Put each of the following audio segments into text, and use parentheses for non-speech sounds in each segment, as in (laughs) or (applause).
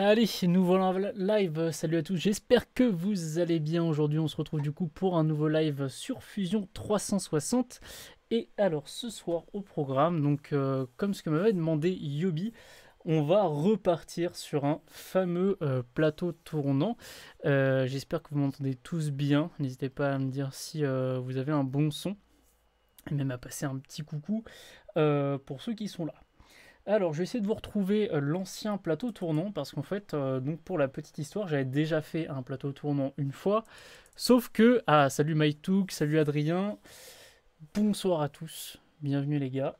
Allez, nous live. Salut à tous, j'espère que vous allez bien. Aujourd'hui, on se retrouve du coup pour un nouveau live sur Fusion 360. Et alors, ce soir au programme, donc euh, comme ce que m'avait demandé Yobi, on va repartir sur un fameux euh, plateau tournant. Euh, j'espère que vous m'entendez tous bien. N'hésitez pas à me dire si vous avez un bon son, même à passer un petit coucou pour ceux qui sont là. Alors, je vais essayer de vous retrouver euh, l'ancien plateau tournant, parce qu'en fait, euh, donc pour la petite histoire, j'avais déjà fait un plateau tournant une fois. Sauf que, ah, salut MyTook, salut Adrien, bonsoir à tous, bienvenue les gars.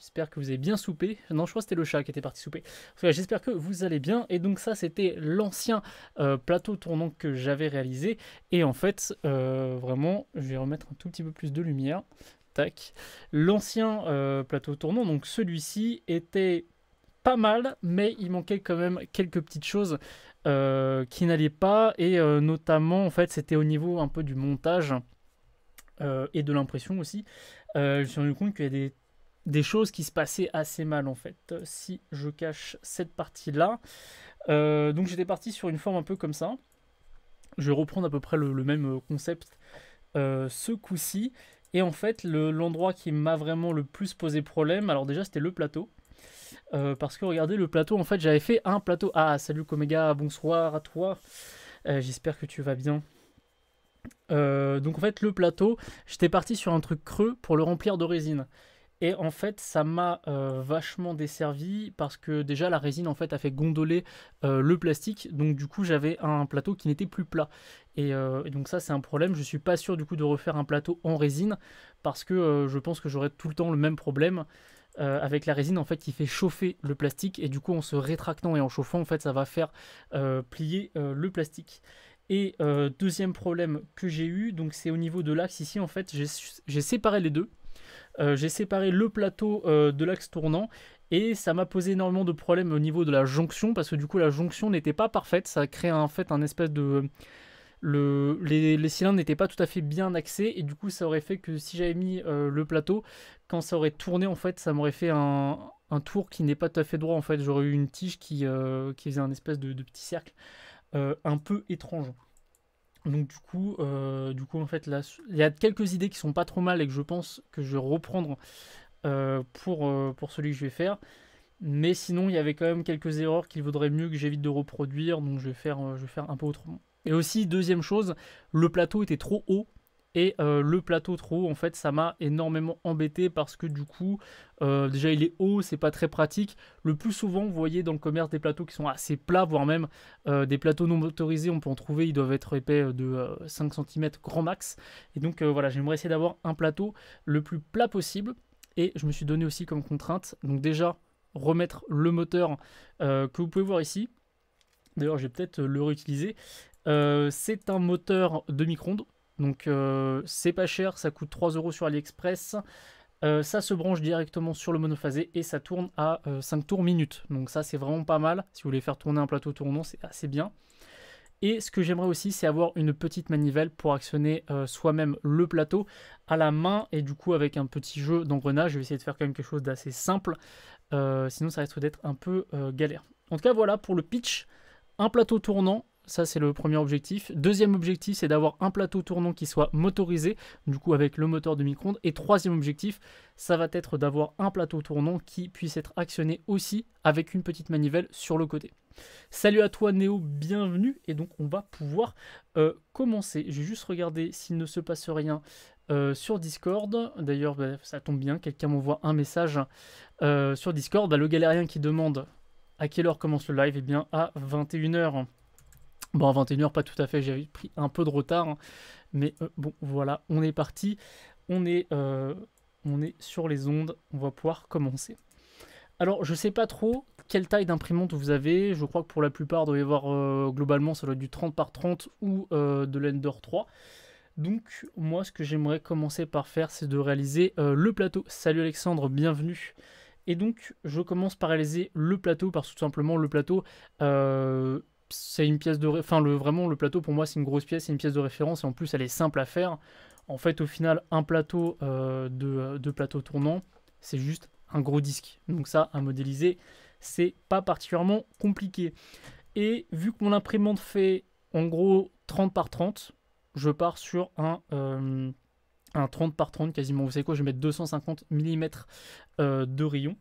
J'espère que vous avez bien soupé. Non, je crois que c'était le chat qui était parti souper. J'espère que vous allez bien. Et donc ça, c'était l'ancien euh, plateau tournant que j'avais réalisé. Et en fait, vraiment, je vais remettre un tout petit peu plus de lumière. Tac. L'ancien euh, plateau tournant, donc celui-ci, était pas mal, mais il manquait quand même quelques petites choses euh, qui n'allaient pas, et euh, notamment, en fait, c'était au niveau un peu du montage et de l'impression aussi. je me suis rendu compte qu'il y a des, choses qui se passaient assez mal, en fait, si je cache cette partie-là. donc j'étais parti sur une forme un peu comme ça. Je vais reprendre à peu près le même concept ce coup-ci. Et en fait, l'endroit qui m'a vraiment le plus posé problème, alors déjà, c'était le plateau. Euh, parce que regardez le plateau, en fait j'avais fait un plateau. Ah salut Coméga, bonsoir à toi. Euh, j'espère que tu vas bien. Euh, donc en fait le plateau, j'étais parti sur un truc creux pour le remplir de résine. Et en fait, ça m'a euh, vachement desservi parce que déjà la résine en fait a fait gondoler euh, le plastique, donc du coup j'avais un plateau qui n'était plus plat. Euh, et, donc ça c'est un problème. Je suis pas sûr du coup de refaire un plateau en résine parce que je pense que j'aurais tout le temps le même problème. avec la résine en fait qui fait chauffer le plastique et du coup en se rétractant et en chauffant en fait ça va faire plier le plastique. Et deuxième problème que j'ai eu donc c'est au niveau de l'axe ici en fait j'ai séparé les deux euh, j'ai séparé le plateau euh, de l'axe tournant et ça m'a posé énormément de problèmes au niveau de la jonction parce que du coup la jonction n'était pas parfaite, ça a créé en fait un espèce de... Le, les, cylindres n'étaient pas tout à fait bien axés et du coup ça aurait fait que si j'avais mis euh, le plateau, quand ça aurait tourné en fait ça m'aurait fait un, tour qui n'est pas tout à fait droit en fait, j'aurais eu une tige qui, qui faisait un espèce de, de petit cercle un peu étrange. Donc du coup, euh, du coup en fait là, il y a quelques idées qui sont pas trop mal et que je pense que je vais reprendre euh, pour, euh, pour celui que je vais faire. Mais sinon, il y avait quand même quelques erreurs qu'il vaudrait mieux que j'évite de reproduire, donc je vais faire, je vais faire un peu autrement. Et aussi, deuxième chose, le plateau était trop haut et euh, le plateau trop haut, en fait, ça m'a énormément embêté parce que du coup, euh, déjà il est haut, c'est pas très pratique. Le plus souvent, vous voyez dans le commerce des plateaux qui sont assez plats, voire même euh, des plateaux non motorisés, on peut en trouver, ils doivent être épais de 5 cm grand max. Et donc voilà, j'aimerais essayer d'avoir un plateau le plus plat possible. Et je me suis donné aussi comme contrainte, donc déjà remettre le moteur que vous pouvez voir ici. D'ailleurs, je vais peut-être le réutiliser. c'est un moteur de micro-ondes donc euh, c'est pas cher, ça coûte 3 euros sur AliExpress. Euh, ça se branche directement sur le monophasé et ça tourne à 5 euh, tours minute. Donc ça c'est vraiment pas mal. Si vous voulez faire tourner un plateau tournant, c'est assez bien. Et ce que j'aimerais aussi, c'est avoir une petite manivelle pour actionner soi-même le plateau à la main et du coup avec un petit jeu d'engrenage. Je vais essayer de faire quand même quelque chose d'assez simple, sinon ça risque d'être un peu galère. En tout cas, voilà pour le pitch. Un plateau tournant ça, c'est le premier objectif. Deuxième objectif, c'est d'avoir un plateau tournant qui soit motorisé, du coup avec le moteur de micro-ondes. Et troisième objectif, ça va être d'avoir un plateau tournant qui puisse être actionné aussi avec une petite manivelle sur le côté. Salut à toi Néo, bienvenue. Et donc, on va pouvoir euh, commencer. J'ai juste regardé s'il ne se passe rien euh, sur Discord. D'ailleurs, bah, ça tombe bien, quelqu'un m'envoie un message euh, sur Discord. Bah, le galérien qui demande à quelle heure commence le live, eh bien à 21h. Bon, 21h, pas tout à fait, j'avais pris un peu de retard. Hein. mais euh, bon, voilà, on est parti. On est, euh, on est sur les ondes. On va pouvoir commencer. Alors, je sais pas trop quelle taille d'imprimante vous avez. Je crois que pour la plupart, vous voir euh, globalement, ça doit être du 30 par 30 ou de l'Ender 3. Donc, moi, ce que j'aimerais commencer par faire, c'est de réaliser le plateau. Salut Alexandre, bienvenue. Et donc, je commence par réaliser le plateau, parce que tout simplement, le plateau, c'est une pièce de... Enfin, le, vraiment, le plateau, pour moi, c'est une grosse pièce, c'est une pièce de référence, et en plus, elle est simple à faire. En fait, au final, un plateau euh, euh, de, plateau tournant, c'est juste un gros disque. Donc ça, à modéliser, c'est pas particulièrement compliqué. Et vu que mon imprimante fait, en gros, 30 par 30, je pars sur un... 30 euh, par 30 quasiment, vous savez quoi, je vais mettre 250 mm de rayon,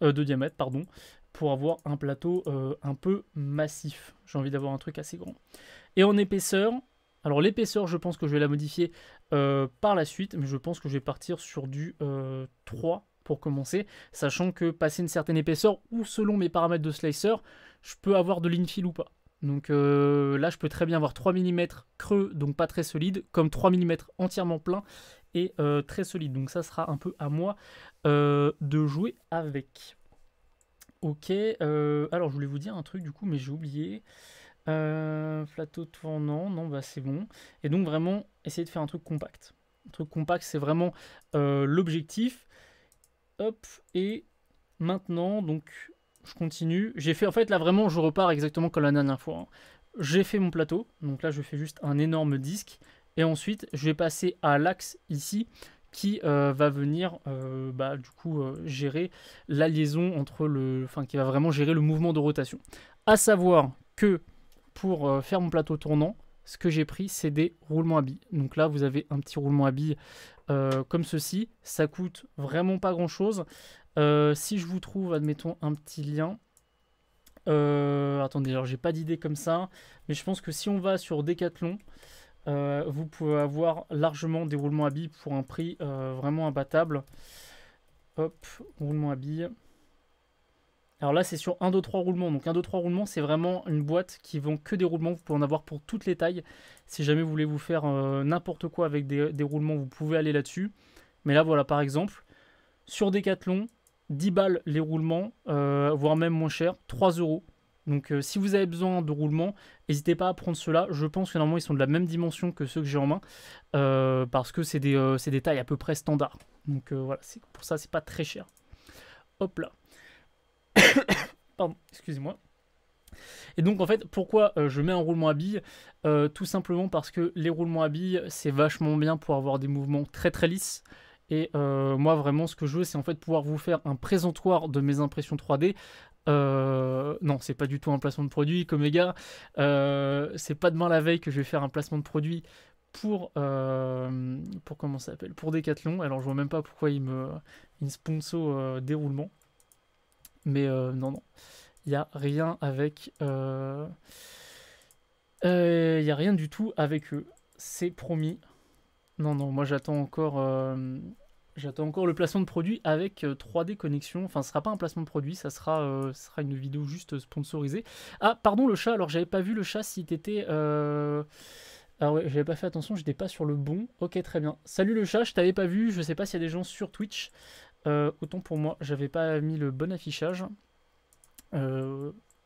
de diamètre, pardon, pour avoir un plateau euh, un peu massif. J'ai envie d'avoir un truc assez grand. Et en épaisseur, alors l'épaisseur, je pense que je vais la modifier euh, par la suite, mais je pense que je vais partir sur du 3 euh, pour commencer, sachant que passer une certaine épaisseur, ou selon mes paramètres de slicer, je peux avoir de l'infill ou pas. Donc là, je peux très bien avoir 3 mm creux, donc pas très solide, comme 3 mm entièrement plein et très solide. Donc ça sera un peu à moi de jouer avec. Ok, euh, alors je voulais vous dire un truc du coup, mais j'ai oublié. Euh, plateau tournant, non, bah c'est bon. Et donc vraiment, essayer de faire un truc compact. Un truc compact, c'est vraiment euh, l'objectif. Hop, et maintenant, donc je continue. J'ai fait, en fait là vraiment, je repars exactement comme la dernière fois. Hein. J'ai fait mon plateau, donc là je fais juste un énorme disque. Et ensuite, je vais passer à l'axe ici qui euh, va venir euh, bah, du coup euh, gérer la liaison entre le, enfin qui va vraiment gérer le mouvement de rotation. À savoir que pour faire mon plateau tournant, ce que j'ai pris c'est des roulements à billes. Donc là vous avez un petit roulement à billes comme ceci, ça coûte vraiment pas grand chose. si je vous trouve, admettons un petit lien. attendez, alors j'ai pas d'idée comme ça, mais je pense que si on va sur Decathlon, euh, vous pouvez avoir largement des roulements à billes pour un prix euh, vraiment imbattable. Hop, roulement à billes. Alors là, c'est sur 1, 2, 3 roulements. Donc 1, 2, 3 roulements, c'est vraiment une boîte qui vend que des roulements. Vous pouvez en avoir pour toutes les tailles. Si jamais vous voulez vous faire euh, n'importe quoi avec des, roulements, vous pouvez aller là-dessus. Mais là, voilà, par exemple, sur Decathlon, 10 balles les roulements, voire même moins cher, 3 euros. Donc euh, si vous avez besoin de roulements, n'hésitez pas à prendre ceux-là. Je pense que normalement ils sont de la même dimension que ceux que j'ai en main. Euh, parce que euh, c'est des, tailles à peu près standard. Donc voilà, pour ça c'est pas très cher. Hop là. (coughs) Pardon, excusez-moi. Et donc en fait, pourquoi je mets un roulement à billes Tout simplement parce que les roulements à billes, c'est vachement bien pour avoir des mouvements très très lisses. Et moi, vraiment, ce que je veux, c'est en fait pouvoir vous faire un présentoir de mes impressions 3D euh, non, c'est pas du tout un placement de produit, comme les gars. Euh, c'est pas demain la veille que je vais faire un placement de produit pour euh, pour comment ça s'appelle Pour Decathlon. Alors je vois même pas pourquoi ils me ils sponsor déroulement. Mais non non, il n'y a rien avec il y a rien du tout avec eux. C'est promis. Non non, moi j'attends encore J'attends encore le placement de produit avec 3D euh, Connexion. Enfin, ce sera pas un placement de produit, ça sera, euh, sera une vidéo juste sponsorisée. Ah, pardon le chat, alors j'avais pas vu le chat si t'étais... Euh... Ah ouais, j'avais pas fait attention, j'étais pas sur le bon. Ok, très bien. Salut le chat, je t'avais pas vu, je sais pas s'il y a des gens sur Twitch. Euh, autant pour moi, j'avais pas mis le bon affichage.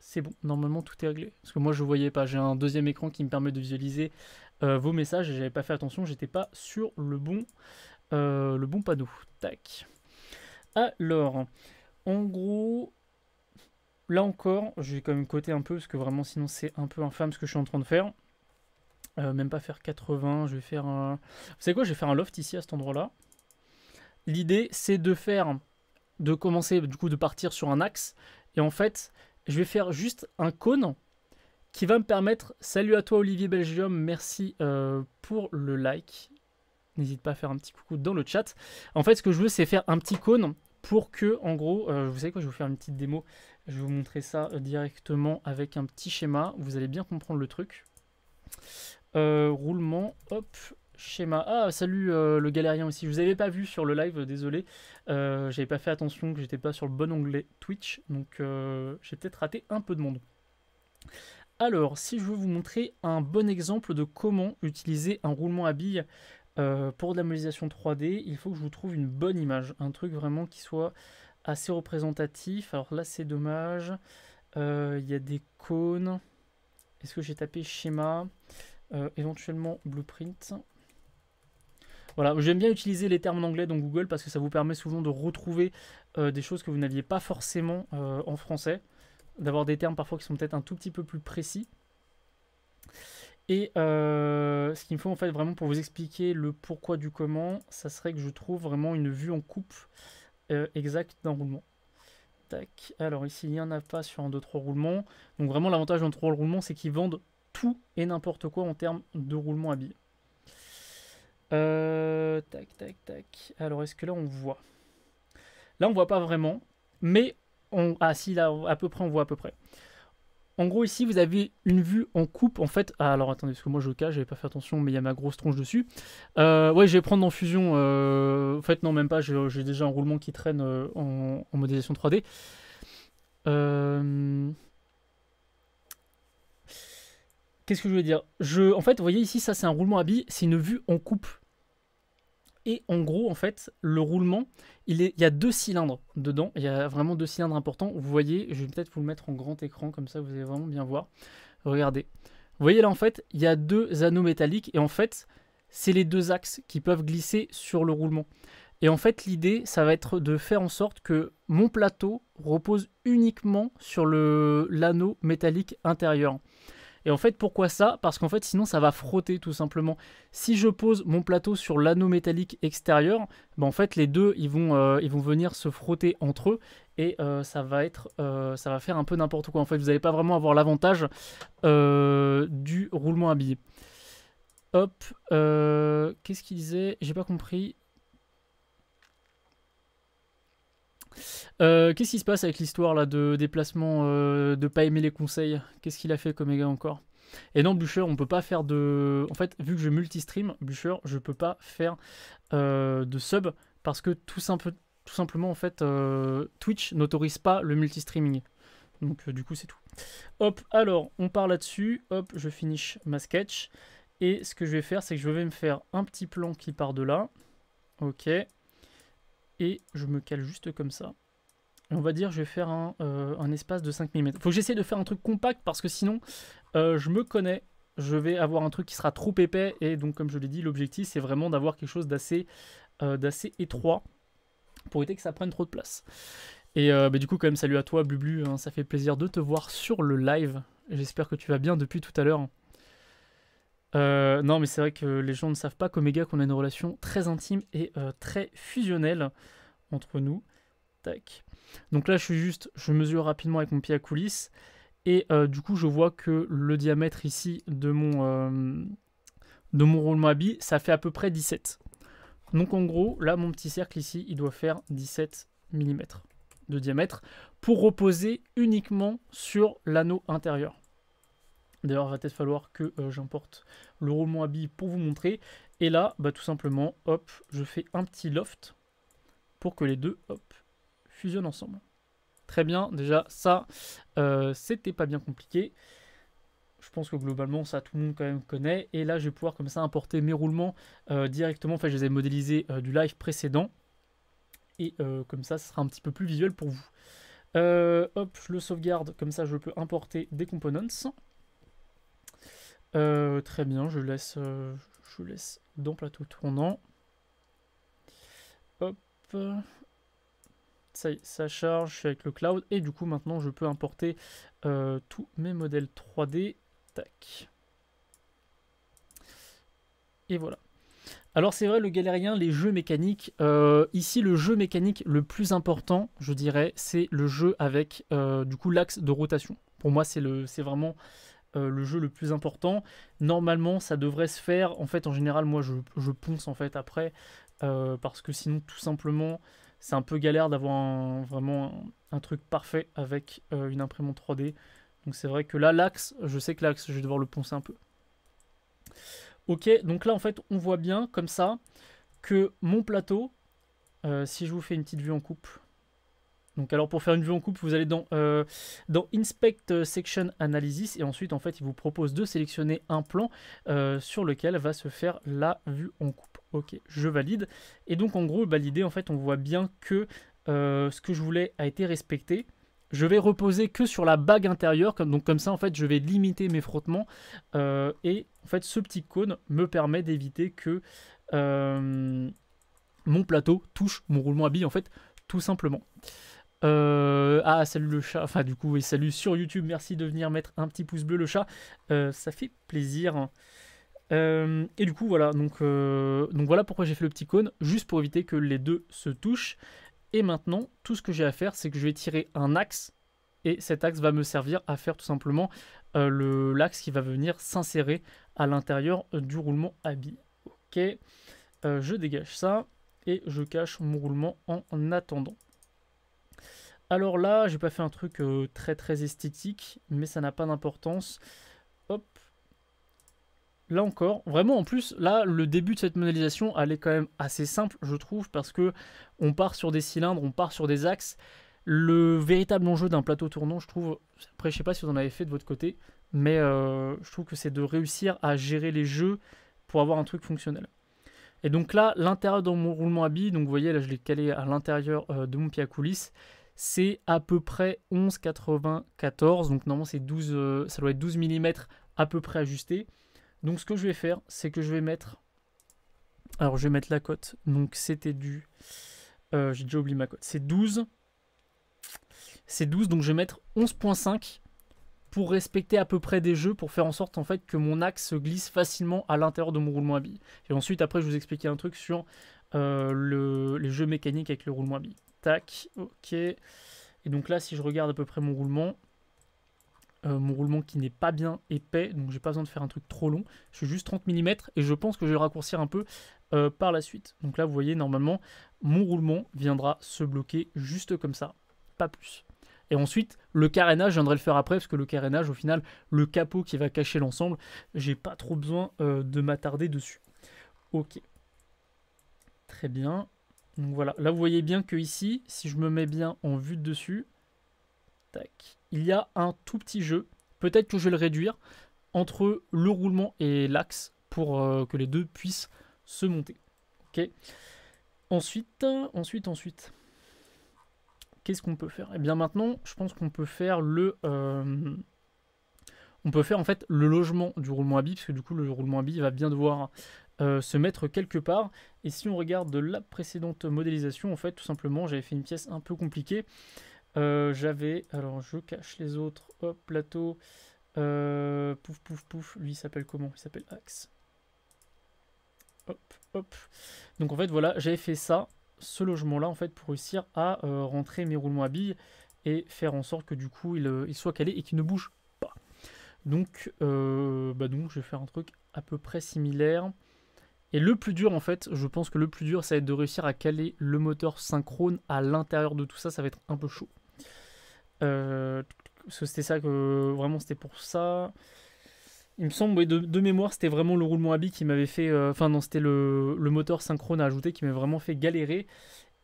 C'est bon, normalement tout est réglé. Parce que moi je voyais pas, j'ai un deuxième écran qui me permet de visualiser vos messages et j'avais pas fait attention, j'étais pas sur le bon... Euh, le bon panneau. Tac. Alors, en gros, là encore, je vais quand même coter un peu, parce que vraiment, sinon, c'est un peu infâme ce que je suis en train de faire. Euh, même pas faire 80, je vais faire un... Vous savez quoi, je vais faire un loft ici, à cet endroit-là. L'idée, c'est de faire... De commencer, du coup, de partir sur un axe. Et en fait, je vais faire juste un cône qui va me permettre... Salut à toi, Olivier Belgium, merci euh, pour le like n'hésite pas à faire un petit coucou dans le chat. En fait, ce que je veux, c'est faire un petit cône pour que, en gros, euh, vous savez quoi, je vais vous faire une petite démo. Je vais vous montrer ça euh, directement avec un petit schéma. Vous allez bien comprendre le truc. Euh, roulement, hop, schéma. Ah, salut le galérien aussi. Je vous avais pas vu sur le live, désolé. J'avais pas fait attention que j'étais pas sur le bon onglet Twitch. Donc, j'ai peut-être raté un peu de monde. Alors, si je veux vous montrer un bon exemple de comment utiliser un roulement à billes euh, pour de la modélisation 3D, il faut que je vous trouve une bonne image, un truc vraiment qui soit assez représentatif. Alors là, c'est dommage. Euh, il y a des cônes. Est-ce que j'ai tapé schéma euh, Éventuellement blueprint. Voilà, j'aime bien utiliser les termes en anglais dans Google parce que ça vous permet souvent de retrouver des choses que vous n'aviez pas forcément en français, d'avoir des termes parfois qui sont peut-être un tout petit peu plus précis. Et euh, ce qu'il me faut en fait vraiment pour vous expliquer le pourquoi du comment, ça serait que je trouve vraiment une vue en coupe euh, exacte d'un roulement. Tac. Alors ici, il n'y en a pas sur un 2-3 roulements. Donc vraiment l'avantage d'un 3 roulements, c'est qu'ils vendent tout et n'importe quoi en termes de roulement à billes. Euh, tac, tac, tac. Alors est-ce que là on voit Là on voit pas vraiment, mais on... Ah si, là à peu près on voit à peu près. En gros, ici, vous avez une vue en coupe, en fait. Ah, alors, attendez, parce que moi, je cache, j'avais pas fait attention, mais il y a ma grosse tronche dessus. Euh, ouais, je vais prendre en Fusion. Euh, en fait, non, même pas, j'ai déjà un roulement qui traîne euh, en, modélisation 3D. Qu'est-ce que je veux dire je... En fait, vous voyez ici, ça, c'est un roulement à billes, c'est une vue en coupe. Et en gros, en fait, le roulement, il, est, il y a deux cylindres dedans. Il y a vraiment deux cylindres importants. Vous voyez, je vais peut-être vous le mettre en grand écran, comme ça vous allez vraiment bien voir. Regardez. Vous voyez là, en fait, il y a deux anneaux métalliques. Et en fait, c'est les deux axes qui peuvent glisser sur le roulement. Et en fait, l'idée, ça va être de faire en sorte que mon plateau repose uniquement sur l'anneau métallique intérieur. Et en fait, pourquoi ça Parce qu'en fait, sinon, ça va frotter tout simplement. Si je pose mon plateau sur l'anneau métallique extérieur, ben, en fait, les deux, ils vont, euh, ils vont venir se frotter entre eux et euh, ça va être, euh, ça va faire un peu n'importe quoi. En fait, vous n'allez pas vraiment avoir l'avantage du roulement à Hop, qu'est-ce qu'il disait J'ai pas compris. Euh, qu'est-ce qui se passe avec l'histoire là de déplacement, euh, de pas aimer les conseils Qu'est-ce qu'il a fait comme gars encore Et non, Bûcher, on peut pas faire de. En fait, vu que je multi-stream, Bûcher, je peux pas faire euh, de sub parce que tout, simple... tout simplement, en fait, euh, Twitch n'autorise pas le multi-streaming. Donc, du coup, c'est tout. Hop, alors, on part là-dessus. Hop, je finish ma sketch. Et ce que je vais faire, c'est que je vais me faire un petit plan qui part de là. Ok et je me cale juste comme ça. on va dire, je vais faire un, euh, espace de 5 mm. Faut que j'essaie de faire un truc compact parce que sinon, euh, je me connais. Je vais avoir un truc qui sera trop épais. Et donc, comme je l'ai dit, l'objectif, c'est vraiment d'avoir quelque chose d'assez euh, étroit pour éviter que ça prenne trop de place. Et bah, du coup, quand même, salut à toi, Bublu. Hein. ça fait plaisir de te voir sur le live. J'espère que tu vas bien depuis tout à l'heure. Euh, non, mais c'est vrai que les gens ne savent pas qu'Omega, qu'on a une relation très intime et euh, très fusionnelle entre nous. Tac. Donc là, je suis juste, je mesure rapidement avec mon pied à coulisses. Et euh, du coup, je vois que le diamètre ici de mon, de mon roulement à ça fait à peu près 17. Donc en gros, là, mon petit cercle ici, il doit faire 17 mm de diamètre pour reposer uniquement sur l'anneau intérieur. D'ailleurs, va peut-être falloir que euh, j'importe le roulement à billes pour vous montrer. Et là, bah, tout simplement, hop, je fais un petit loft pour que les deux, hop, fusionnent ensemble. Très bien, déjà ça, euh, c'était pas bien compliqué. Je pense que globalement, ça, tout le monde quand même connaît. Et là, je vais pouvoir comme ça importer mes roulements euh, directement. Enfin, je les ai modélisés du live précédent. Et comme ça, ce sera un petit peu plus visuel pour vous. hop, je le sauvegarde. Comme ça, je peux importer des components. Euh, très bien, je laisse, euh, je laisse dans plateau tournant. Hop. Ça, ça charge, je suis avec le cloud. Et du coup, maintenant, je peux importer euh, tous mes modèles 3D. Tac. Et voilà. Alors c'est vrai, le galérien, les jeux mécaniques, ici le jeu mécanique le plus important, je dirais, c'est le jeu avec du coup l'axe de rotation. Pour moi, c'est vraiment euh, le jeu le plus important. Normalement, ça devrait se faire. En fait, en général, moi, je, ponce en fait après euh, parce que sinon, tout simplement, c'est un peu galère d'avoir vraiment un, truc parfait avec euh, une imprimante 3D. Donc c'est vrai que là, l'axe, je sais que l'axe, je vais devoir le poncer un peu. Ok, donc là, en fait, on voit bien comme ça que mon plateau, si je vous fais une petite vue en coupe, donc alors pour faire une vue en coupe, vous allez dans, euh, dans Inspect Section Analysis et ensuite en fait il vous propose de sélectionner un plan euh, sur lequel va se faire la vue en coupe. Ok, je valide. Et donc en gros, bah, l'idée en fait on voit bien que euh, ce que je voulais a été respecté. Je vais reposer que sur la bague intérieure, comme, donc comme ça en fait je vais limiter mes frottements et en fait ce petit cône me permet d'éviter que mon plateau touche mon roulement à billes en fait tout simplement. Euh, ah, salut le chat. Enfin, du coup, et salut sur YouTube. Merci de venir mettre un petit pouce bleu, le chat. Euh, ça fait plaisir. Euh, et du coup, voilà. Donc, donc voilà pourquoi j'ai fait le petit cône, juste pour éviter que les deux se touchent. Et maintenant, tout ce que j'ai à faire, c'est que je vais tirer un axe. Et cet axe va me servir à faire tout simplement le l'axe qui va venir s'insérer à l'intérieur du roulement à billes. Ok. je dégage ça et je cache mon roulement en attendant. Alors là, j'ai pas fait un truc euh, très très esthétique, mais ça n'a pas d'importance. Hop. Là encore, vraiment en plus, là le début de cette modélisation, elle est quand même assez simple, je trouve, parce que on part sur des cylindres, on part sur des axes. Le véritable enjeu d'un plateau tournant, je trouve, après je sais pas si vous en avez fait de votre côté, mais euh, je trouve que c'est de réussir à gérer les jeux pour avoir un truc fonctionnel. Et donc là, l'intérieur de mon roulement à billes, donc vous voyez là je l'ai calé à l'intérieur euh, de mon pied à coulisses, c'est à peu près 11,94. Donc normalement c'est 12, euh, ça doit être 12 mm à peu près ajusté. Donc ce que je vais faire, c'est que je vais mettre... Alors je vais mettre la cote. Donc c'était du... Euh, j'ai déjà oublié ma cote. C'est 12. C'est 12, donc je vais mettre 11.5 pour respecter à peu près des jeux, pour faire en sorte en fait que mon axe glisse facilement à l'intérieur de mon roulement à billes. Et ensuite après je vais vous expliquer un truc sur euh, le, les jeux mécaniques avec le roulement à billes ok. Et donc là, si je regarde à peu près mon roulement, euh, mon roulement qui n'est pas bien épais, donc j'ai pas besoin de faire un truc trop long. Je suis juste 30 mm et je pense que je vais raccourcir un peu euh, par la suite. Donc là, vous voyez, normalement, mon roulement viendra se bloquer juste comme ça, pas plus. Et ensuite, le carénage, je viendrai le faire après, parce que le carénage, au final, le capot qui va cacher l'ensemble, j'ai pas trop besoin euh, de m'attarder dessus. Ok. Très bien. Donc voilà, là vous voyez bien que ici, si je me mets bien en vue de dessus, tac, il y a un tout petit jeu. Peut-être que je vais le réduire entre le roulement et l'axe pour euh, que les deux puissent se monter. Ok. Ensuite, ensuite, ensuite, qu'est-ce qu'on peut faire eh bien maintenant, je pense qu'on peut faire le, euh, on peut faire en fait le logement du roulement à billes, parce que du coup le roulement à billes va bien devoir euh, se mettre quelque part. Et si on regarde la précédente modélisation, en fait, tout simplement, j'avais fait une pièce un peu compliquée. Euh, j'avais, alors je cache les autres, hop, plateau, euh, pouf, pouf, pouf, lui il s'appelle comment Il s'appelle Axe. Hop, hop. Donc en fait, voilà, j'avais fait ça, ce logement-là, en fait, pour réussir à rentrer mes roulements à billes et faire en sorte que du coup, il, il soit calé et qu'il ne bouge pas. Donc, bah donc, je vais faire un truc à peu près similaire. Et le plus dur, en fait, je pense que le plus dur, ça va être de réussir à caler le moteur synchrone à l'intérieur de tout ça. Ça va être un peu chaud. Euh, c'était ça que vraiment c'était pour ça. Il me semble, de, de mémoire, c'était vraiment le roulement à billes qui m'avait fait. Euh, enfin, non, c'était le, moteur synchrone à ajouter qui m'avait vraiment fait galérer.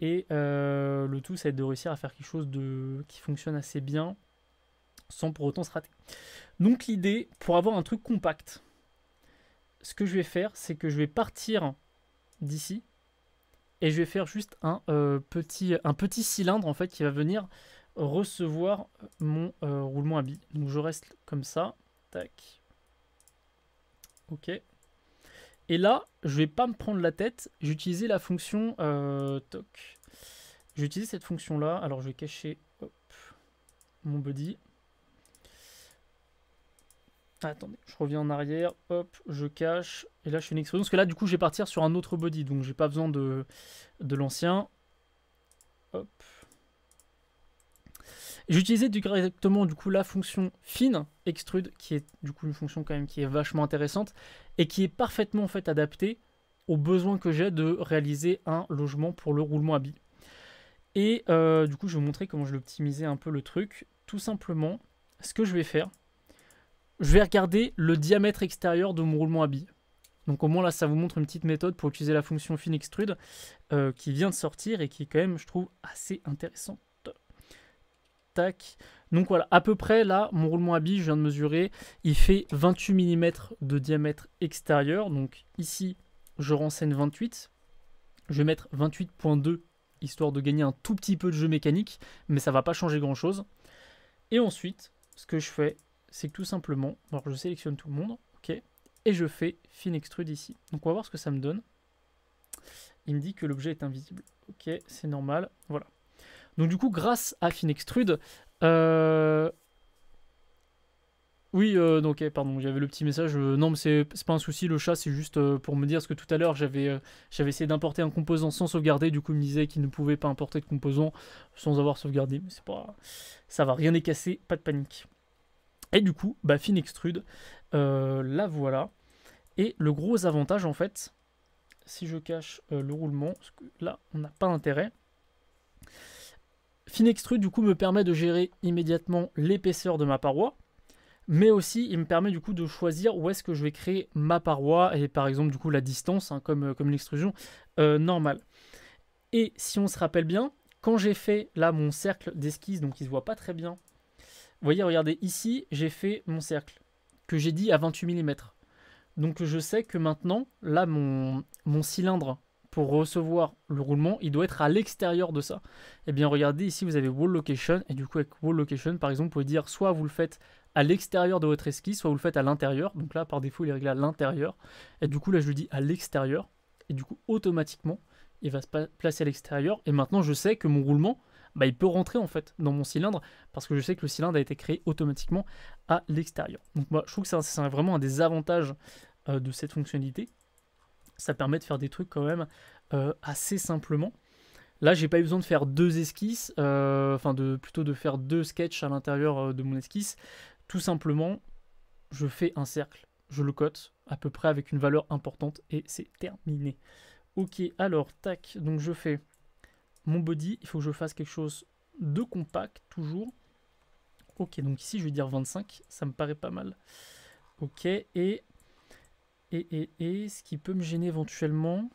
Et euh, le tout, ça va être de réussir à faire quelque chose de, qui fonctionne assez bien sans pour autant se rater. Donc, l'idée, pour avoir un truc compact, ce que je vais faire, c'est que je vais partir d'ici et je vais faire juste un, euh, petit, un petit cylindre en fait qui va venir recevoir mon euh, roulement à billes. Donc je reste comme ça, tac, ok. Et là, je ne vais pas me prendre la tête, utilisé la fonction euh, utilisé J'utilise cette fonction là, alors je vais cacher mon body. Ah, attendez, je reviens en arrière, hop, je cache, et là je fais une extrusion. parce que là du coup je vais partir sur un autre body, donc j'ai pas besoin de, de l'ancien. Hop. J'utilisais directement du coup la fonction fine, extrude, qui est du coup une fonction quand même qui est vachement intéressante, et qui est parfaitement en fait adaptée aux besoins que j'ai de réaliser un logement pour le roulement à billes. Et euh, du coup je vais vous montrer comment je l'optimisais un peu le truc. Tout simplement, ce que je vais faire, je vais regarder le diamètre extérieur de mon roulement à billes. Donc au moins là, ça vous montre une petite méthode pour utiliser la fonction Fine extrude euh, qui vient de sortir et qui est quand même, je trouve, assez intéressante. Tac. Donc voilà, à peu près là, mon roulement à billes, je viens de mesurer, il fait 28 mm de diamètre extérieur. Donc ici, je renseigne 28. Je vais mettre 28.2 histoire de gagner un tout petit peu de jeu mécanique, mais ça ne va pas changer grand chose. Et ensuite, ce que je fais, c'est que tout simplement, alors je sélectionne tout le monde, ok, et je fais fin extrude ici. Donc on va voir ce que ça me donne. Il me dit que l'objet est invisible. Ok, c'est normal, voilà. Donc du coup, grâce à fin extrude, euh, oui, euh, donc, eh, pardon, j'avais le petit message. Euh, non, mais c'est pas un souci. Le chat, c'est juste euh, pour me dire ce que tout à l'heure j'avais j'avais essayé d'importer un composant sans sauvegarder. Du coup, il me disait qu'il ne pouvait pas importer de composant sans avoir sauvegardé. Mais c'est pas, ça va, rien n'est cassé, pas de panique. Et du coup, bah, Fine Extrude, euh, la voilà. Et le gros avantage, en fait, si je cache euh, le roulement, parce que là, on n'a pas d'intérêt. Fine Extrude, du coup, me permet de gérer immédiatement l'épaisseur de ma paroi. Mais aussi, il me permet du coup de choisir où est-ce que je vais créer ma paroi et par exemple du coup la distance, hein, comme, euh, comme extrusion normale. Et si on se rappelle bien, quand j'ai fait là mon cercle d'esquisse, donc il ne se voit pas très bien vous voyez, regardez, ici, j'ai fait mon cercle, que j'ai dit à 28 mm. Donc je sais que maintenant, là, mon, mon cylindre pour recevoir le roulement, il doit être à l'extérieur de ça. Et eh bien regardez, ici, vous avez Wall Location, et du coup, avec Wall Location, par exemple, vous pouvez dire soit vous le faites à l'extérieur de votre esquisse, soit vous le faites à l'intérieur. Donc là, par défaut, il est réglé à l'intérieur. Et du coup, là, je lui dis à l'extérieur. Et du coup, automatiquement, il va se placer à l'extérieur. Et maintenant, je sais que mon roulement, bah, il peut rentrer en fait dans mon cylindre parce que je sais que le cylindre a été créé automatiquement à l'extérieur. Donc moi, je trouve que c'est vraiment un des avantages euh, de cette fonctionnalité. Ça permet de faire des trucs quand même euh, assez simplement. Là, j'ai pas eu besoin de faire deux esquisses, euh, enfin de plutôt de faire deux sketchs à l'intérieur de mon esquisse. Tout simplement, je fais un cercle, je le cote à peu près avec une valeur importante et c'est terminé. Ok, alors tac, donc je fais mon body, il faut que je fasse quelque chose de compact, toujours. Ok, donc ici, je vais dire 25. Ça me paraît pas mal. Ok, et... Et, et, et ce qui peut me gêner éventuellement...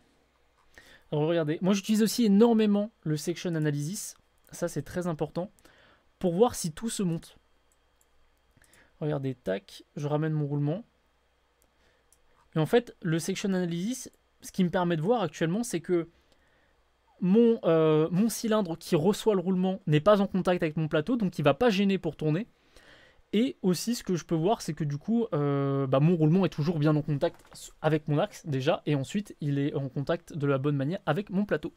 Alors regardez, moi j'utilise aussi énormément le section analysis. Ça c'est très important pour voir si tout se monte. Regardez, tac, je ramène mon roulement. Et en fait, le section analysis, ce qui me permet de voir actuellement, c'est que euh, mon, cylindre qui reçoit le roulement n'est pas en contact avec mon plateau, donc il ne va pas gêner pour tourner. Et aussi, ce que je peux voir, c'est que du coup, euh, bah, mon roulement est toujours bien en contact avec mon axe déjà, et ensuite, il est en contact de la bonne manière avec mon plateau.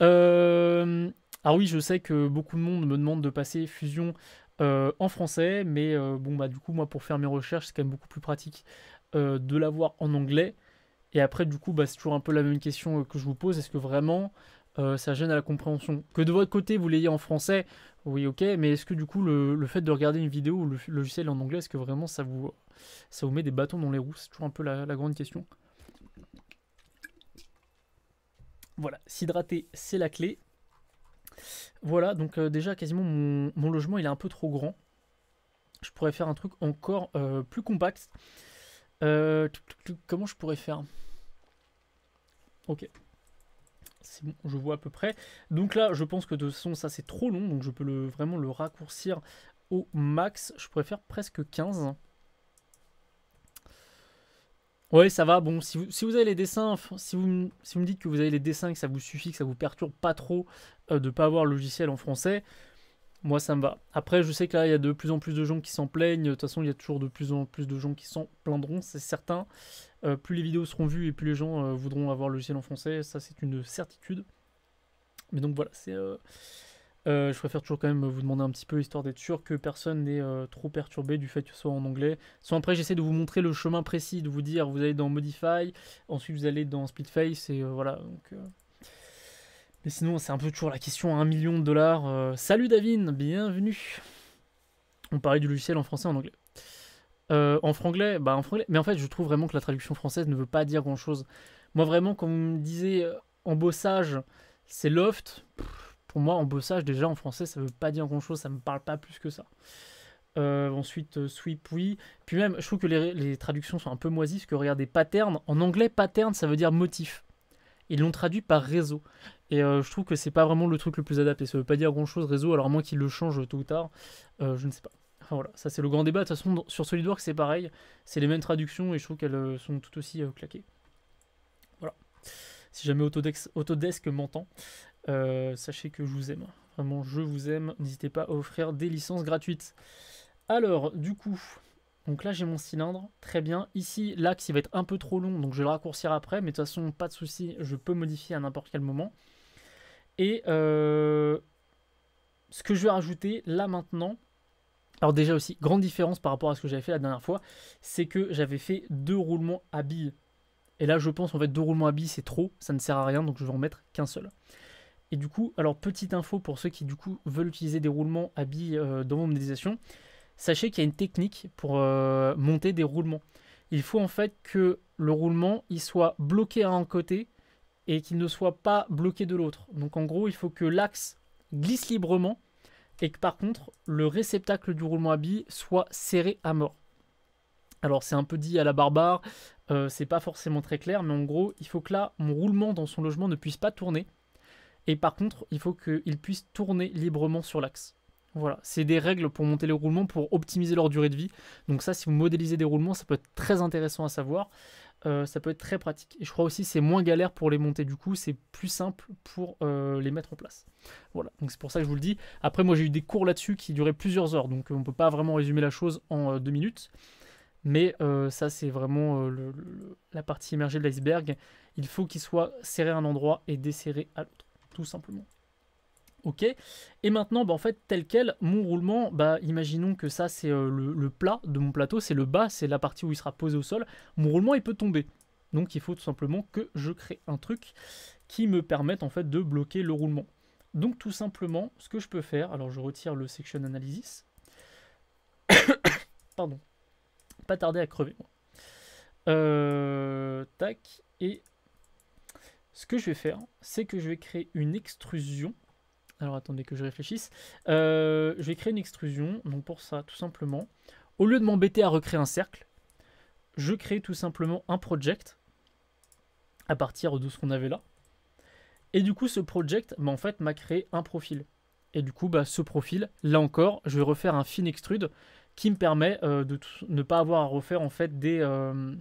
ah oui, je sais que beaucoup de monde me demande de passer fusion en français, mais bon, bah, du coup, moi, pour faire mes recherches, c'est quand même beaucoup plus pratique de l'avoir en anglais. Et après, du coup, bah, c'est toujours un peu la même question euh, que je vous pose. Est-ce que vraiment euh, ça gêne à la compréhension Que de votre côté, vous l'ayez en français, oui, ok, mais est-ce que du coup, le, fait de regarder une vidéo ou le logiciel en anglais, est-ce que vraiment ça vous, met des bâtons dans les roues C'est toujours un peu la, grande question. Voilà, s'hydrater, c'est la clé. Voilà, donc euh, déjà, quasiment, mon, logement, il est un peu trop grand. Je pourrais faire un truc encore plus compact. comment je pourrais faire Ok. C'est bon, je vois à peu près. Donc là, je pense que de son, ça c'est trop long, donc je peux vraiment le raccourcir au max. Je préfère presque 15. Ouais, ça va. Bon, si vous, avez les dessins, si vous, me dites que vous avez les dessins, que ça vous suffit, que ça vous perturbe pas trop euh, de ne pas avoir le logiciel en français, moi ça me va. Après, je sais que là, il y a de plus en plus de gens qui s'en plaignent. De toute façon, il y a toujours de plus en plus de gens qui s'en plaindront, c'est certain. Euh, plus les vidéos seront vues et plus les gens euh, voudront avoir le logiciel en français, ça c'est une certitude. Mais donc voilà, c'est. Euh, je préfère toujours quand même vous demander un petit peu, histoire d'être sûr que personne n'est trop perturbé du fait que ce soit en anglais. Soit après j'essaie de vous montrer le chemin précis, de vous dire vous allez dans Modify, ensuite vous allez dans Splitface et voilà. Donc et sinon, c'est un peu toujours la question à 1 million de dollars. Euh, salut Davin, bienvenue. On parlait du logiciel en français, en anglais. Euh, en franglais, bah en franglais. Mais en fait, je trouve vraiment que la traduction française ne veut pas dire grand chose. Moi, vraiment, comme vous me disiez euh, embossage, c'est loft. Pour moi, embossage, déjà en français, ça veut pas dire grand chose. Ça me parle pas plus que ça. ensuite, sweep, oui. Puis même, je trouve que les, les traductions sont un peu moisies. Parce que regardez, pattern. En anglais, pattern, ça veut dire motif ils l'ont traduit par réseau. Et euh, je trouve que c'est pas vraiment le truc le plus adapté. Ça veut pas dire grand chose, réseau, alors à moins qu'ils le changent tôt ou tard, euh, je ne sais pas. voilà, ça c'est le grand débat. De toute façon, sur SolidWorks, c'est pareil. C'est les mêmes traductions et je trouve qu'elles euh, sont tout aussi claquées. Voilà. Si jamais Autodesk m'entend, sachez que je vous aime. Vraiment, je vous aime. N'hésitez pas à offrir des licences gratuites. Alors, du coup, donc là, j'ai mon cylindre, très bien. Ici, l'axe, il va être un peu trop long, donc je vais le raccourcir après, mais de toute façon, pas de souci, je peux modifier à n'importe quel moment. Et euh, ce que je vais rajouter là maintenant, alors déjà aussi, grande différence par rapport à ce que j'avais fait la dernière fois, c'est que j'avais fait deux roulements à billes. Et là, je pense, en fait, deux roulements à billes, c'est trop, ça ne sert à rien, donc je vais en mettre qu'un seul. Et du coup, alors petite info pour ceux qui du coup veulent utiliser des roulements à billes euh, dans mon modélisation, sachez qu'il y a une technique pour euh, monter des roulements. Il faut en fait que le roulement il soit bloqué à un côté et qu'il ne soit pas bloqué de l'autre. Donc en gros, il faut que l'axe glisse librement et que par contre le réceptacle du roulement à billes soit serré à mort. Alors c'est un peu dit à la barbare, euh, c'est pas forcément très clair, mais en gros, il faut que là, mon roulement dans son logement ne puisse pas tourner. Et par contre, il faut qu'il puisse tourner librement sur l'axe. Voilà, c'est des règles pour monter les roulements, pour optimiser leur durée de vie. Donc ça, si vous modélisez des roulements, ça peut être très intéressant à savoir. Euh, ça peut être très pratique. Et je crois aussi c'est moins galère pour les monter du coup, c'est plus simple pour euh, les mettre en place. Voilà, donc c'est pour ça que je vous le dis. Après, moi j'ai eu des cours là-dessus qui duraient plusieurs heures, donc on ne peut pas vraiment résumer la chose en euh, deux minutes. Mais ça, c'est vraiment la partie émergée de l'iceberg. Il faut qu'il soit serré à un endroit et desserré à l'autre, tout simplement ok. Et maintenant, bah, en fait, tel quel, mon roulement, bah, imaginons que ça, c'est euh, le, plat de mon plateau, c'est le bas, c'est la partie où il sera posé au sol. Mon roulement, il peut tomber. Donc, il faut tout simplement que je crée un truc qui me permette, en fait, de bloquer le roulement. Donc, tout simplement, ce que je peux faire, alors je retire le section analysis. (coughs) Pardon. Pas tarder à crever, euh, tac. Et ce que je vais faire, c'est que je vais créer une extrusion alors attendez que je réfléchisse. Euh, je vais créer une extrusion. Donc pour ça, tout simplement, au lieu de m'embêter à recréer un cercle, je crée tout simplement un project à partir de ce qu'on avait là. Et du coup, ce project, bah, en fait, m'a créé un profil. Et du coup, bah, ce profil, là encore, je vais refaire un fin extrude qui me permet euh, de ne pas avoir à refaire en fait des euh,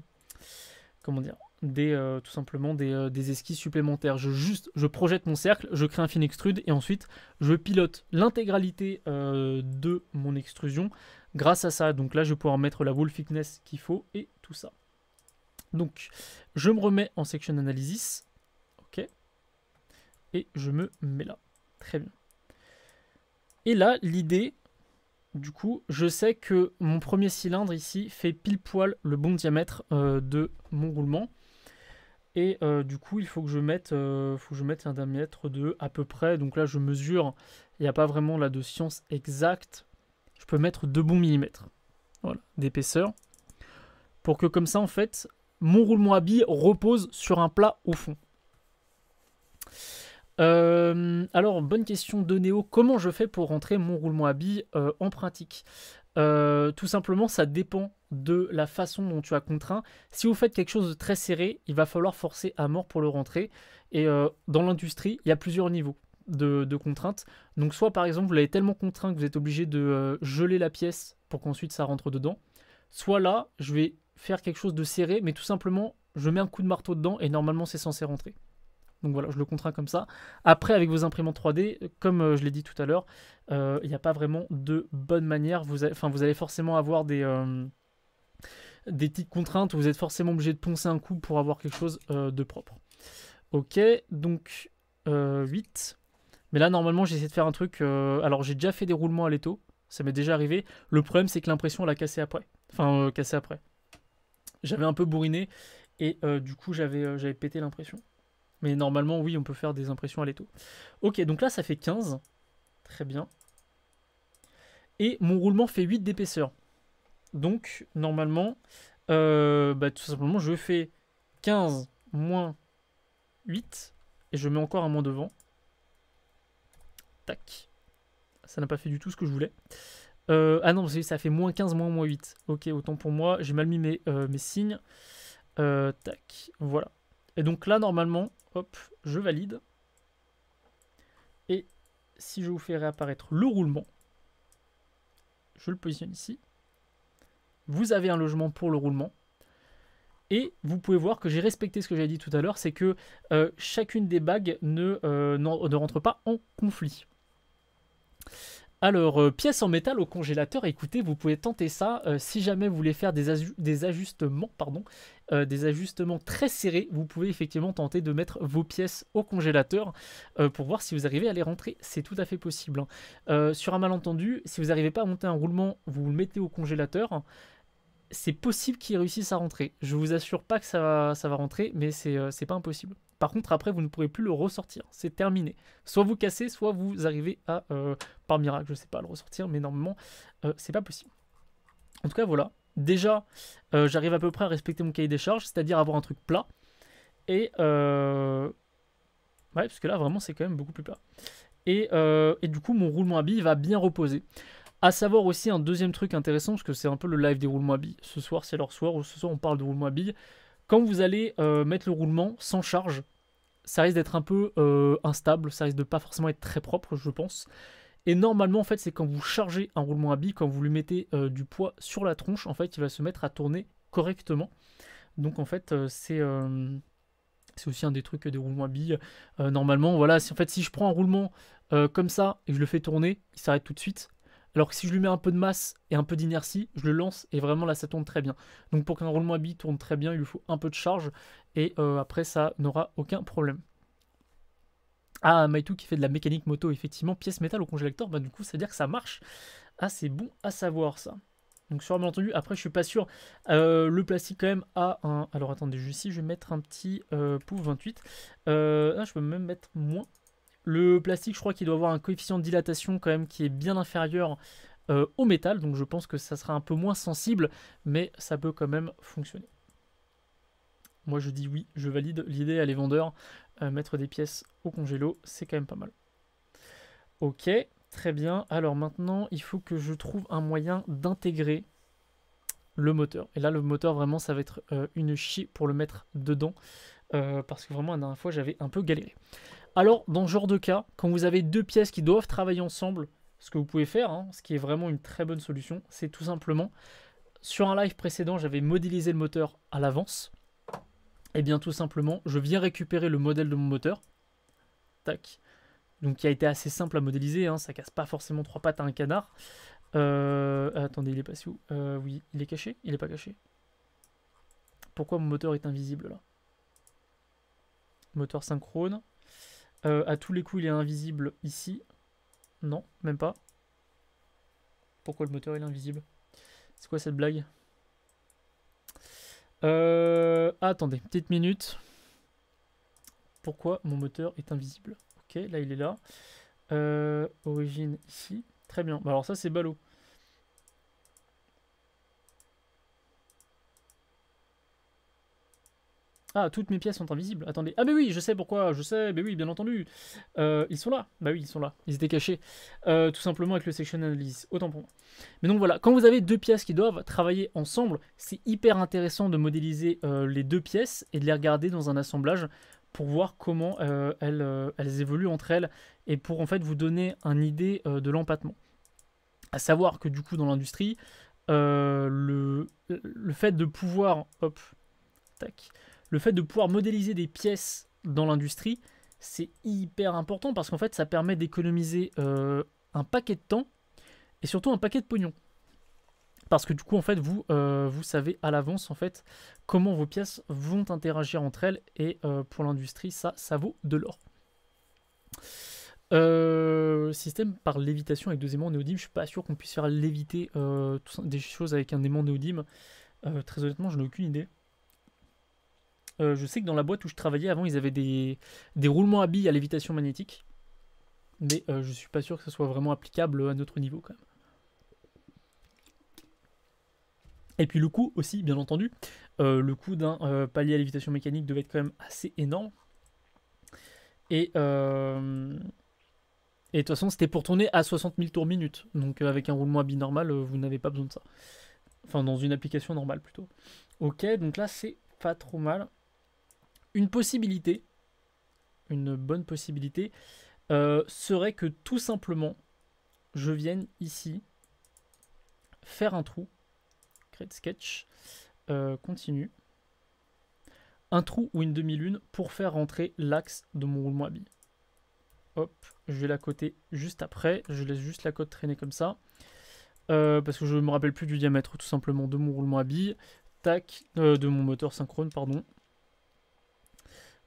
comment dire des, euh, tout simplement euh, des, esquisses supplémentaires. Je, juste, je projette mon cercle, je crée un fine extrude et ensuite je pilote l'intégralité euh, de mon extrusion grâce à ça. Donc là, je vais pouvoir mettre la wall thickness qu'il faut et tout ça. Donc, je me remets en section analysis. OK. Et je me mets là. Très bien. Et là, l'idée, du coup, je sais que mon premier cylindre ici fait pile poil le bon diamètre de mon roulement. Et euh, du coup, il faut que je mette, euh, je mette un diamètre de à peu près. Donc là, je mesure. Il n'y a pas vraiment là de science exacte. Je peux mettre deux bons millimètres voilà, d'épaisseur. Pour que comme ça, en fait, mon roulement à billes repose sur un plat au fond. Euh, alors, bonne question de Néo. Comment je fais pour rentrer mon roulement à billes en pratique euh, tout simplement, ça dépend de la façon dont tu as contraint. Si vous faites quelque chose de très serré, il va falloir forcer à mort pour le rentrer. Et euh, dans l'industrie, il y a plusieurs niveaux de, de, contraintes. Donc soit par exemple, vous l'avez tellement contraint que vous êtes obligé de euh, geler la pièce pour qu'ensuite ça rentre dedans. Soit là, je vais faire quelque chose de serré, mais tout simplement, je mets un coup de marteau dedans et normalement c'est censé rentrer. Donc voilà, je le contrains comme ça. Après, avec vos imprimantes 3D, comme euh, je l'ai dit tout à l'heure, euh, il n'y a pas vraiment de bonne manière. Vous, vous allez forcément avoir des, euh, des petites contraintes vous êtes forcément obligé de poncer un coup pour avoir quelque chose de propre. Ok, donc 8. Mais là, normalement, j'ai essayé de faire un truc. alors, j'ai déjà fait des roulements à l'étau. Ça m'est déjà arrivé. Le problème, c'est que l'impression, l'a cassé après. Enfin, cassé après. J'avais un peu bourriné et du coup, j'avais pété l'impression. Mais normalement, oui, on peut faire des impressions à l'étau. Ok, donc là, ça fait 15. Très bien. Et mon roulement fait 8 d'épaisseur. Donc, normalement, euh, bah, tout simplement, je fais 15 moins 8. Et je mets encore un moins devant. Tac. Ça n'a pas fait du tout ce que je voulais. Euh, ah non, ça fait moins 15, moins, moins 8. Ok, autant pour moi. J'ai mal mis mes, euh, mes signes. tac, voilà. Et donc là, normalement, hop, je valide. Et si je vous fais réapparaître le roulement, je le positionne ici. Vous avez un logement pour le roulement. Et vous pouvez voir que j'ai respecté ce que j'ai dit tout à l'heure, c'est que euh, chacune des bagues ne, euh, ne rentre pas en conflit. Alors, euh, pièces en métal au congélateur, écoutez, vous pouvez tenter ça. Euh, si jamais vous voulez faire des, des ajustements, pardon, euh, des ajustements très serrés, vous pouvez effectivement tenter de mettre vos pièces au congélateur pour voir si vous arrivez à les rentrer. C'est tout à fait possible. Hein. sur un malentendu, si vous n'arrivez pas à monter un roulement, vous le mettez au congélateur. C'est possible qu'il réussisse à rentrer. Je vous assure pas que ça va, ça va rentrer, mais c'est pas impossible. Par contre, après, vous ne pourrez plus le ressortir. C'est terminé. Soit vous cassez, soit vous arrivez à, euh, par miracle, je ne sais pas, le ressortir, mais normalement, euh, c'est pas possible. En tout cas, voilà. Déjà, euh, j'arrive à peu près à respecter mon cahier des charges, c'est-à-dire avoir un truc plat. Et. ouais, parce que là, vraiment, c'est quand même beaucoup plus plat. Et, et du coup, mon roulement à billes va bien reposer. À savoir aussi un deuxième truc intéressant, parce que c'est un peu le live des roulements à billes. Ce soir, c'est leur soir, ou ce soir, on parle de roulement à billes quand vous allez euh, mettre le roulement sans charge, ça risque d'être un peu euh, instable, ça risque de pas forcément être très propre, je pense. Et normalement, en fait, c'est quand vous chargez un roulement à billes, quand vous lui mettez euh, du poids sur la tronche, en fait, il va se mettre à tourner correctement. Donc, en fait, c'est aussi un des trucs des roulements à billes. normalement, voilà, si, en fait, si je prends un roulement comme ça et je le fais tourner, il s'arrête tout de suite. Alors que si je lui mets un peu de masse et un peu d'inertie, je le lance et vraiment là ça tourne très bien. Donc pour qu'un roulement à billes tourne très bien, il lui faut un peu de charge et euh, après ça n'aura aucun problème. Ah, tout qui fait de la mécanique moto, effectivement, pièce métal au congélateur, bah du coup ça veut dire que ça marche. Ah, c'est bon à savoir ça. Donc sur entendu, après je suis pas sûr, euh, le plastique quand même a un... Alors attendez, ici je vais mettre un petit euh, pouf 28. Euh, je peux même mettre moins le plastique, je crois qu'il doit avoir un coefficient de dilatation quand même qui est bien inférieur euh, au métal, donc je pense que ça sera un peu moins sensible, mais ça peut quand même fonctionner. Moi je dis oui, je valide l'idée à les vendeurs, euh, mettre des pièces au congélo, c'est quand même pas mal. Ok, très bien. Alors maintenant, il faut que je trouve un moyen d'intégrer le moteur. Et là, le moteur, vraiment, ça va être euh, une chie pour le mettre dedans. parce que vraiment, la dernière fois, j'avais un peu galéré. Alors, dans ce genre de cas, quand vous avez deux pièces qui doivent travailler ensemble, ce que vous pouvez faire, hein, ce qui est vraiment une très bonne solution, c'est tout simplement, sur un live précédent, j'avais modélisé le moteur à l'avance. Et eh bien tout simplement, je viens récupérer le modèle de mon moteur. Tac. Donc qui a été assez simple à modéliser, hein, ça casse pas forcément trois pattes à un canard. Euh, attendez, il est passé où euh, Oui, il est caché Il n'est pas caché Pourquoi mon moteur est invisible là Moteur synchrone. Euh, à tous les coups, il est invisible ici. Non, même pas. Pourquoi le moteur est invisible C'est quoi cette blague euh, Attendez, petite minute. Pourquoi mon moteur est invisible Ok, là il est là. Euh, origine ici. Très bien. Bah, alors ça c'est ballot. Ah, toutes mes pièces sont invisibles. Attendez. Ah, mais oui, je sais pourquoi. Je sais. Mais oui, bien entendu. Euh, ils sont là. Bah oui, ils sont là. Ils étaient cachés. Euh, tout simplement avec le section analysis. Autant pour moi. Mais donc voilà. Quand vous avez deux pièces qui doivent travailler ensemble, c'est hyper intéressant de modéliser euh, les deux pièces et de les regarder dans un assemblage pour voir comment elles, évoluent entre elles et pour en fait vous donner une idée de l'empattement. À savoir que du coup, dans l'industrie, le fait de pouvoir. Hop. Tac le fait de pouvoir modéliser des pièces dans l'industrie, c'est hyper important parce qu'en fait, ça permet d'économiser euh, un paquet de temps et surtout un paquet de pognon. Parce que du coup, en fait, vous, euh, vous savez à l'avance, en fait, comment vos pièces vont interagir entre elles. Et euh, pour l'industrie, ça, ça vaut de l'or. système par lévitation avec deux aimants néodymes. Je suis pas sûr qu'on puisse faire léviter des choses avec un aimant néodyme. très honnêtement, je n'ai aucune idée. Euh, je sais que dans la boîte où je travaillais avant, ils avaient des, des roulements à billes à lévitation magnétique. Mais je euh, je suis pas sûr que ce soit vraiment applicable à notre niveau quand même. Et puis le coût aussi, bien entendu. Euh, le coût d'un palier à lévitation mécanique devait être quand même assez énorme. Et, et de toute façon, c'était pour tourner à 60 000 tours minute. Donc avec un roulement à billes normal, vous n'avez pas besoin de ça. Enfin, dans une application normale plutôt. Ok, donc là, c'est pas trop mal une possibilité, une bonne possibilité, euh, serait que tout simplement, je vienne ici faire un trou, create sketch, euh, continue, un trou ou une demi-lune pour faire rentrer l'axe de mon roulement à billes. Hop, je vais la coter juste après, je laisse juste la cote traîner comme ça, euh, parce que je ne me rappelle plus du diamètre tout simplement de mon roulement à billes, tac, de mon moteur synchrone, pardon.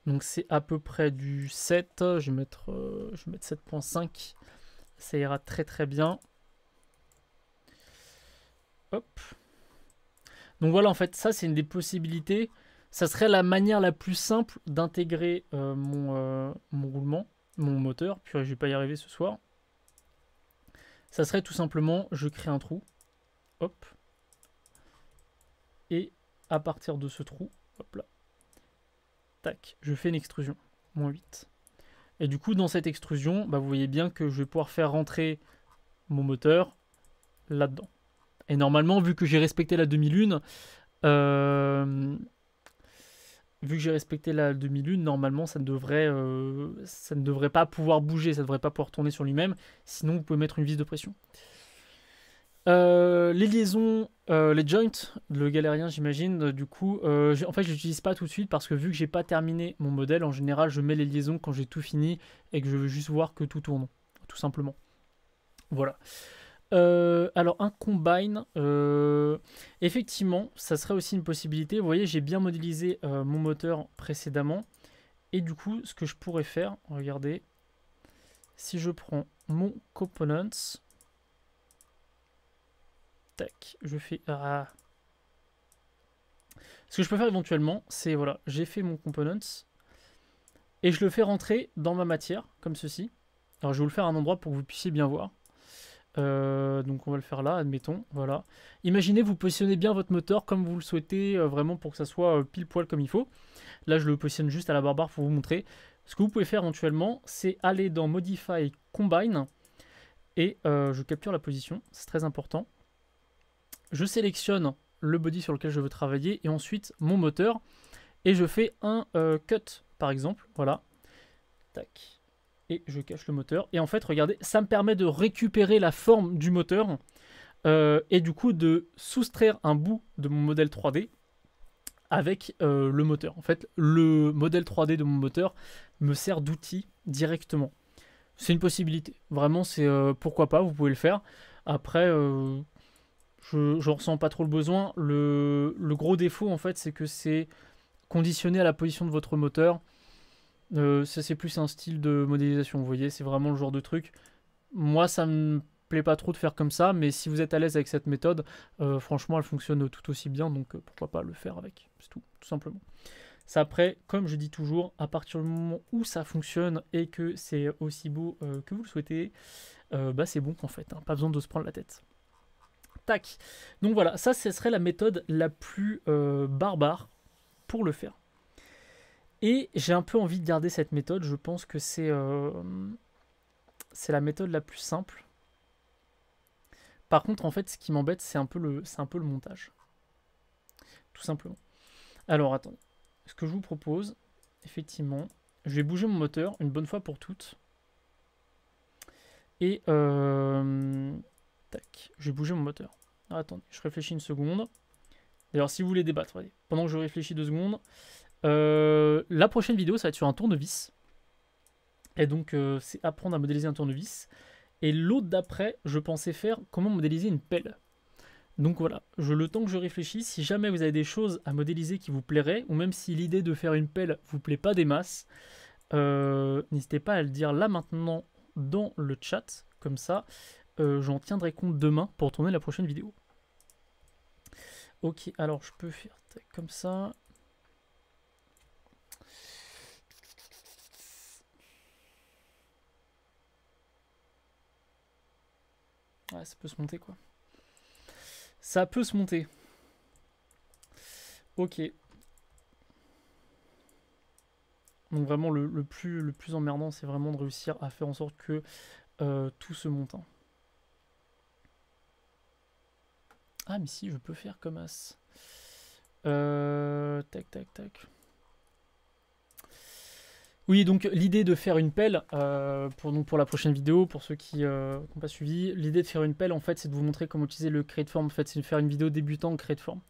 Donc c'est à peu près du 7. Je vais mettre, 7.5. Euh, ça ira très très bien. Hop. Donc voilà, en fait, ça c'est une des possibilités. Ça serait la manière la plus simple d'intégrer euh, mon, euh, mon, roulement, mon moteur. Puis je vais pas y arriver ce soir. Ça serait tout simplement, je crée un trou. Hop. Et à partir de ce trou, hop là, je fais une extrusion, moins 8. Et du coup, dans cette extrusion, bah, vous voyez bien que je vais pouvoir faire rentrer mon moteur là-dedans. Et normalement, vu que j'ai respecté la demi-lune, euh, vu que j'ai respecté la demi-lune, normalement, ça ne, devrait, euh, ça ne devrait pas pouvoir bouger, ça ne devrait pas pouvoir tourner sur lui-même. Sinon, vous pouvez mettre une vis de pression. Euh, les liaisons, euh, les joints, le galérien j'imagine, euh, du coup, en fait je n'utilise pas tout de suite parce que vu que j'ai pas terminé mon modèle, en général je mets les liaisons quand j'ai tout fini et que je veux juste voir que tout tourne, tout simplement. Voilà. alors un combine, effectivement, ça serait aussi une possibilité. Vous voyez, j'ai bien modélisé mon moteur précédemment. Et du coup, ce que je pourrais faire, regardez, si je prends mon components, je fais... Ce que je peux faire éventuellement, c'est, voilà, j'ai fait mon components, et je le fais rentrer dans ma matière, comme ceci. Alors je vais vous le faire à un endroit pour que vous puissiez bien voir. Euh, donc on va le faire là, admettons, voilà. Imaginez, vous positionnez bien votre moteur comme vous le souhaitez, euh, vraiment pour que ça soit euh, pile poil comme il faut. Là, je le positionne juste à la barbare pour vous montrer. Ce que vous pouvez faire éventuellement, c'est aller dans Modify Combine, et je capture la position, c'est très important je sélectionne le body sur lequel je veux travailler et ensuite mon moteur et je fais un euh, cut par exemple, voilà, tac, et je cache le moteur et en fait regardez ça me permet de récupérer la forme du moteur euh, et du coup de soustraire un bout de mon modèle 3D avec euh, le moteur. En fait le modèle 3D de mon moteur me sert d'outil directement. C'est une possibilité, vraiment c'est pourquoi pas, vous pouvez le faire. Après, je ressens pas trop le besoin. Le, gros défaut, en fait, c'est que c'est conditionné à la position de votre moteur. Euh, ça, c'est plus un style de modélisation, vous voyez, c'est vraiment le genre de truc. Moi, ça me plaît pas trop de faire comme ça, mais si vous êtes à l'aise avec cette méthode, euh, franchement, elle fonctionne tout aussi bien, donc euh, pourquoi pas le faire avec, c'est tout, tout simplement. Ça, après, comme je dis toujours, à partir du moment où ça fonctionne et que c'est aussi beau que vous le souhaitez, bah, c'est bon qu'en fait, hein, pas besoin de se prendre la tête. Tac. Donc voilà, ça, ce serait la méthode la plus euh, barbare pour le faire. Et j'ai un peu envie de garder cette méthode. Je pense que c'est euh, c'est la méthode la plus simple. Par contre, en fait, ce qui m'embête, c'est un, peu le, un peu le montage. Tout simplement. Alors, attends. Ce que je vous propose, effectivement, je vais bouger mon moteur une bonne fois pour toutes. Et... Euh, Tac, je vais bouger mon moteur. Ah, attendez, je réfléchis une seconde. D'ailleurs, si vous voulez débattre, pendant que je réfléchis deux secondes, euh, la prochaine vidéo, ça va être sur un tournevis. Et donc, euh, c'est apprendre à modéliser un tournevis. Et l'autre d'après, je pensais faire comment modéliser une pelle. Donc voilà, le temps que je réfléchis, si jamais vous avez des choses à modéliser qui vous plairaient, ou même si l'idée de faire une pelle vous plaît pas des masses, euh, n'hésitez pas à le dire là maintenant dans le chat, comme ça, euh, j'en tiendrai compte demain pour tourner la prochaine vidéo. Ok, alors je peux faire comme ça. Ouais, ça peut se monter quoi. Ça peut se monter. Ok. Donc vraiment le, plus, le plus emmerdant c'est vraiment de réussir à faire en sorte que euh, tout se monte. Hein. Ah, mais si, je peux faire comme As. Euh, tac, tac, tac. Oui, donc l'idée de faire une pelle, euh, pour, nous pour la prochaine vidéo, pour ceux qui n'ont euh, pas suivi, l'idée de faire une pelle, en fait, c'est de vous montrer comment utiliser le créer de forme. En fait, c'est de faire une vidéo débutant en de forme.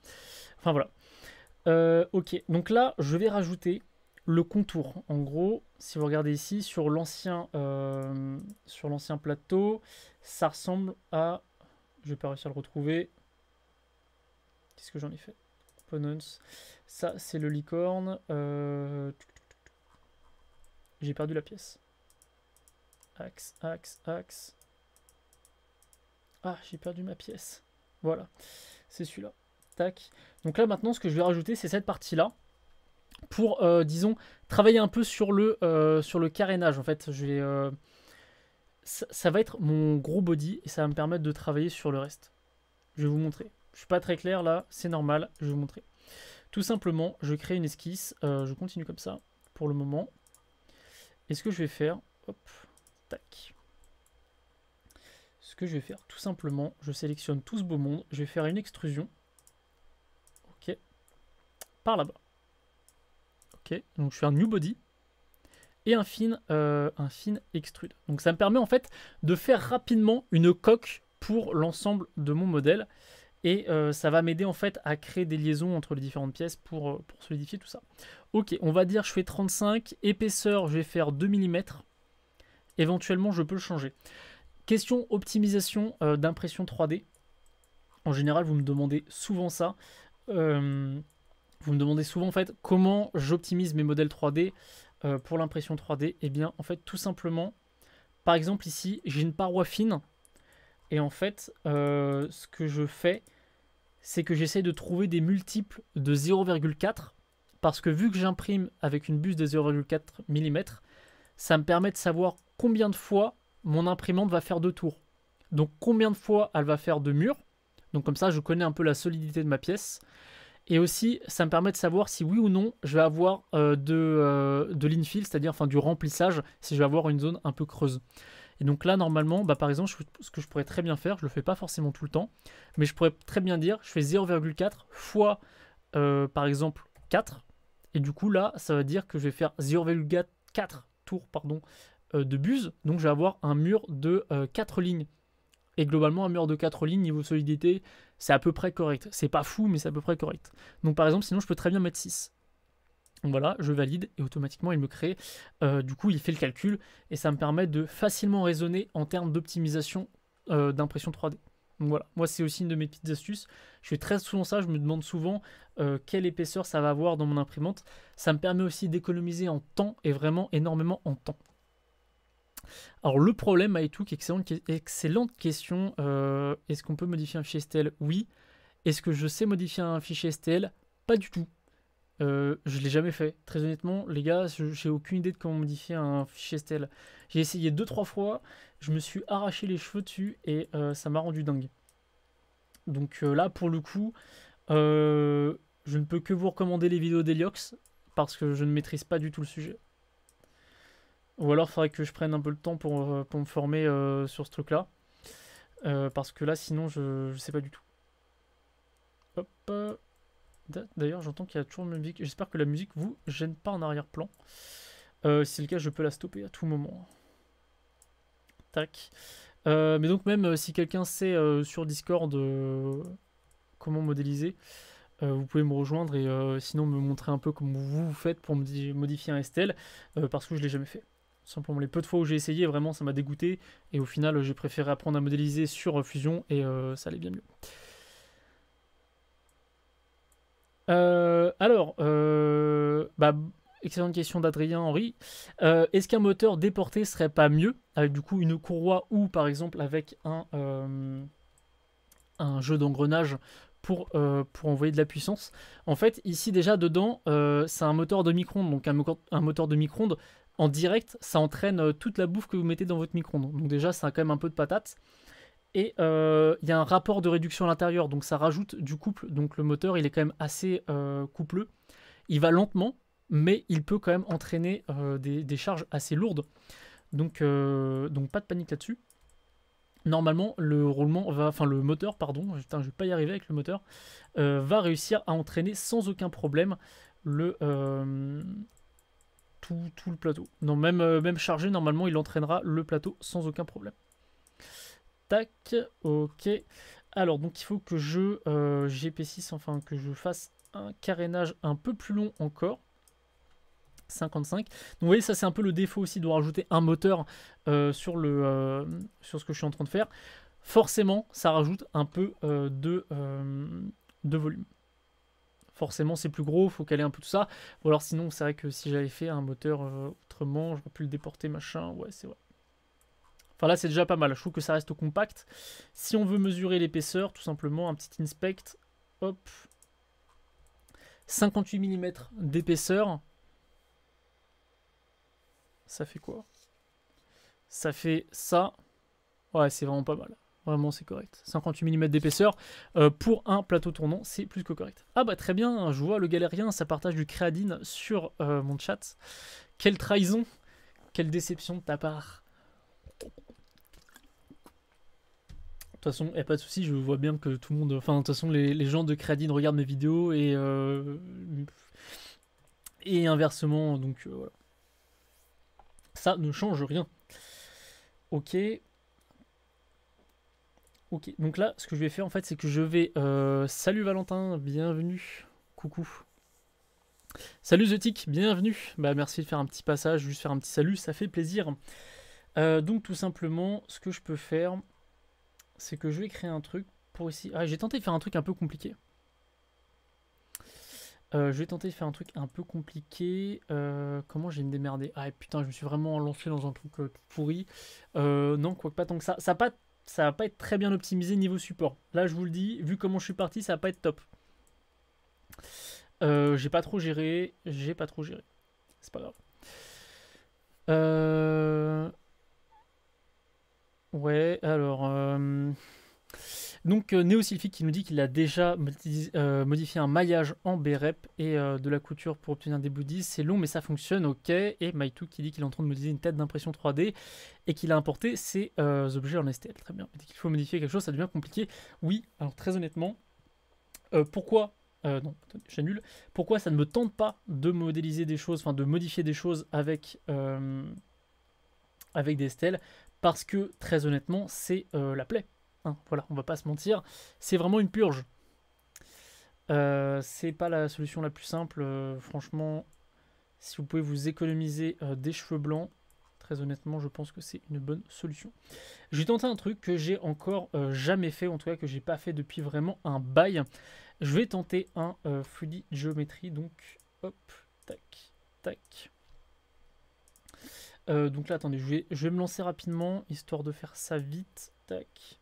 Enfin, voilà. ok, donc là, je vais rajouter le contour. En gros, si vous regardez ici, sur l'ancien sur l'ancien plateau, ça ressemble à... Je vais pas réussir à le retrouver. Qu'est-ce que j'en ai fait Ponons. Ça, c'est le licorne. Euh, j'ai perdu la pièce. Axe, axe, axe. Ah, j'ai perdu ma pièce. Voilà, c'est celui-là. Tac. Donc là, maintenant, ce que je vais rajouter, c'est cette partie-là pour, euh, disons, travailler un peu sur le, euh, sur le carénage. En fait, je ça, va être mon gros body et ça va me permettre de travailler sur le reste. Je vais vous montrer. Je suis pas très clair là, c'est normal, je vais vous montrer. Tout simplement, je crée une esquisse, euh, je continue comme ça pour le moment. Et ce que je vais faire, hop, tac. Ce que je vais faire, tout simplement, je sélectionne tout ce beau monde, je vais faire une extrusion. Ok, par là-bas. Ok, donc je fais un new body et un fine, euh, un extrude. Donc ça me permet en fait de faire rapidement une coque pour l'ensemble de mon modèle. Et euh, ça va m'aider en fait à créer des liaisons entre les différentes pièces pour, euh, pour solidifier tout ça. Ok, on va dire je fais 35, épaisseur je vais faire 2 mm. Éventuellement je peux le changer. Question optimisation euh, d'impression 3D. En général vous me demandez souvent ça. vous me demandez souvent en fait comment j'optimise mes modèles 3D pour l'impression 3D. Eh bien en fait tout simplement, par exemple ici j'ai une paroi fine et en fait, euh, ce que je fais, c'est que j'essaie de trouver des multiples de 0,4 parce que vu que j'imprime avec une buse de 0,4 mm, ça me permet de savoir combien de fois mon imprimante va faire deux tours. Donc combien de fois elle va faire de murs. Donc comme ça, je connais un peu la solidité de ma pièce. Et aussi, ça me permet de savoir si oui ou non je vais avoir euh, de, euh, de l'infill, c'est-à-dire enfin, du remplissage, si je vais avoir une zone un peu creuse. Et donc là, normalement, bah, par exemple, ce que je pourrais très bien faire, je le fais pas forcément tout le temps, mais je pourrais très bien dire, je fais 0,4 fois, euh, par exemple, 4. Et du coup, là, ça va dire que je vais faire 0,4 tours pardon, euh, de buse. Donc, je vais avoir un mur de 4 euh, lignes. Et globalement, un mur de 4 lignes, niveau solidité, c'est à peu près correct. C'est pas fou, mais c'est à peu près correct. Donc, par exemple, sinon, je peux très bien mettre 6. Voilà, je valide et automatiquement il me crée. Euh, du coup, il fait le calcul et ça me permet de facilement raisonner en termes d'optimisation euh, d'impression 3D. voilà, moi c'est aussi une de mes petites astuces. Je fais très souvent ça, je me demande souvent euh, quelle épaisseur ça va avoir dans mon imprimante. Ça me permet aussi d'économiser en temps et vraiment énormément en temps. Alors le problème, tout excellente, excellente question. Est-ce qu'on peut modifier un fichier STL Oui. Est-ce que je sais modifier un fichier STL Pas du tout. Je euh, je l'ai jamais fait. Très honnêtement, les gars, j'ai aucune idée de comment modifier un fichier STL. J'ai essayé deux trois fois, je me suis arraché les cheveux dessus et euh, ça m'a rendu dingue. Donc euh, là, pour le coup, je ne peux que vous recommander les vidéos d'Eliox parce que je ne maîtrise pas du tout le sujet. Ou alors, il faudrait que je prenne un peu le temps pour, pour me former sur ce truc-là. parce que là, sinon, je ne sais pas du tout. Hop. D'ailleurs, j'entends qu'il y a toujours de la musique. J'espère que la musique vous gêne pas en arrière-plan. Euh, si c'est le cas, je peux la stopper à tout moment. Tac. Euh, mais donc même euh, si quelqu'un sait sur Discord comment modéliser, vous pouvez me rejoindre et sinon me montrer un peu comment vous faites pour modifier un STL, parce que je l'ai jamais fait. Simplement, les peu de fois où j'ai essayé, vraiment, ça m'a dégoûté. Et au final, j'ai préféré apprendre à modéliser sur Fusion et ça allait bien mieux. Euh, alors, euh, bah, excellente question d'Adrien Henry. Euh, est-ce qu'un moteur déporté serait pas mieux avec du coup une courroie ou par exemple avec un, jeu d'engrenage pour, pour envoyer de la puissance En fait, ici déjà dedans, c'est un moteur de micro-ondes. Donc un, moteur de micro-ondes en direct, ça entraîne toute la bouffe que vous mettez dans votre micro-ondes. Donc déjà, ça a quand même un peu de patate. Et euh, il y a un rapport de réduction à l'intérieur, donc ça rajoute du couple. Donc le moteur, il est quand même assez euh, coupleux. Il va lentement, mais il peut quand même entraîner euh, des, charges assez lourdes. Donc, donc pas de panique là-dessus. Normalement, le roulement va, enfin le moteur, pardon, putain, je vais pas y arriver avec le moteur, va réussir à entraîner sans aucun problème le tout, tout, le plateau. Non, même, même chargé, normalement, il entraînera le plateau sans aucun problème. Tac, ok. Alors, donc il faut que je euh, GP6, enfin que je fasse un carénage un peu plus long encore. 55. Donc vous voyez, ça c'est un peu le défaut aussi de rajouter un moteur euh, sur, le, euh, sur ce que je suis en train de faire. Forcément, ça rajoute un peu de, de volume forcément c'est plus gros, faut caler un peu tout ça. Ou alors sinon c'est vrai que si j'avais fait un moteur autrement, j'aurais pu le déporter machin, ouais c'est vrai. Enfin là c'est déjà pas mal, je trouve que ça reste compact. Si on veut mesurer l'épaisseur, tout simplement un petit inspect, hop, 58 mm d'épaisseur. Ça fait quoi Ça fait ça. Ouais, c'est vraiment pas mal. Vraiment, c'est correct. 58 mm d'épaisseur euh, pour un plateau tournant, c'est plus que correct. Ah bah très bien, je vois le galérien, ça partage du créadine sur euh, mon chat. Quelle trahison Quelle déception de ta part De toute façon, il a pas de souci, je vois bien que tout le monde. Enfin, de toute façon, les, gens de Cradine regardent mes vidéos et. Euh, et inversement, donc euh, voilà. Ça ne change rien. Ok. Ok, donc là, ce que je vais faire en fait, c'est que je vais. Euh, salut Valentin, bienvenue. Coucou. Salut Zotik, bienvenue. Bah merci de faire un petit passage, juste faire un petit salut, ça fait plaisir. donc tout simplement, ce que je peux faire, c'est que je vais créer un truc pour ici. Ah, j'ai tenté de faire un truc un peu compliqué. Euh, je vais tenter de faire un truc un peu compliqué. Euh, comment je vais me démerder Ah putain, je me suis vraiment lancé dans un truc euh, pourri. non, quoique pas tant que ça. Ça va pas, ça va pas être très bien optimisé niveau support. Là, je vous le dis, vu comment je suis parti, ça va pas être top. j'ai pas trop géré. J'ai pas trop géré. C'est pas grave. Ouais, alors. Euh, donc, euh, qui nous dit qu'il a déjà euh, modifié un maillage en BREP et euh, de la couture pour obtenir des bouddhis. C'est long, mais ça fonctionne, ok. Et Maitou qui dit qu'il est en train de modifier une tête d'impression 3D et qu'il a importé ses objets en STL. Très bien. Dès qu'il faut modifier quelque chose, ça devient compliqué. Oui, alors très honnêtement, pourquoi euh, non, j'annule. Pourquoi ça ne me tente pas de modéliser des choses, enfin de modifier des choses avec, avec des STL parce que très honnêtement, c'est euh, la plaie. Hein, voilà, on va pas se mentir. C'est vraiment une purge. Euh, c'est pas la solution la plus simple. Euh, franchement, si vous pouvez vous économiser des cheveux blancs, très honnêtement, je pense que c'est une bonne solution. J'ai tenté un truc que j'ai encore jamais fait, en tout cas que j'ai pas fait depuis vraiment un bail. Je vais tenter un fluid Geometry. Donc, hop, tac, tac. Euh, donc là, attendez, je vais, je vais, me lancer rapidement, histoire de faire ça vite. Tac.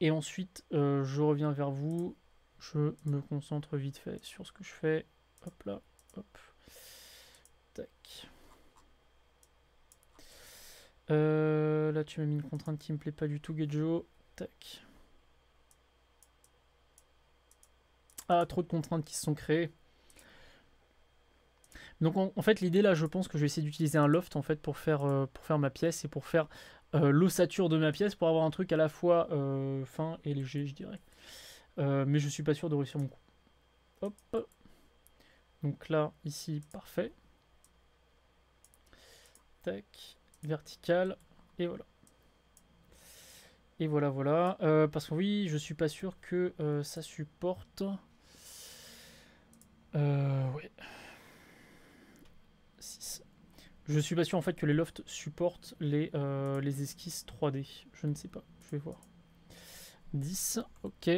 Et ensuite, euh, je reviens vers vous. Je me concentre vite fait sur ce que je fais. Hop là, hop. Tac. Euh, là, tu m'as mis une contrainte qui me plaît pas du tout, Gejo. Tac. Ah, trop de contraintes qui se sont créées. Donc en, fait l'idée là je pense que je vais essayer d'utiliser un loft en fait pour faire, euh, pour faire ma pièce et pour faire euh, l'ossature de ma pièce pour avoir un truc à la fois euh, fin et léger je dirais. mais je suis pas sûr de réussir mon coup. Hop. Donc là ici parfait. Tac. Vertical. Et voilà. Et voilà, voilà. parce que oui, je suis pas sûr que ça supporte. Euh, ouais. Je suis pas sûr en fait que les lofts supportent les, euh, les esquisses 3D. Je ne sais pas. Je vais voir. 10, ok.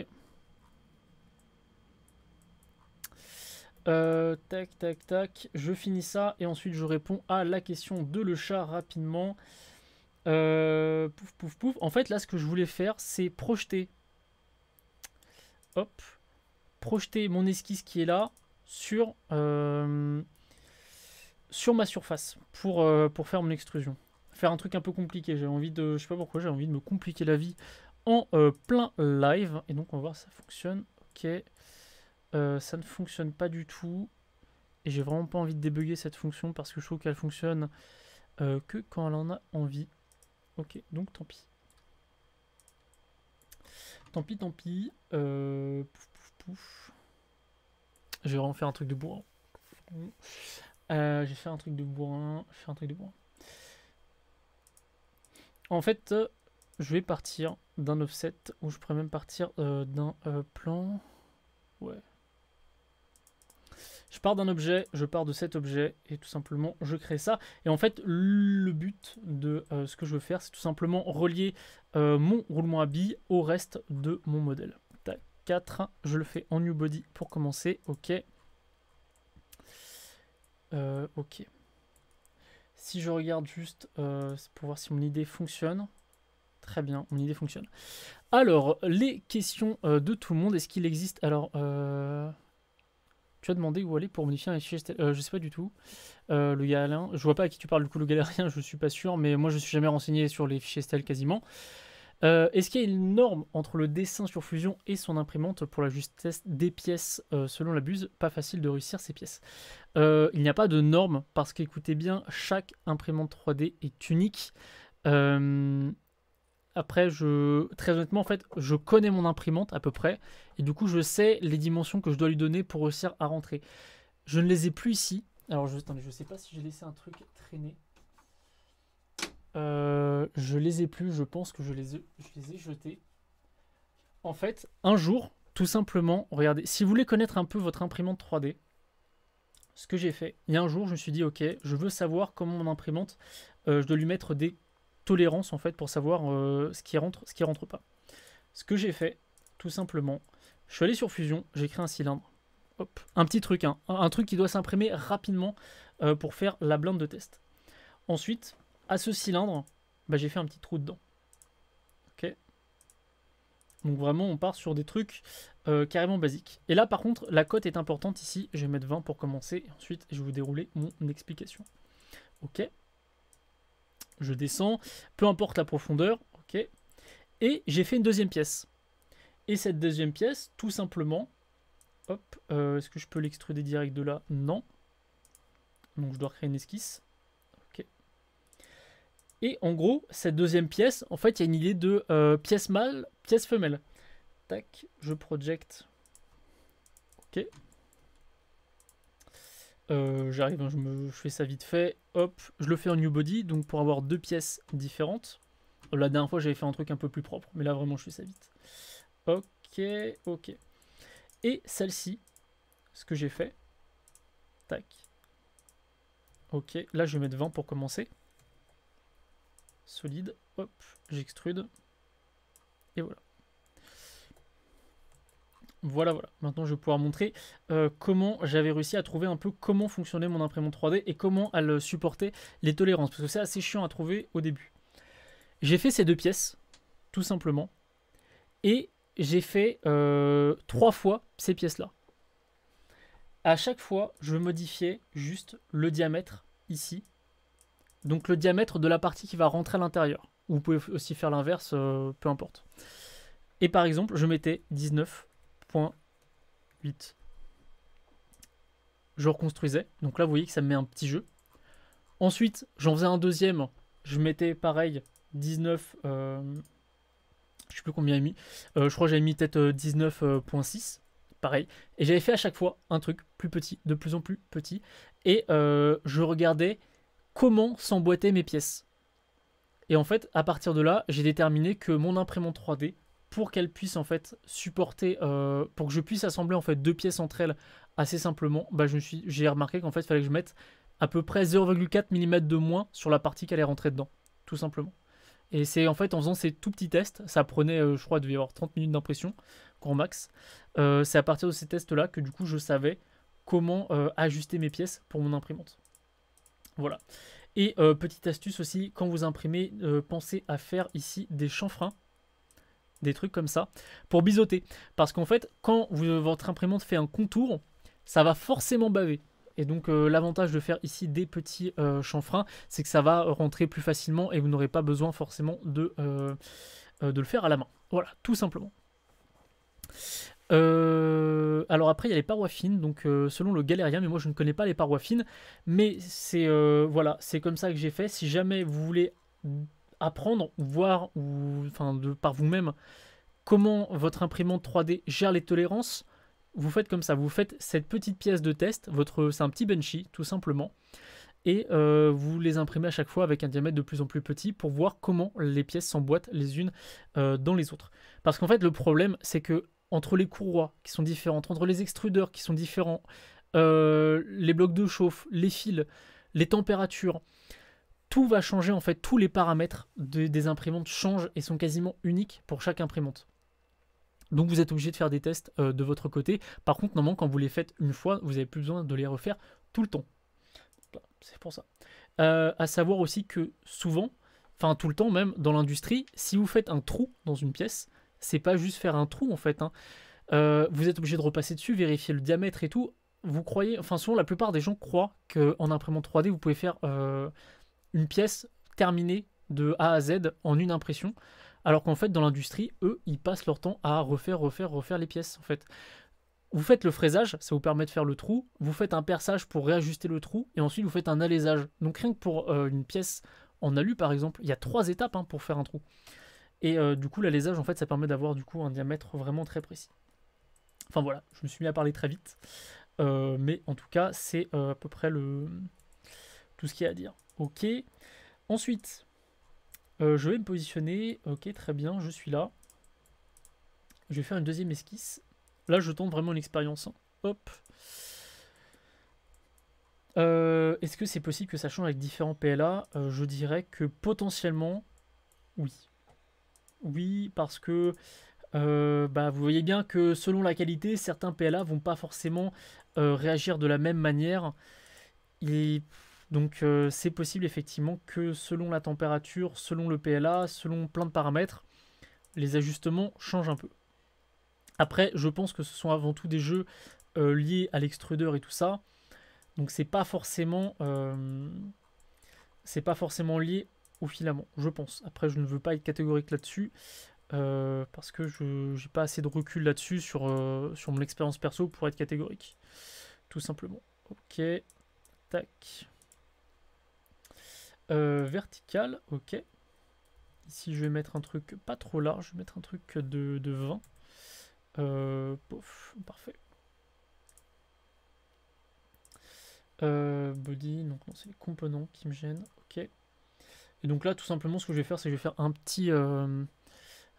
Euh, tac, tac, tac. Je finis ça et ensuite je réponds à la question de le chat rapidement. Euh, pouf, pouf, pouf. En fait, là, ce que je voulais faire, c'est projeter. Hop. Projeter mon esquisse qui est là sur, sur ma surface pour, euh, pour faire mon extrusion. Faire un truc un peu compliqué. J'ai envie de. Je sais pas pourquoi, j'ai envie de me compliquer la vie en euh, plein live. Et donc on va voir si ça fonctionne. Ok. Euh, ça ne fonctionne pas du tout. Et j'ai vraiment pas envie de débugger cette fonction parce que je trouve qu'elle fonctionne que quand elle en a envie. Ok, donc tant pis. Tant pis, tant pis. pouf, pouf, pouf. Je vais vraiment faire un truc de bourrin. Euh, j'ai fait un truc de bourrin. un truc de bourrin. En fait, euh, je vais partir d'un offset ou je pourrais même partir euh, d'un plan. Ouais. Je pars d'un objet, je pars de cet objet et tout simplement je crée ça. Et en fait, le but de ce que je veux faire, c'est tout simplement relier mon roulement à billes au reste de mon modèle. Tac, 4, je le fais en new body pour commencer. Ok. Euh, ok. Si je regarde juste euh, pour voir si mon idée fonctionne. Très bien, mon idée fonctionne. Alors, les questions euh, de tout le monde. Est-ce qu'il existe... Alors, tu as demandé où aller pour modifier un fichier... je sais pas du tout. le gars je vois pas à qui tu parles du coup, le galérien, (laughs) je suis pas sûr. Mais moi, je suis jamais renseigné sur les fichiers STL quasiment. Euh, est-ce qu'il y a une norme entre le dessin sur Fusion et son imprimante pour la justesse des pièces euh, Selon la buse, pas facile de réussir ces pièces. Euh, il n'y a pas de norme parce qu'écoutez bien, chaque imprimante 3D est unique. après, je, très honnêtement, en fait, je connais mon imprimante à peu près et du coup, je sais les dimensions que je dois lui donner pour réussir à rentrer. Je ne les ai plus ici. Alors, je, attendez, je sais pas si j'ai laissé un truc traîner. Euh, je les ai plus, je pense que je les, ai, jetés. En fait, un jour, tout simplement, regardez, si vous voulez connaître un peu votre imprimante 3D, ce que j'ai fait, il y a un jour, je me suis dit, ok, je veux savoir comment mon imprimante, euh, je dois lui mettre des tolérances en fait pour savoir euh, ce qui rentre, ce qui rentre pas. Ce que j'ai fait, tout simplement, je suis allé sur Fusion, j'ai créé un cylindre. un petit truc, hein, un truc qui doit s'imprimer rapidement pour faire la blinde de test. Ensuite, à ce cylindre, bah, j'ai fait un petit trou dedans. Ok. Donc vraiment, on part sur des trucs euh, carrément basiques. Et là, par contre, la cote est importante ici. Je vais mettre 20 pour commencer. ensuite, je vais vous dérouler mon explication. Ok. Je descends, peu importe la profondeur. Ok. Et j'ai fait une deuxième pièce. Et cette deuxième pièce, tout simplement, hop, euh, est-ce que je peux l'extruder direct de là Non. Donc je dois créer une esquisse. Et en gros, cette deuxième pièce, en fait, il y a une idée de euh, pièce mâle, pièce femelle. Tac, je projecte. Ok. Euh, j'arrive, hein, je, je fais ça vite fait. Hop, je le fais en new body, donc pour avoir deux pièces différentes. Euh, la dernière fois, j'avais fait un truc un peu plus propre, mais là, vraiment, je fais ça vite. Ok, ok. Et celle-ci, ce que j'ai fait, tac. Ok, là, je vais mettre 20 pour commencer solide, hop, j'extrude, et voilà. Voilà, voilà. Maintenant, je vais pouvoir montrer euh, comment j'avais réussi à trouver un peu comment fonctionnait mon imprimante 3D et comment elle euh, supportait les tolérances, parce que c'est assez chiant à trouver au début. J'ai fait ces deux pièces, tout simplement, et j'ai fait euh, trois fois ces pièces-là. À chaque fois, je modifiais juste le diamètre ici donc le diamètre de la partie qui va rentrer à l'intérieur. Vous pouvez aussi faire l'inverse, euh, peu importe. Et par exemple, je mettais 19.8. Je reconstruisais. Donc là, vous voyez que ça me met un petit jeu. Ensuite, j'en faisais un deuxième. Je mettais pareil 19. Je euh, je sais plus combien j'ai mis. Euh, je crois que j'avais mis peut-être 19.6. Pareil. Et j'avais fait à chaque fois un truc plus petit, de plus en plus petit. Et je regardais comment s'emboîter mes pièces. Et en fait, à partir de là, j'ai déterminé que mon imprimante 3D, pour qu'elle puisse en fait supporter, euh, pour que je puisse assembler en fait deux pièces entre elles assez simplement, bah je suis, j'ai remarqué qu'en fait, il fallait que je mette à peu près 0,4 mm de moins sur la partie qu'elle est rentrée dedans, tout simplement. Et c'est en fait en faisant ces tout petits tests, ça prenait, euh, je crois, il devait y avoir 30 minutes d'impression, grand max. Euh, c'est à partir de ces tests-là que du coup, je savais comment ajuster mes pièces pour mon imprimante. Voilà. Et euh, petite astuce aussi, quand vous imprimez, euh, pensez à faire ici des chanfreins, des trucs comme ça, pour biseauter. Parce qu'en fait, quand euh, votre imprimante fait un contour, ça va forcément baver. Et donc l'avantage de faire ici des petits chanfreins, c'est que ça va rentrer plus facilement et vous n'aurez pas besoin forcément de, de le faire à la main. Voilà, tout simplement. Euh, alors après, il y a les parois fines, donc euh, selon le galérien, mais moi je ne connais pas les parois fines, mais c'est euh, voilà, c'est comme ça que j'ai fait. Si jamais vous voulez apprendre, voir ou enfin de par vous-même comment votre imprimante 3D gère les tolérances, vous faites comme ça, vous faites cette petite pièce de test, votre c'est un petit benchy tout simplement. Et vous les imprimez à chaque fois avec un diamètre de plus en plus petit pour voir comment les pièces s'emboîtent les unes dans les autres. Parce qu'en fait, le problème, c'est que entre les courroies qui sont différentes, entre les extrudeurs qui sont différents, euh, les blocs de chauffe, les fils, les températures. Tout va changer en fait, tous les paramètres des imprimantes changent et sont quasiment uniques pour chaque imprimante. Donc vous êtes obligé de faire des tests euh, de votre côté. Par contre, normalement, quand vous les faites une fois, vous n'avez plus besoin de les refaire tout le temps. C'est pour ça. Euh, à savoir aussi que souvent, enfin tout le temps même, dans l'industrie, si vous faites un trou dans une pièce, c'est pas juste faire un trou en fait. Hein. Euh, vous êtes obligé de repasser dessus, vérifier le diamètre et tout. Vous croyez, enfin souvent la plupart des gens croient qu'en imprimant 3D vous pouvez faire euh, une pièce terminée de A à Z en une impression, alors qu'en fait dans l'industrie, eux, ils passent leur temps à refaire, refaire, refaire les pièces en fait. Vous faites le fraisage, ça vous permet de faire le trou, vous faites un perçage pour réajuster le trou, et ensuite vous faites un alésage. Donc rien que pour euh, une pièce en alu par exemple, il y a trois étapes hein, pour faire un trou. Et euh, du coup, l'alésage, en fait, ça permet d'avoir du coup un diamètre vraiment très précis. Enfin voilà, je me suis mis à parler très vite. Euh, mais en tout cas, c'est euh, à peu près le tout ce qu'il y a à dire. Ok. Ensuite, je vais me positionner. Ok, très bien, je suis là. Je vais faire une deuxième esquisse. Là, je tente vraiment l'expérience. expérience. Hein. Hop. Est-ce que c'est possible que ça change avec différents PLA Je dirais que potentiellement, oui oui, parce que euh, bah, vous voyez bien que selon la qualité, certains PLA vont pas forcément euh, réagir de la même manière. Et donc euh, c'est possible effectivement que selon la température, selon le PLA, selon plein de paramètres, les ajustements changent un peu. Après, je pense que ce sont avant tout des jeux liés à l'extrudeur et tout ça. Donc c'est pas forcément c'est pas forcément lié au filament, je pense. Après, je ne veux pas être catégorique là-dessus, euh, parce que je n'ai pas assez de recul là-dessus sur, euh, sur mon expérience perso pour être catégorique. Tout simplement. Ok. Tac. Euh, vertical, ok. Ici, je vais mettre un truc pas trop large, je mettre un truc de, 20. Euh, parfait. body, donc non, c'est les composants qui me gênent. Et donc là, tout simplement, ce que je vais faire, c'est que je vais faire un petit, euh,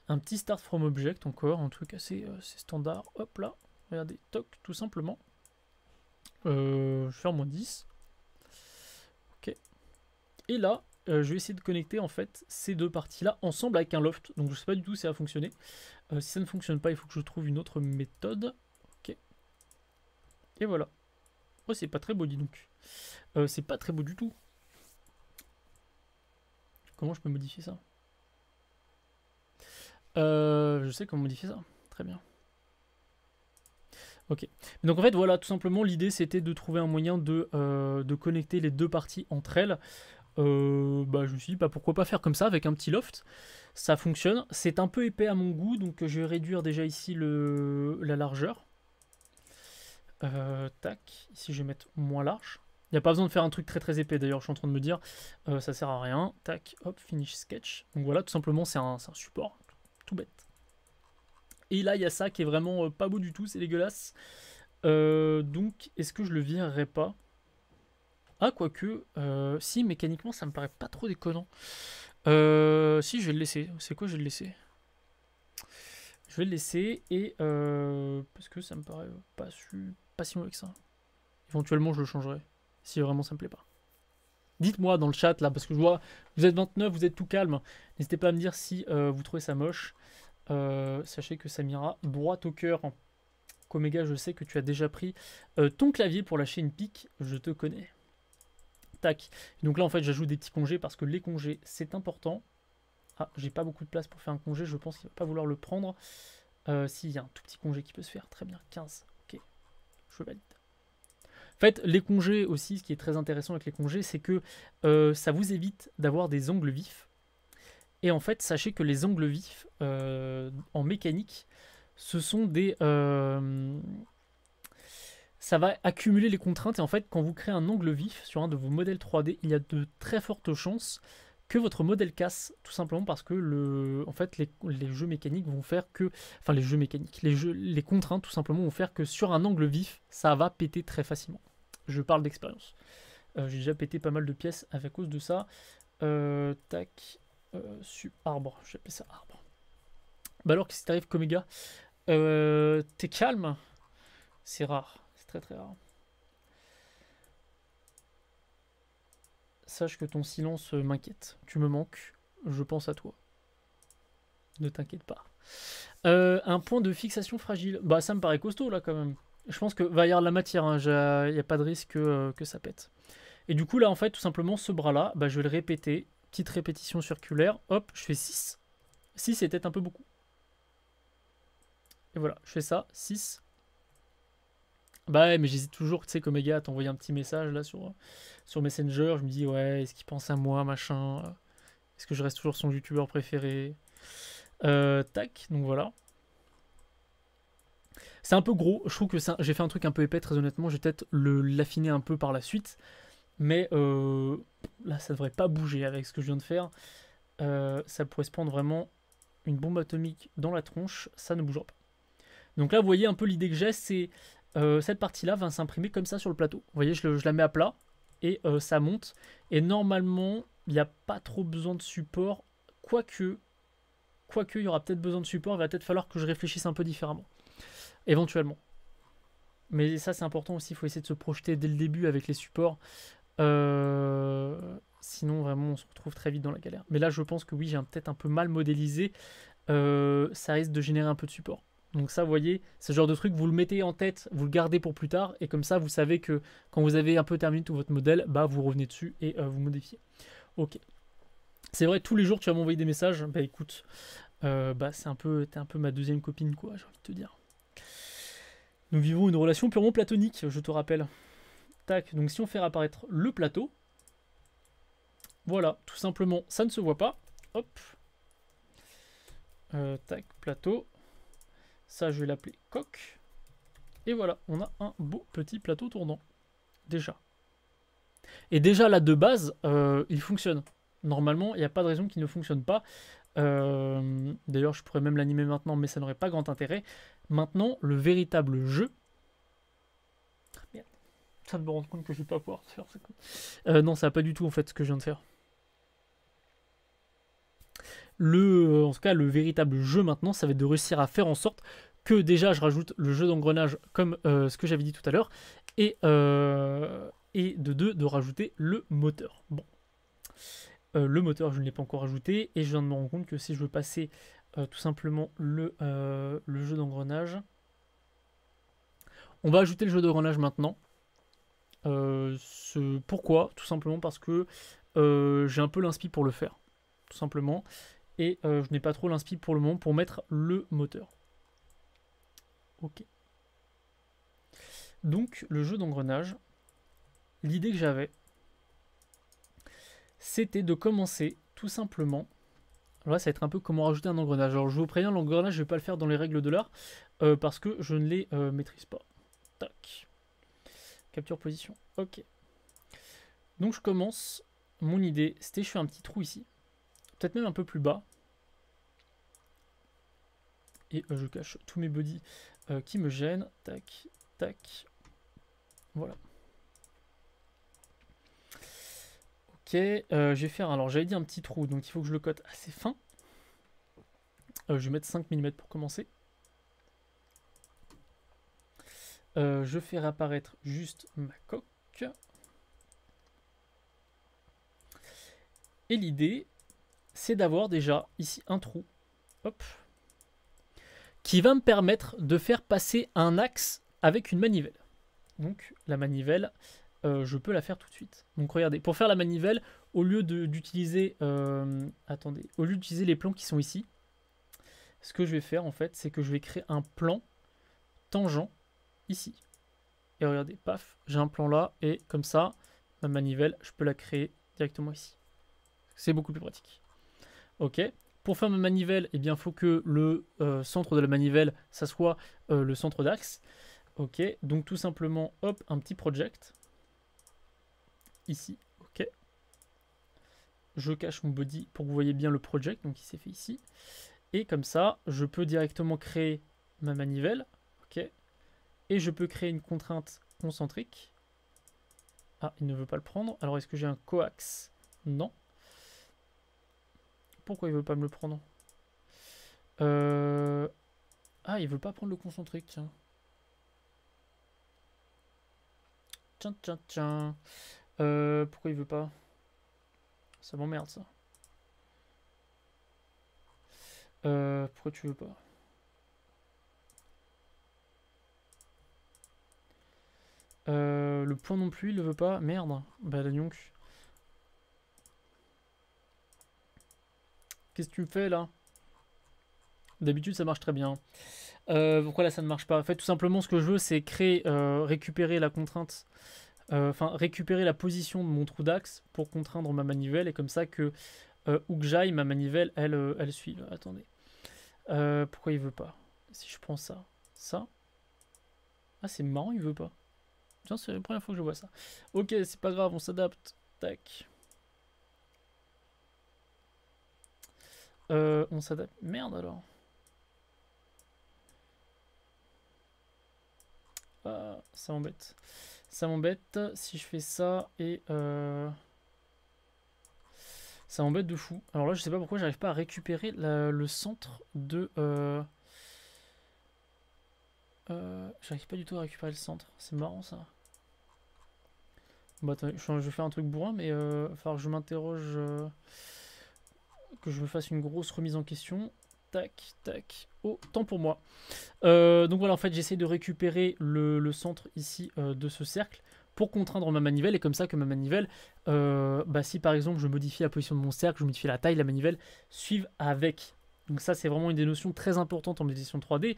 un petit start from object encore, un truc assez, euh, standard. Hop là, regardez, toc, tout simplement. Euh, je vais faire moins 10. Ok. Et là, je vais essayer de connecter en fait ces deux parties-là ensemble avec un loft. Donc je ne sais pas du tout si ça va fonctionner. si ça ne fonctionne pas, il faut que je trouve une autre méthode. Ok. Et voilà. Oh, c'est pas très beau, dis donc. c'est pas très beau du tout. Comment je peux modifier ça euh, Je sais comment modifier ça. Très bien. Ok. Donc en fait, voilà, tout simplement, l'idée c'était de trouver un moyen de, euh, connecter les deux parties entre elles. Euh, bah, je me suis dit, bah, pourquoi pas faire comme ça avec un petit loft Ça fonctionne. C'est un peu épais à mon goût, donc je vais réduire déjà ici le, la largeur. tac, ici je vais mettre moins large. Il n'y a pas besoin de faire un truc très très épais d'ailleurs, je suis en train de me dire, euh, ça sert à rien. Tac, hop, finish sketch. Donc voilà, tout simplement c'est un, support, tout bête. Et là il y a ça qui est vraiment euh, pas beau du tout, c'est dégueulasse. Euh, donc est-ce que je le virerai pas Ah quoique, si mécaniquement ça me paraît pas trop déconnant. si je vais le laisser, c'est quoi je vais le laisser je vais le laisser et parce que ça me paraît pas, pas si mauvais que ça. Éventuellement, je le changerai si vraiment ça me plaît pas. Dites-moi dans le chat là, parce que je vois, vous êtes 29, vous êtes tout calme. N'hésitez pas à me dire si euh, vous trouvez ça moche. Euh, sachez que Samira, droit au cœur. Coméga, hein. je sais que tu as déjà pris euh, ton clavier pour lâcher une pique, je te connais. Tac. Donc là, en fait, j'ajoute des petits congés parce que les congés, c'est important. Ah, j'ai pas beaucoup de place pour faire un congé, je pense qu'il va pas vouloir le prendre. S'il y a un tout petit congé qui peut se faire, très bien, 15. Ok, je valide. En fait, les congés aussi, ce qui est très intéressant avec les congés, c'est que euh, ça vous évite d'avoir des ongles vifs. Et en fait, sachez que les ongles vifs euh, en mécanique, ce sont des. Euh, ça va accumuler les contraintes. Et en fait, quand vous créez un angle vif sur un de vos modèles 3D, il y a de très fortes chances que votre modèle casse, tout simplement parce que le, en fait, les, jeux mécaniques vont faire que, enfin les jeux mécaniques, les, jeux, les contraintes tout simplement vont faire que sur un angle vif, ça va péter très facilement. Je parle d'expérience. Euh, j'ai déjà pété pas mal de pièces à cause de ça. Euh, tac, euh, arbre, j'appelle ça arbre. Bah alors, qu'est-ce qui t'arrive, Comega euh, T'es calme C'est rare, c'est très très rare. Sache que ton silence euh, m'inquiète. Tu me manques. Je pense à toi. Ne t'inquiète pas. Euh, un point de fixation fragile. Bah, ça me paraît costaud là quand même. Je pense que va y avoir la matière. Il hein. n'y a pas de risque euh, que, ça pète. Et du coup, là, en fait, tout simplement, ce bras-là, bah, je vais le répéter. Petite répétition circulaire. Hop, je fais 6. 6 c'était un peu beaucoup. Et voilà, je fais ça. 6. Bah ouais, mais j'hésite toujours, tu sais, qu'Omega t'envoyer un petit message là sur, sur Messenger. Je me dis, ouais, est-ce qu'il pense à moi, machin Est-ce que je reste toujours son youtubeur préféré euh, Tac, donc voilà. C'est un peu gros, je trouve que j'ai fait un truc un peu épais, très honnêtement. Je vais peut-être l'affiner un peu par la suite. Mais euh, là, ça devrait pas bouger avec ce que je viens de faire. Euh, ça pourrait se prendre vraiment une bombe atomique dans la tronche, ça ne bougera pas. Donc là, vous voyez un peu l'idée que j'ai, c'est euh, cette partie-là va s'imprimer comme ça sur le plateau. Vous voyez, je, la mets à plat et euh, ça monte. Et normalement, il n'y a pas trop besoin de support, quoique, quoique il y aura peut-être besoin de support, il va peut-être falloir que je réfléchisse un peu différemment, éventuellement. Mais ça, c'est important aussi, il faut essayer de se projeter dès le début avec les supports. Euh, sinon, vraiment, on se retrouve très vite dans la galère. Mais là, je pense que oui, j'ai peut-être un peu mal modélisé. ça risque de générer un peu de support. Donc ça, vous voyez, ce genre de truc, vous le mettez en tête, vous le gardez pour plus tard, et comme ça, vous savez que quand vous avez un peu terminé tout votre modèle, bah vous revenez dessus et euh, vous modifiez. Ok. C'est vrai, tous les jours, tu vas m'envoyer des messages. Bah écoute, euh, bah c'est un peu, t'es un peu ma deuxième copine, quoi, j'ai envie de te dire. Nous vivons une relation purement platonique, je te rappelle. Tac, donc si on fait apparaître le plateau, voilà, tout simplement, ça ne se voit pas. Hop. Euh, tac, plateau. Ça, je vais l'appeler coq, Et voilà, on a un beau petit plateau tournant. Déjà. Et déjà, là, de base, euh, il fonctionne. Normalement, il n'y a pas de raison qu'il ne fonctionne pas. Euh, d'ailleurs, je pourrais même l'animer maintenant, mais ça n'aurait pas grand intérêt. Maintenant, le véritable jeu... Ah, merde. Ça me rend compte que je vais pas pouvoir faire. ça. Euh, non, ça n'a pas du tout, en fait, ce que je viens de faire le, euh, en ce cas, le véritable jeu maintenant, ça va être de réussir à faire en sorte que déjà je rajoute le jeu d'engrenage comme euh, ce que j'avais dit tout à l'heure, et, euh, de deux, de rajouter le moteur. Bon. le moteur, je ne l'ai pas encore ajouté, et je viens de me rendre compte que si je veux passer tout simplement le, jeu d'engrenage, on va ajouter le jeu d'engrenage maintenant. pourquoi Tout simplement parce que j'ai un peu l'inspi pour le faire. Tout simplement. Et euh, je n'ai pas trop l'inspi pour le moment pour mettre le moteur. Ok. Donc le jeu d'engrenage, l'idée que j'avais, c'était de commencer tout simplement. Alors là, ça va être un peu comment rajouter un engrenage. Alors je vous préviens, l'engrenage, je ne vais pas le faire dans les règles de l'art euh, parce que je ne les euh, maîtrise pas. Tac. Capture position. Ok. Donc je commence. Mon idée, c'était je fais un petit trou ici peut-être même un peu plus bas. Et euh, je cache tous mes buddies euh, qui me gênent. Tac, tac. Voilà. Ok, j'ai euh, je vais faire, alors j'avais dit un petit trou, donc il faut que je le cote assez fin. je vais mettre 5 mm pour commencer. je fais réapparaître juste ma coque. Et l'idée, c'est d'avoir déjà ici un trou qui va me permettre de faire passer un axe avec une manivelle. Donc la manivelle, euh, je peux la faire tout de suite. Donc regardez, pour faire la manivelle, au lieu d'utiliser euh, attendez, au lieu d'utiliser les plans qui sont ici, ce que je vais faire en fait, c'est que je vais créer un plan tangent ici. Et regardez, paf, j'ai un plan là et comme ça, ma manivelle, je peux la créer directement ici. C'est beaucoup plus pratique. Ok. Pour faire ma manivelle, eh bien, faut que le euh, centre de la manivelle, ça soit euh, le centre d'axe. Ok. Donc tout simplement, hop, un petit project. Ici. Ok. Je cache mon body pour que vous voyez bien le project. Donc il s'est fait ici. Et comme ça, je peux directement créer ma manivelle. Ok. Et je peux créer une contrainte concentrique. Ah, il ne veut pas le prendre. Alors, est-ce que j'ai un coax Non. Pourquoi il veut pas me le prendre euh... Ah, il veut pas prendre le concentrique, tiens. Tiens, tiens, tiens. Euh, pourquoi il veut pas Ça m'emmerde, ça. Euh, pourquoi tu veux pas euh, le point non plus, il le veut pas. Merde. Bah, donc. Qu'est-ce que tu fais là D'habitude, ça marche très bien. Euh, pourquoi là, ça ne marche pas En fait, tout simplement, ce que je veux, c'est créer, euh, récupérer la contrainte, euh, enfin, récupérer la position de mon trou d'axe pour contraindre ma manivelle, et comme ça que, où que j'aille, ma manivelle, elle, elle suit. Attendez. pourquoi il veut pas Si je prends ça, ça. Ah, c'est marrant, il veut pas. Tiens, c'est la première fois que je vois ça. Ok, c'est pas grave, on s'adapte. Tac. Euh, on s'adapte. Merde alors. Ah, ça m'embête. Ça m'embête si je fais ça et... Euh, ça m'embête de fou. Alors là, je sais pas pourquoi j'arrive pas à récupérer le centre de... Euh, euh, j'arrive pas du tout à récupérer le centre. C'est marrant ça. Bah, je, vais faire un truc bourrin, mais... Euh, enfin, je m'interroge que je me fasse une grosse remise en question. Tac, tac. temps pour moi. Euh, donc voilà, en fait, j'essaie de récupérer le, centre ici euh, de ce cercle pour contraindre ma manivelle. Et comme ça que ma manivelle, euh, bah, si par exemple je modifie la position de mon cercle, je modifie la taille, la manivelle suive avec. Donc ça, c'est vraiment une des notions très importantes en modélisation 3D.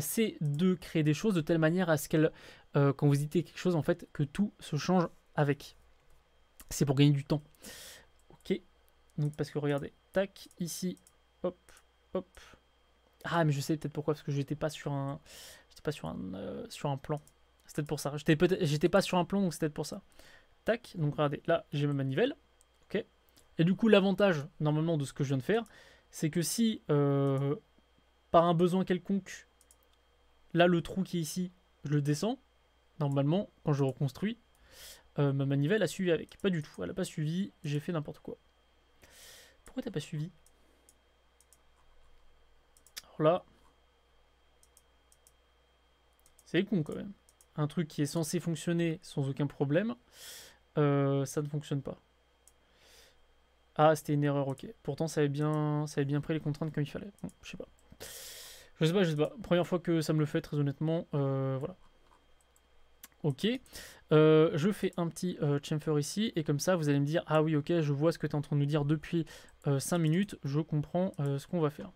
c'est de créer des choses de telle manière à ce qu'elle, quand vous éditez quelque chose, en fait, que tout se change avec. C'est pour gagner du temps. Ok. Donc parce que regardez, Tac, ici. Hop, hop. Ah, mais je sais peut-être pourquoi, parce que j'étais pas sur un, j'étais pas sur un, euh, sur un plan. C'était pour ça. J'étais peut-être, j'étais pas sur un plan, donc c'était pour ça. Tac. Donc regardez, là j'ai ma manivelle. Ok. Et du coup, l'avantage normalement de ce que je viens de faire, c'est que si euh, par un besoin quelconque, là le trou qui est ici, je le descends. Normalement, quand je reconstruis, euh, ma manivelle a suivi avec. Pas du tout. Elle a pas suivi. J'ai fait n'importe quoi t'as pas suivi Alors là, c'est con quand même. Un truc qui est censé fonctionner sans aucun problème, euh, ça ne fonctionne pas. Ah, c'était une erreur, ok. Pourtant, ça avait bien, ça avait bien pris les contraintes comme il fallait. je sais pas. Je sais pas, je sais Première fois que ça me le fait, très honnêtement. Euh, voilà. Ok. Euh, je fais un petit euh, chamfer ici et comme ça vous allez me dire ah oui ok je vois ce que tu es en train de nous dire depuis 5 euh, minutes, je comprends ce qu'on va faire.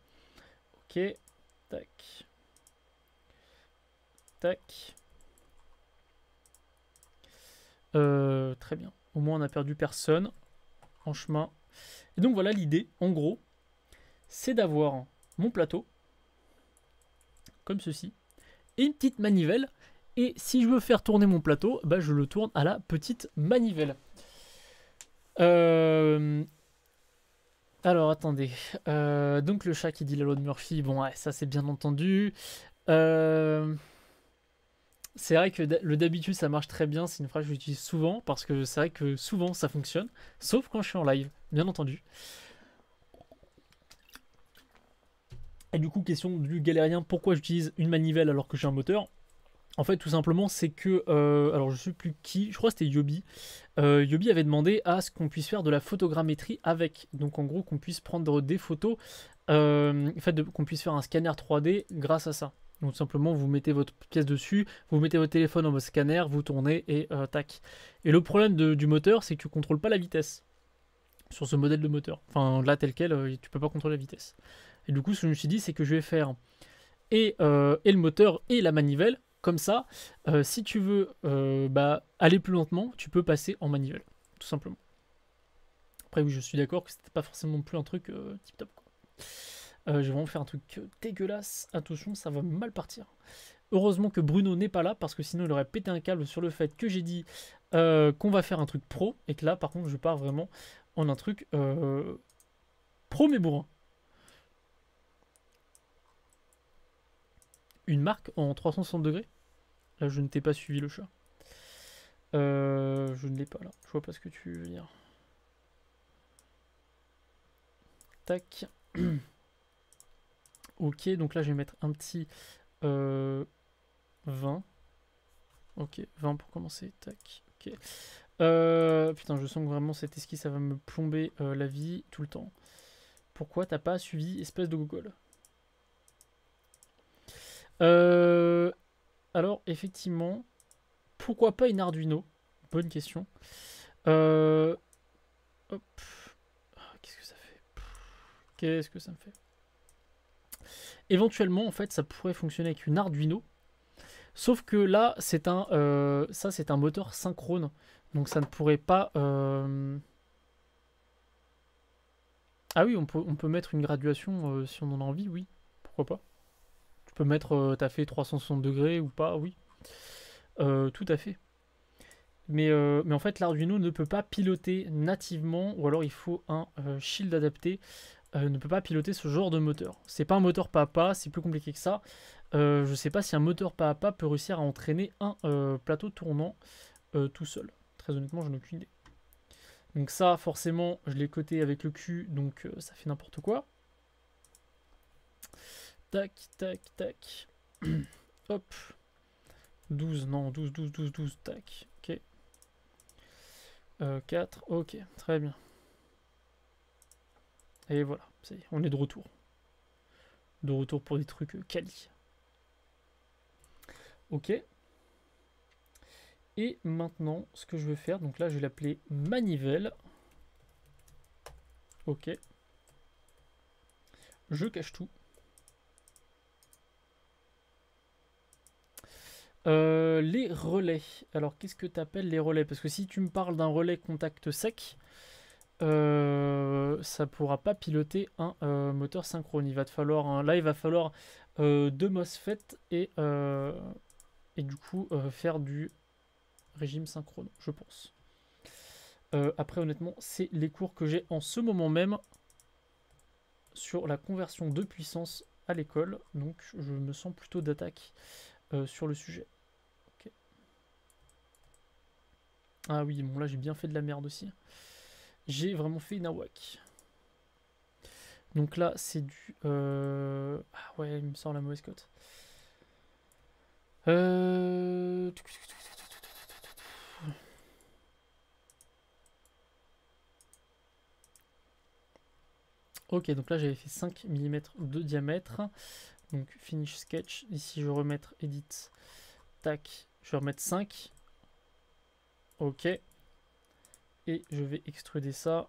Ok, tac. Tac. très bien. Au moins on a perdu personne en chemin. Et donc voilà l'idée, en gros, c'est d'avoir mon plateau, comme ceci, et une petite manivelle et si je veux faire tourner mon plateau, bah, je le tourne à la petite manivelle. Euh, alors attendez. Euh, donc le chat qui dit la loi de Murphy, bon ça c'est bien entendu. Euh, c'est vrai que le d'habitude ça marche très bien, c'est une phrase que j'utilise souvent parce que c'est vrai que souvent ça fonctionne, sauf quand je suis en live, bien entendu. Et du coup, question du galérien, pourquoi j'utilise une manivelle alors que j'ai un moteur en fait, tout simplement, c'est que, euh, alors je ne sais plus qui, je crois que c'était Yobi. Euh, Yobi avait demandé à ce qu'on puisse faire de la photogrammétrie avec. Donc en gros, qu'on puisse prendre des photos, euh, fait, qu'on puisse faire un scanner 3D grâce à ça. Donc tout simplement, vous mettez votre pièce dessus, vous mettez votre téléphone en votre scanner, vous tournez et tac. Et le problème du moteur, c'est que tu ne contrôles pas la vitesse sur ce modèle de moteur. Enfin, là tel quel, tu ne peux pas contrôler la vitesse. Et du coup, ce que je me suis dit, c'est que je vais faire et, et le moteur et la manivelle comme ça, euh, si tu veux euh, bah, aller plus lentement, tu peux passer en manivelle, tout simplement. Après, oui, je suis d'accord que c'était pas forcément plus un truc euh, tip top. je vais vraiment faire un truc dégueulasse. Attention, ça va mal partir. Heureusement que Bruno n'est pas là parce que sinon il aurait pété un câble sur le fait que j'ai dit qu'on va faire un truc pro et que là, par contre, je pars vraiment en un truc pro mais bourrin. une marque en 360 degrés. Là, je ne t'ai pas suivi le chat. Euh, je ne l'ai pas là. Je vois pas ce que tu veux dire. Tac. (clears throat) ok, donc là, je vais mettre un petit 20. Euh, ok, 20 pour commencer. Tac. Ok. Euh, putain, je sens que vraiment cette esquisse, ça va me plomber la vie tout le temps. Pourquoi t'as pas suivi espèce de Google euh, alors, effectivement, pourquoi pas une Arduino Bonne question. Euh, ah, qu'est-ce que ça fait Qu'est-ce que ça me fait Éventuellement, en fait, ça pourrait fonctionner avec une Arduino. Sauf que là, c'est un, euh, ça, c'est un moteur synchrone. Donc ça ne pourrait pas... Ah oui, on peut, on peut mettre une graduation si on en a envie, oui. Pourquoi pas mettre euh, tu as fait 360 degrés ou pas, oui. Euh, tout à fait. Mais, euh, mais en fait, l'Arduino ne peut pas piloter nativement, ou alors il faut un shield adapté, ne peut pas piloter ce genre de moteur. C'est pas un moteur pas à c'est plus compliqué que ça. je sais pas si un moteur pas à pas peut réussir à entraîner un plateau tournant tout seul. Très honnêtement, je ai aucune idée. Donc ça, forcément, je l'ai coté avec le cul, donc ça fait n'importe quoi. Tac, tac, tac. Hop. 12, non, 12, 12, 12, 12, tac. Ok. 4, euh, ok, très bien. Et voilà, ça y est, on est de retour. De retour pour des trucs euh, quali. Ok. Et maintenant, ce que je vais faire, donc là, je vais l'appeler manivelle. Ok. Je cache tout. Euh, les relais. Alors, qu'est-ce que tu appelles les relais Parce que si tu me parles d'un relais contact sec, ça euh, ça pourra pas piloter un euh, moteur synchrone. Il va te falloir là, il va falloir deux MOSFET et, et du coup faire du régime synchrone, je pense. après, honnêtement, c'est les cours que j'ai en ce moment même sur la conversion de puissance à l'école, donc je me sens plutôt d'attaque. Euh, sur le sujet. Ah oui, bon là j'ai bien fait de la merde aussi. J'ai vraiment fait une awak. Donc là c'est du... Euh, ah ouais, il me sort la mauvaise cote. Ok, donc là j'avais fait 5 mm de diamètre. Donc finish sketch, ici je vais remettre edit, tac, je vais remettre 5. Ok. Et je vais extruder ça.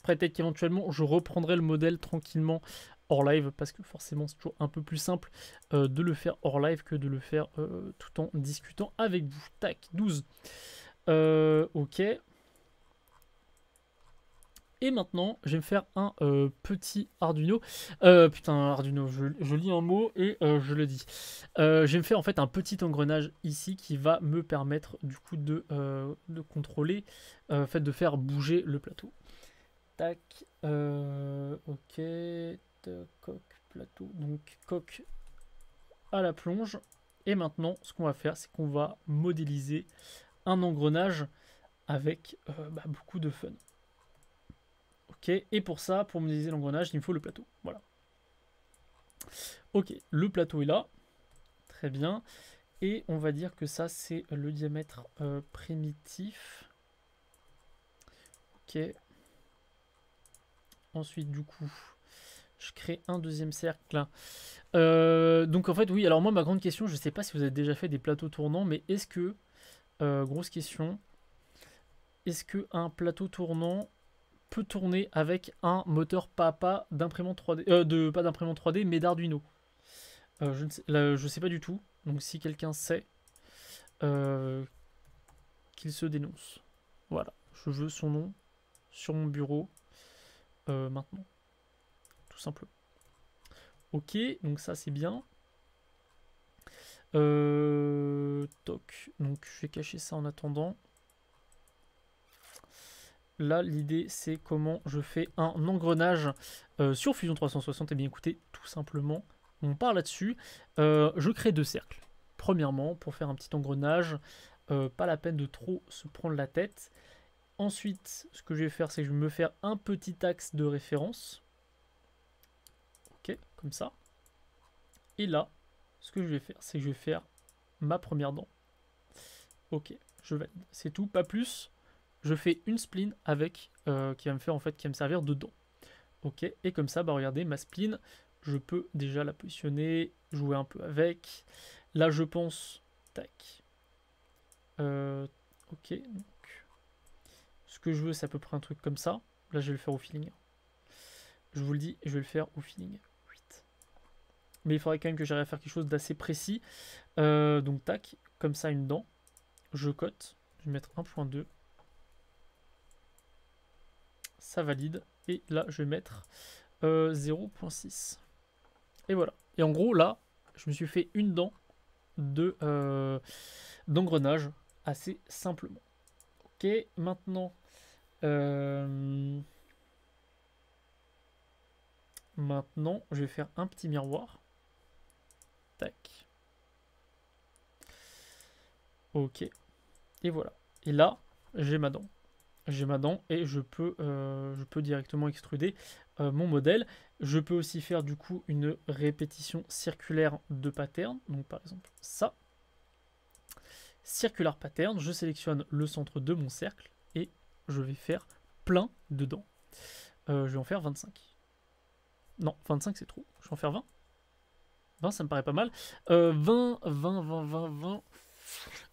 Après peut-être qu'éventuellement je reprendrai le modèle tranquillement hors live parce que forcément c'est toujours un peu plus simple euh, de le faire hors live que de le faire euh, tout en discutant avec vous. Tac, 12. Euh, ok. Et maintenant, je vais me faire un euh, petit Arduino. Euh, putain, Arduino, je, lis un mot et euh, je le dis. Euh, je vais me faire en fait un petit engrenage ici qui va me permettre du coup de, de contrôler, fait de faire bouger le plateau. Tac, ok, coque, plateau, donc coque à la plonge. Et maintenant, ce qu'on va faire, c'est qu'on va modéliser un engrenage avec bah, beaucoup de fun et pour ça, pour modéliser l'engrenage, il me faut le plateau. Voilà. Ok, le plateau est là. Très bien. Et on va dire que ça, c'est le diamètre euh, primitif. Ok. Ensuite, du coup, je crée un deuxième cercle. Euh, donc, en fait, oui, alors moi, ma grande question, je ne sais pas si vous avez déjà fait des plateaux tournants, mais est-ce que, euh, grosse question, est-ce qu'un plateau tournant tourner avec un moteur papa d'imprimante 3D, euh, de, pas d'imprimante 3D, mais d'Arduino. Euh, je ne sais, pas du tout, donc si quelqu'un sait, euh, qu'il se dénonce. Voilà, je veux son nom sur mon bureau maintenant, tout simplement. Ok, donc ça c'est bien. toc, donc je vais cacher ça en attendant. Là, l'idée, c'est comment je fais un engrenage euh, sur Fusion 360. Et eh bien, écoutez, tout simplement, on part là-dessus. Euh, je crée deux cercles. Premièrement, pour faire un petit engrenage, euh, pas la peine de trop se prendre la tête. Ensuite, ce que je vais faire, c'est que je vais me faire un petit axe de référence. Ok, comme ça. Et là, ce que je vais faire, c'est que je vais faire ma première dent. Ok, je vais, C'est tout, pas plus je fais une spleen avec euh, qui va me faire en fait qui va me servir dent. Ok, et comme ça, bah regardez, ma spleen. je peux déjà la positionner, jouer un peu avec. Là, je pense, tac. Euh, ok, ce que je veux, c'est à peu près un truc comme ça. Là, je vais le faire au feeling. Je vous le dis, je vais le faire au feeling. Mais il faudrait quand même que j'arrive à faire quelque chose d'assez précis. Euh, donc tac, comme ça une dent. Je cote. Je vais mettre 1.2 valide. Et là, je vais mettre 0.6. Euh, Et voilà. Et en gros, là, je me suis fait une dent de euh, d'engrenage assez simplement. Ok, maintenant. Euh, maintenant, je vais faire un petit miroir. Tac. Ok. Et voilà. Et là, j'ai ma dent j'ai ma dent et je peux, euh, je peux directement extruder euh, mon modèle. Je peux aussi faire du coup une répétition circulaire de pattern, donc par exemple ça. Circular pattern, je sélectionne le centre de mon cercle et je vais faire plein de dents. Euh, je vais en faire 25. Non, 25 c'est trop, je vais en faire 20. 20 ça me paraît pas mal. 20, 20, 20, 20, 20.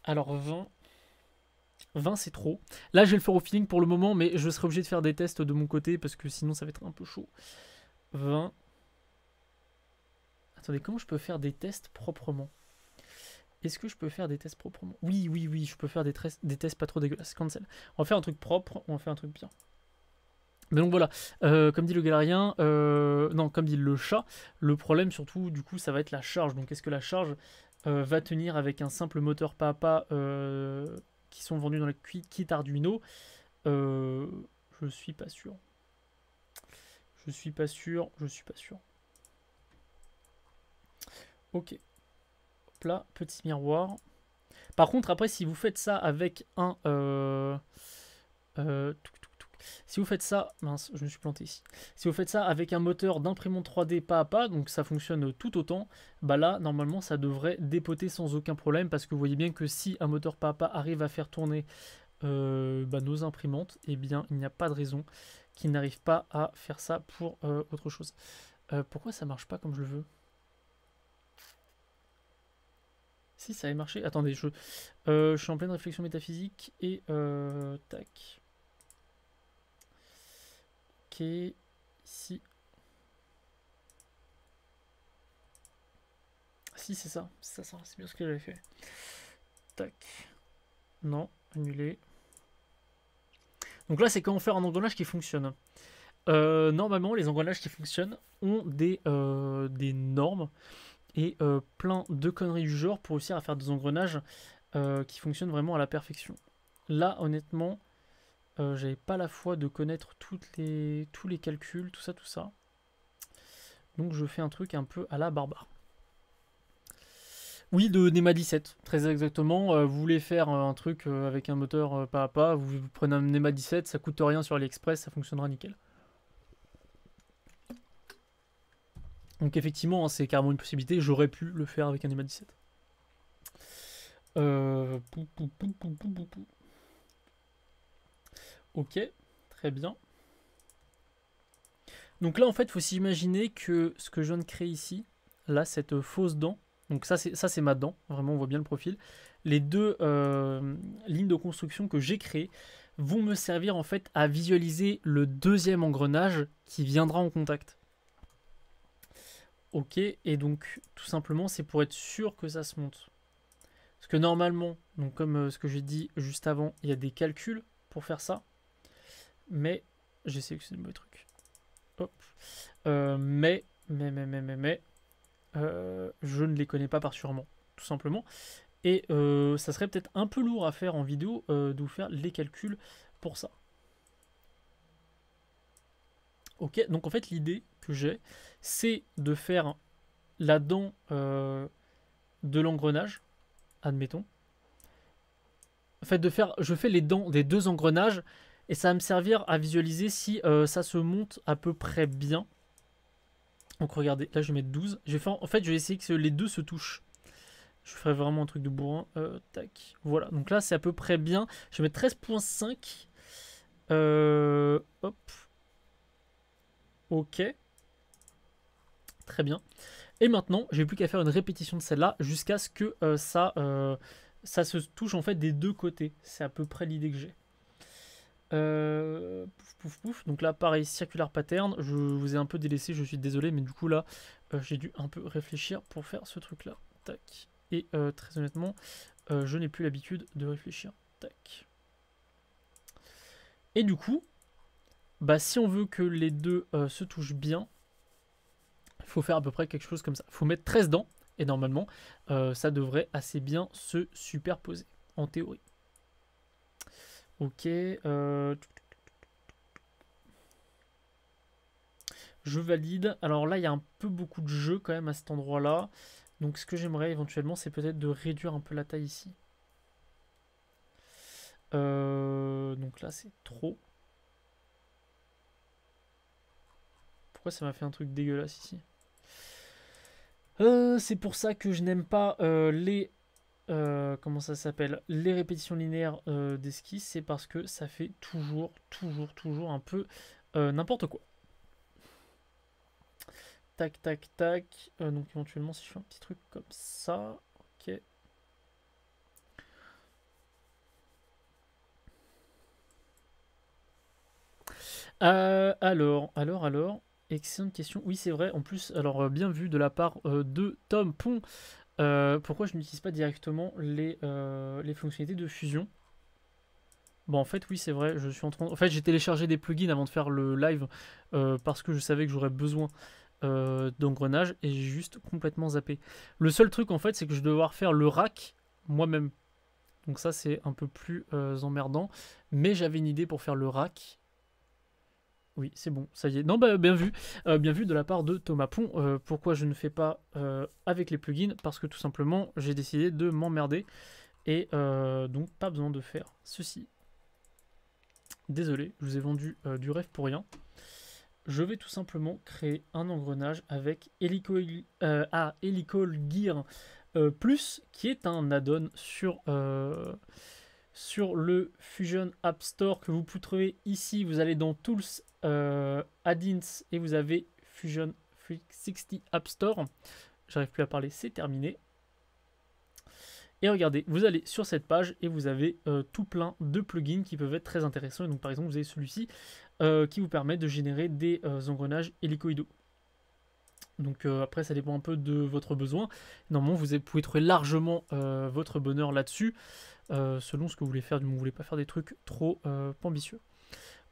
Alors 20, 20 c'est trop. Là j'ai le faire au feeling pour le moment, mais je serai obligé de faire des tests de mon côté parce que sinon ça va être un peu chaud. 20. Attendez, comment je peux faire des tests proprement Est-ce que je peux faire des tests proprement Oui, oui, oui, je peux faire des, des tests pas trop dégueulasses. Cancel. On va faire un truc propre, on va faire un truc bien. Mais donc voilà, euh, comme dit le galérien, euh, non, comme dit le chat, le problème surtout, du coup, ça va être la charge. Donc est-ce que la charge euh, va tenir avec un simple moteur pas à pas qui sont vendus dans le kit Arduino. Euh, je suis pas sûr. Je suis pas sûr, je suis pas sûr. Ok. Hop là, petit miroir. Par contre, après, si vous faites ça avec un... Euh, euh, si vous faites ça, mince, je me suis planté ici. Si vous faites ça avec un moteur d'imprimante 3D pas à pas, donc ça fonctionne tout autant, bah là, normalement, ça devrait dépoter sans aucun problème, parce que vous voyez bien que si un moteur pas à pas arrive à faire tourner euh, bah, nos imprimantes, eh bien, il n'y a pas de raison qu'il n'arrive pas à faire ça pour euh, autre chose. Euh, pourquoi ça marche pas comme je le veux Si, ça avait marché. Attendez, je, je suis en pleine réflexion métaphysique et... tac marqué ici. Si, c'est ça. ça, c'est bien ce que j'avais fait. Tac. Non, annulé. Donc là, c'est comment faire un engrenage qui fonctionne. Euh, normalement, les engrenages qui fonctionnent ont des, euh, des normes et euh, plein de conneries du genre pour réussir à faire des engrenages qui fonctionnent vraiment à la perfection. Là, honnêtement, euh, j'avais pas la foi de connaître toutes les, tous les calculs, tout ça, tout ça. Donc je fais un truc un peu à la barbare. Oui, de NEMA 17, très exactement. Euh, vous voulez faire euh, un truc avec un moteur pas à pas, vous prenez un NEMA 17, ça coûte rien sur AliExpress, ça fonctionnera nickel. Donc effectivement, hein, c'est carrément une possibilité, j'aurais pu le faire avec un NEMA 17. Euh... Ok, très bien. Donc là, en fait, il faut s'imaginer que ce que je viens de créer ici, là, cette fausse dent, donc ça, c'est ma dent, vraiment, on voit bien le profil. Les deux euh, lignes de construction que j'ai créées vont me servir en fait à visualiser le deuxième engrenage qui viendra en contact. Ok, et donc tout simplement, c'est pour être sûr que ça se monte. Parce que normalement, donc comme euh, ce que j'ai dit juste avant, il y a des calculs pour faire ça mais j'ai sélectionné le mauvais truc. Hop. Euh, mais, mais, mais, mais, mais, mais, euh, je ne les connais pas par sûrement, tout simplement. Et euh, ça serait peut-être un peu lourd à faire en vidéo de vous faire les calculs pour ça. Ok, donc en fait l'idée que j'ai, c'est de faire la dent de l'engrenage, admettons. En fait, de faire, je fais les dents des deux engrenages et ça va me servir à visualiser si euh, ça se monte à peu près bien. Donc regardez, là je vais mettre 12. en fait, je vais essayer que les deux se touchent. Je ferai vraiment un truc de bourrin. Euh, tac. Voilà, donc là c'est à peu près bien. Je vais mettre 13.5. Euh, hop. Ok. Très bien. Et maintenant, j'ai plus qu'à faire une répétition de celle-là jusqu'à ce que ça, ça se touche en fait des deux côtés. C'est à peu près l'idée que j'ai. Euh, pouf, pouf, pouf. Donc là, pareil, circular pattern. Je vous ai un peu délaissé, je suis désolé, mais du coup là, euh, j'ai dû un peu réfléchir pour faire ce truc-là. Tac. Et euh, très honnêtement, je n'ai plus l'habitude de réfléchir. Tac. Et du coup, bah, si on veut que les deux se touchent bien, il faut faire à peu près quelque chose comme ça. Il faut mettre 13 dents, et normalement, ça devrait assez bien se superposer, en théorie. Ok. Euh, je valide. Alors là, il y a un peu beaucoup de jeux quand même à cet endroit-là. Donc ce que j'aimerais éventuellement, c'est peut-être de réduire un peu la taille ici. Euh, donc là, c'est trop. Pourquoi ça m'a fait un truc dégueulasse ici euh, C'est pour ça que je n'aime pas les euh, comment ça s'appelle les répétitions linéaires euh, des skis, c'est parce que ça fait toujours, toujours, toujours un peu euh, n'importe quoi. Tac, tac, tac. donc éventuellement, si je fais un petit truc comme ça, ok. alors, alors, alors, excellente question. Oui, c'est vrai. En plus, alors bien vu de la part de Tom Pont. Euh, pourquoi je n'utilise pas directement les, euh, fonctionnalités de fusion Bon, en fait, oui, c'est vrai. Je suis en train. En fait, j'ai téléchargé des plugins avant de faire le live euh, parce que je savais que j'aurais besoin d'engrenage et j'ai juste complètement zappé. Le seul truc, en fait, c'est que je vais devoir faire le rack moi-même. Donc ça, c'est un peu plus emmerdant. Mais j'avais une idée pour faire le rack oui, c'est bon, ça y est. Non, bah, bien vu, euh, bien vu de la part de Thomas Pont. Euh, pourquoi je ne fais pas euh, avec les plugins Parce que tout simplement, j'ai décidé de m'emmerder et donc pas besoin de faire ceci. Désolé, je vous ai vendu du rêve pour rien. Je vais tout simplement créer un engrenage avec Helico, à ah, Gear Plus, qui est un add-on sur sur le Fusion App Store que vous pouvez trouver ici. Vous allez dans Tools euh, Add-ins et vous avez Fusion 60 App Store. J'arrive plus à parler, c'est terminé. Et regardez, vous allez sur cette page et vous avez euh, tout plein de plugins qui peuvent être très intéressants. Et donc par exemple, vous avez celui-ci euh, qui vous permet de générer des engrenages hélicoïdaux. Donc après, ça dépend un peu de votre besoin. Normalement, vous pouvez trouver largement votre bonheur là-dessus, selon ce que vous voulez faire. Du moins, vous voulez pas faire des trucs trop ambitieux.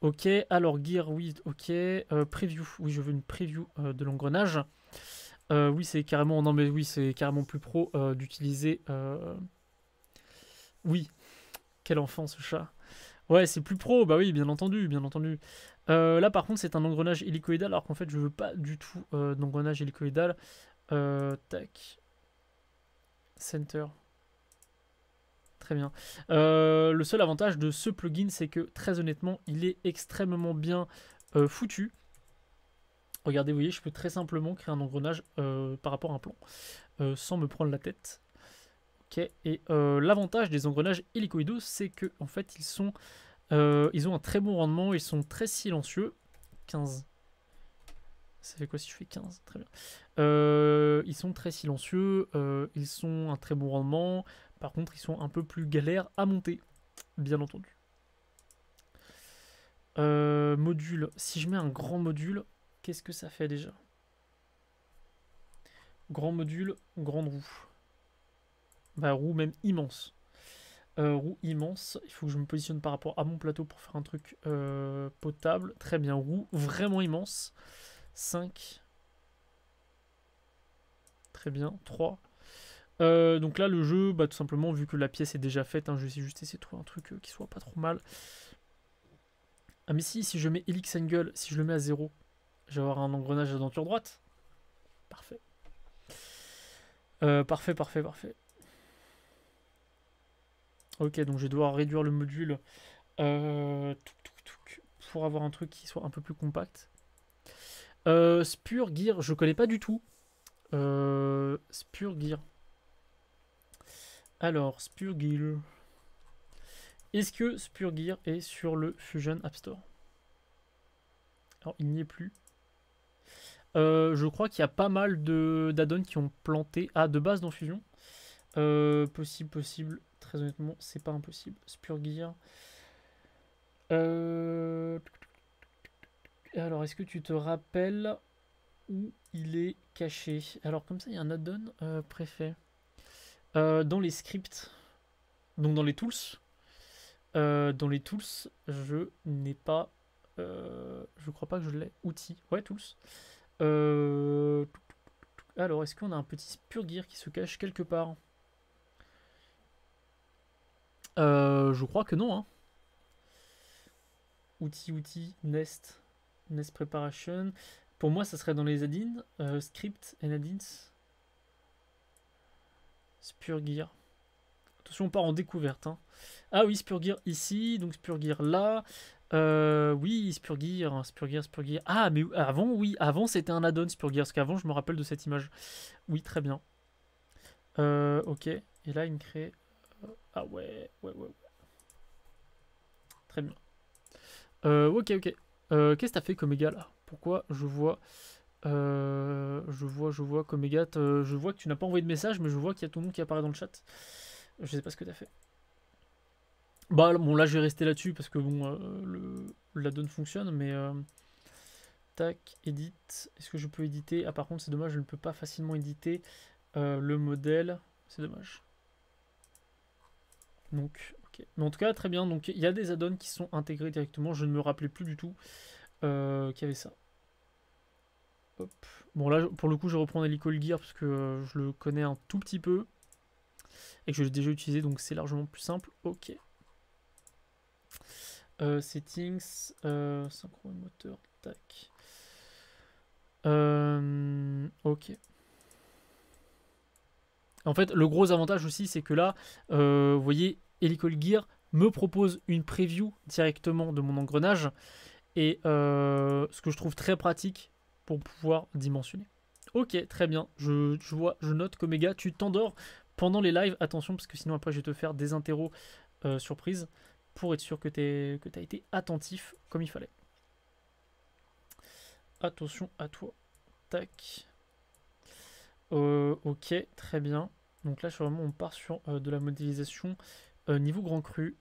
Ok, alors Gear, oui, ok. Euh, preview, oui, je veux une preview euh, de l'engrenage. Euh, oui, c'est carrément, non mais oui, c'est carrément plus pro d'utiliser. Oui, quel enfant ce chat. Ouais, c'est plus pro, bah oui, bien entendu, bien entendu. là, par contre, c'est un engrenage hélicoïdal, alors qu'en fait, je veux pas du tout d'engrenage hélicoïdal. tac. Center. Très bien. Euh, le seul avantage de ce plugin, c'est que très honnêtement, il est extrêmement bien euh, foutu. Regardez, vous voyez, je peux très simplement créer un engrenage euh, par rapport à un plan, sans me prendre la tête. Ok. Et l'avantage des engrenages hélicoïdaux, c'est que en fait, ils sont, ils ont un très bon rendement, ils sont très silencieux. 15. Ça fait quoi si je fais 15 Très bien. ils sont très silencieux, ils sont un très bon rendement, par contre, ils sont un peu plus galères à monter, bien entendu. Euh, module. Si je mets un grand module, qu'est-ce que ça fait déjà Grand module, grande roue. Bah, roue même immense. Euh, roue immense. Il faut que je me positionne par rapport à mon plateau pour faire un truc euh, potable. Très bien. Roue vraiment immense. 5. Très bien. 3. Euh, donc là, le jeu, bah, tout simplement, vu que la pièce est déjà faite, hein, je vais juste essayer de trouver un truc euh, qui soit pas trop mal. Ah, mais si, si je mets Helix Angle, si je le mets à 0, je vais avoir un engrenage à denture droite. Parfait. Euh, parfait, parfait, parfait. Ok, donc je vais devoir réduire le module pour avoir un truc qui soit un peu plus compact. Spur Gear, je connais pas du tout. Spur Gear. Alors, Spurgear. Est-ce que Spurgear est sur le Fusion App Store Alors, il n'y est plus. Euh, je crois qu'il y a pas mal d'addons qui ont planté. Ah, de base dans Fusion euh, Possible, possible. Très honnêtement, c'est pas impossible. Spurgear. Euh, alors, est-ce que tu te rappelles où il est caché Alors, comme ça, il y a un add-on préfet. Euh, dans les scripts, donc dans les tools, euh, dans les tools, je n'ai pas. Euh, je crois pas que je l'ai. Outils. Ouais, tools. alors, est-ce qu'on a un petit purgear qui se cache quelque part Je crois que non. Hein. Outils, outils, Nest, Nest Preparation. Pour moi, ça serait dans les add-ins, script and add-ins. Spurgear. Attention, on part en découverte. Hein. Ah oui, Spurgir ici, donc Spurgir là. Euh, oui, Spurgir, Spurgear, Spurgear. Ah, mais avant, oui, avant c'était un add-on Spurgear. parce qu'avant je me rappelle de cette image. Oui, très bien. Euh, ok, et là il me crée. Euh, ah ouais, ouais, ouais, ouais. Très bien. ok, ok. Qu'est-ce que t'as fait comme égal Pourquoi je vois euh, je vois, je vois, comme euh, je vois que tu n'as pas envoyé de message, mais je vois qu'il y a tout le monde qui apparaît dans le chat. Je sais pas ce que tu as fait. Bah, bon, là, je vais rester là-dessus parce que, bon, euh, le, la donne fonctionne, mais... tac, Edit. Est-ce que je peux éditer Ah, par contre, c'est dommage, je ne peux pas facilement éditer le modèle. C'est dommage. Donc, ok. Mais en tout cas, très bien. Donc, il y a des add-ons qui sont intégrés directement. Je ne me rappelais plus du tout qu'il y avait ça. Bon là, pour le coup, je reprends l'Helical Gear parce que euh, je le connais un tout petit peu. Et que je l'ai déjà utilisé, donc c'est largement plus simple. Ok. Euh, settings, euh, synchro moteur, tac. ok. En fait, le gros avantage aussi, c'est que là, vous voyez, Helical Gear me propose une preview directement de mon engrenage. Et ce que je trouve très pratique pouvoir dimensionner. Ok, très bien. Je, vois, je note méga tu t'endors pendant les lives. Attention, parce que sinon après, je vais te faire des interros euh, surprise pour être sûr que tu es que tu as été attentif comme il fallait. Attention à toi. Tac. Euh, ok, très bien. Donc là, je suis vraiment, on part sur euh, de la modélisation niveau grand cru.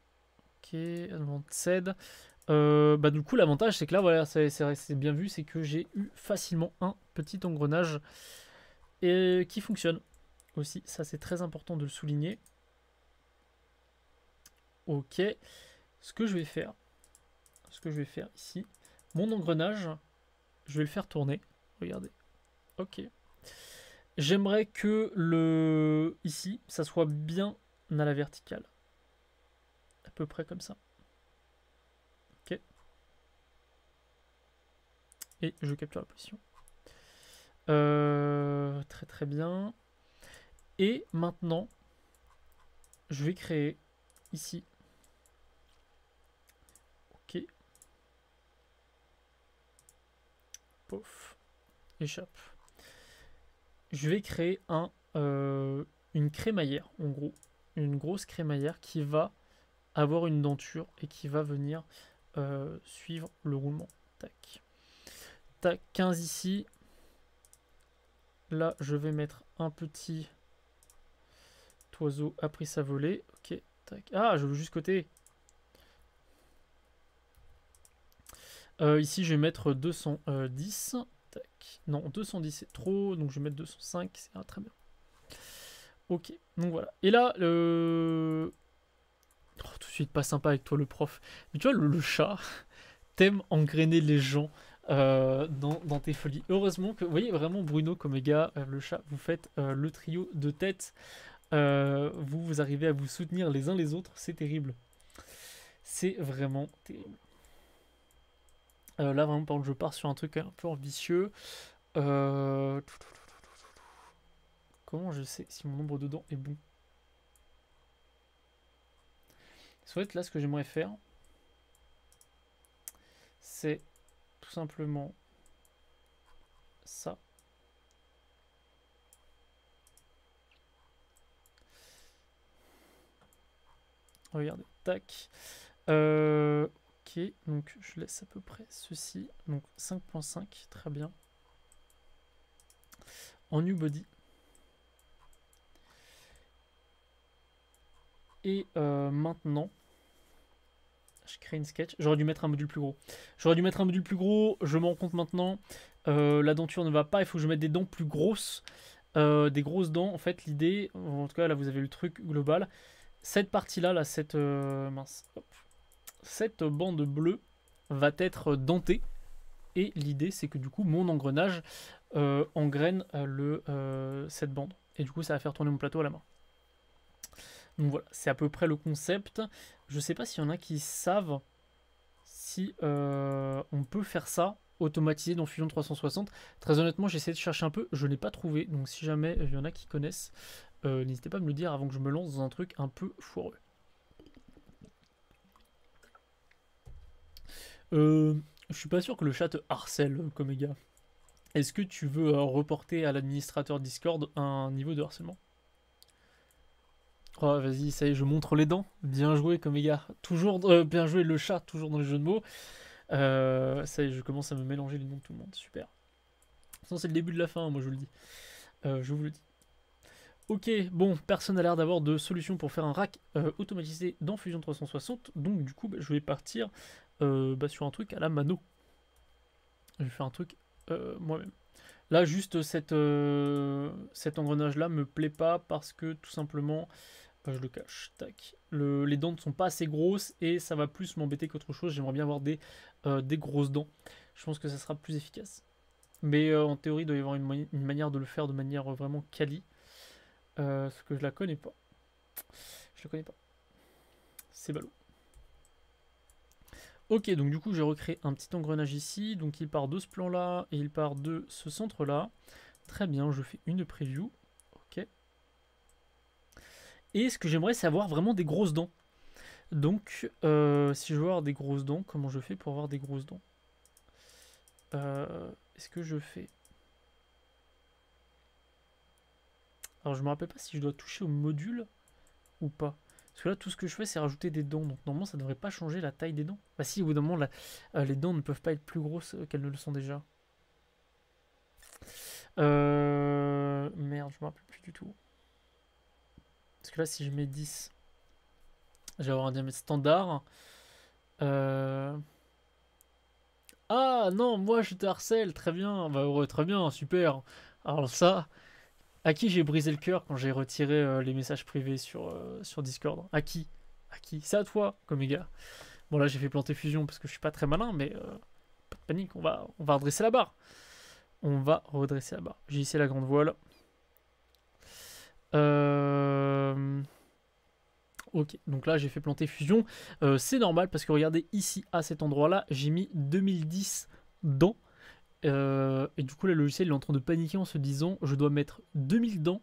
Ok, advanced. Euh, bah, du coup l'avantage c'est que là voilà c'est bien vu c'est que j'ai eu facilement un petit engrenage qui fonctionne aussi ça c'est très important de le souligner ok ce que je vais faire ce que je vais faire ici mon engrenage je vais le faire tourner regardez ok j'aimerais que le ici ça soit bien à la verticale à peu près comme ça et je capture la position. Euh, très très bien. Et maintenant, je vais créer ici. Ok. Pouf. Échappe. Je vais créer un, euh, une crémaillère, en gros. Une grosse crémaillère qui va avoir une denture et qui va venir euh, suivre le roulement. Tac. Tac, 15 ici. Là, je vais mettre un petit oiseau a pris sa volée. Ok, tac. Ah, je veux juste côté. Euh, ici, je vais mettre 210. Euh, tac. Non, 210 c'est trop, donc je vais mettre 205. C'est ah, très bien. Ok, donc voilà. Et là, le... Oh, tout de suite, pas sympa avec toi, le prof. Mais tu vois, le, chat (laughs) t'aime engrainer les gens. Euh, dans, tes folies. Heureusement que, vous voyez, vraiment Bruno, gars, euh, le chat, vous faites euh, le trio de tête. vous, vous arrivez à vous soutenir les uns les autres, c'est terrible. C'est vraiment terrible. là, vraiment, par je pars sur un truc un peu ambitieux. Comment je sais si mon nombre de dents est bon Soit là, ce que j'aimerais faire, c'est tout simplement ça. Regardez, tac. Euh, ok, donc je laisse à peu près ceci. Donc 5.5, très bien. En new body. Et euh, maintenant, je crée une sketch. J'aurais dû mettre un module plus gros. J'aurais dû mettre un module plus gros. Je m'en rends compte maintenant. Euh, la denture ne va pas. Il faut que je mette des dents plus grosses. Euh, des grosses dents. En fait, l'idée, en tout cas, là, vous avez le truc global. Cette partie-là, là, cette euh, mince, cette bande bleue va être dentée. Et l'idée, c'est que du coup, mon engrenage engraine le, cette bande. Et du coup, ça va faire tourner mon plateau à la main. Donc voilà, c'est à peu près le concept. Je sais pas s'il y en a qui savent si euh, on peut faire ça automatisé dans Fusion 360. Très honnêtement, j'ai essayé de chercher un peu, je n'ai pas trouvé. Donc si jamais il y en a qui connaissent, euh, n'hésitez pas à me le dire avant que je me lance dans un truc un peu foireux. Euh, je suis pas sûr que le chat te harcèle comme gars. Est-ce que tu veux reporter à l'administrateur Discord un niveau de harcèlement Oh, vas-y, ça y est, je montre les dents. Bien joué, comme gars. Toujours, euh, bien joué, le chat, toujours dans les jeux de mots. Euh, ça y est, je commence à me mélanger les noms de tout le monde. Super. Sinon, c'est le début de la fin, moi je vous le dis. Euh, je vous le dis. Ok, bon, personne n'a l'air d'avoir de solution pour faire un rack automatisé dans Fusion 360. Donc, du coup, bah, je vais partir bah, sur un truc à la mano. Je vais faire un truc moi-même. Là, juste cette, cet engrenage-là me plaît pas parce que tout simplement, je le cache. Tac. les dents ne sont pas assez grosses et ça va plus m'embêter qu'autre chose. J'aimerais bien avoir des, euh, des grosses dents. Je pense que ça sera plus efficace. Mais euh, en théorie, il doit y avoir une, manière de le faire de manière euh, vraiment quali. Parce ce que je la connais pas. Je la connais pas. C'est ballot. Ok, donc du coup, j'ai recréé un petit engrenage ici. Donc il part de ce plan-là et il part de ce centre-là. Très bien, je fais une preview et ce que j'aimerais c'est avoir vraiment des grosses dents. Donc, euh, si je veux avoir des grosses dents, comment je fais pour avoir des grosses dents euh, Est-ce que je fais Alors, je me rappelle pas si je dois toucher au module ou pas. Parce que là, tout ce que je fais, c'est rajouter des dents. Donc, normalement, ça ne devrait pas changer la taille des dents. Bah, si, au bout d'un moment, euh, les dents ne peuvent pas être plus grosses qu'elles ne le sont déjà. Merde, je me rappelle plus du tout. Parce que là, si je mets 10, j'ai avoir un diamètre standard. Euh, ah non, moi je te harcèle, très bien, bah, très bien, super. Alors ça, à qui j'ai brisé le cœur quand j'ai retiré euh, les messages privés sur, euh, sur Discord À qui À qui C'est à toi, comme gars. Bon là j'ai fait planter fusion parce que je suis pas très malin, mais pas de panique, on va, on va redresser la barre. On va redresser la barre. J'ai ici la grande voile. Euh, ok, donc là j'ai fait planter fusion. Euh, c'est normal parce que regardez ici à cet endroit-là, j'ai mis 2010 dents euh, et du coup, la le logiciel est en train de paniquer en se disant je dois mettre 2000 dents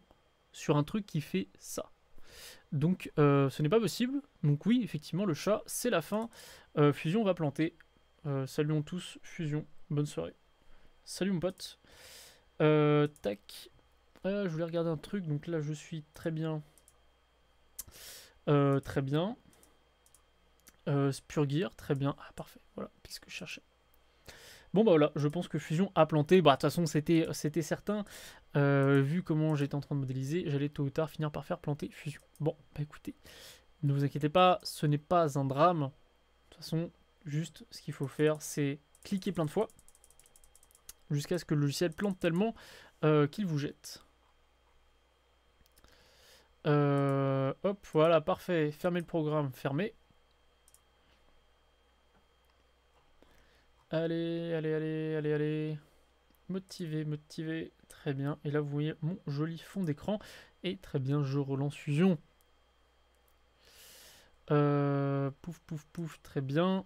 sur un truc qui fait ça. Donc ce n'est pas possible. Donc oui, effectivement, le chat, c'est la fin. fusion va planter. saluons tous, fusion, bonne soirée. Salut mon pote. tac, je voulais regarder un truc, donc là je suis très bien. Euh, très bien. Euh, très bien. Ah parfait, voilà, puisque que je cherchais. Bon bah voilà, je pense que Fusion a planté. Bah de toute façon c'était certain. Euh, vu comment j'étais en train de modéliser, j'allais tôt ou tard finir par faire planter Fusion. Bon, bah écoutez, ne vous inquiétez pas, ce n'est pas un drame. De toute façon, juste ce qu'il faut faire, c'est cliquer plein de fois jusqu'à ce que le logiciel plante tellement euh, qu'il vous jette. Euh, hop, voilà, parfait. Fermez le programme, fermez. Allez, allez, allez, allez, allez. Motivé, motivé. Très bien. Et là, vous voyez mon joli fond d'écran. Et très bien, je relance Fusion. Euh, pouf, pouf, pouf. Très bien.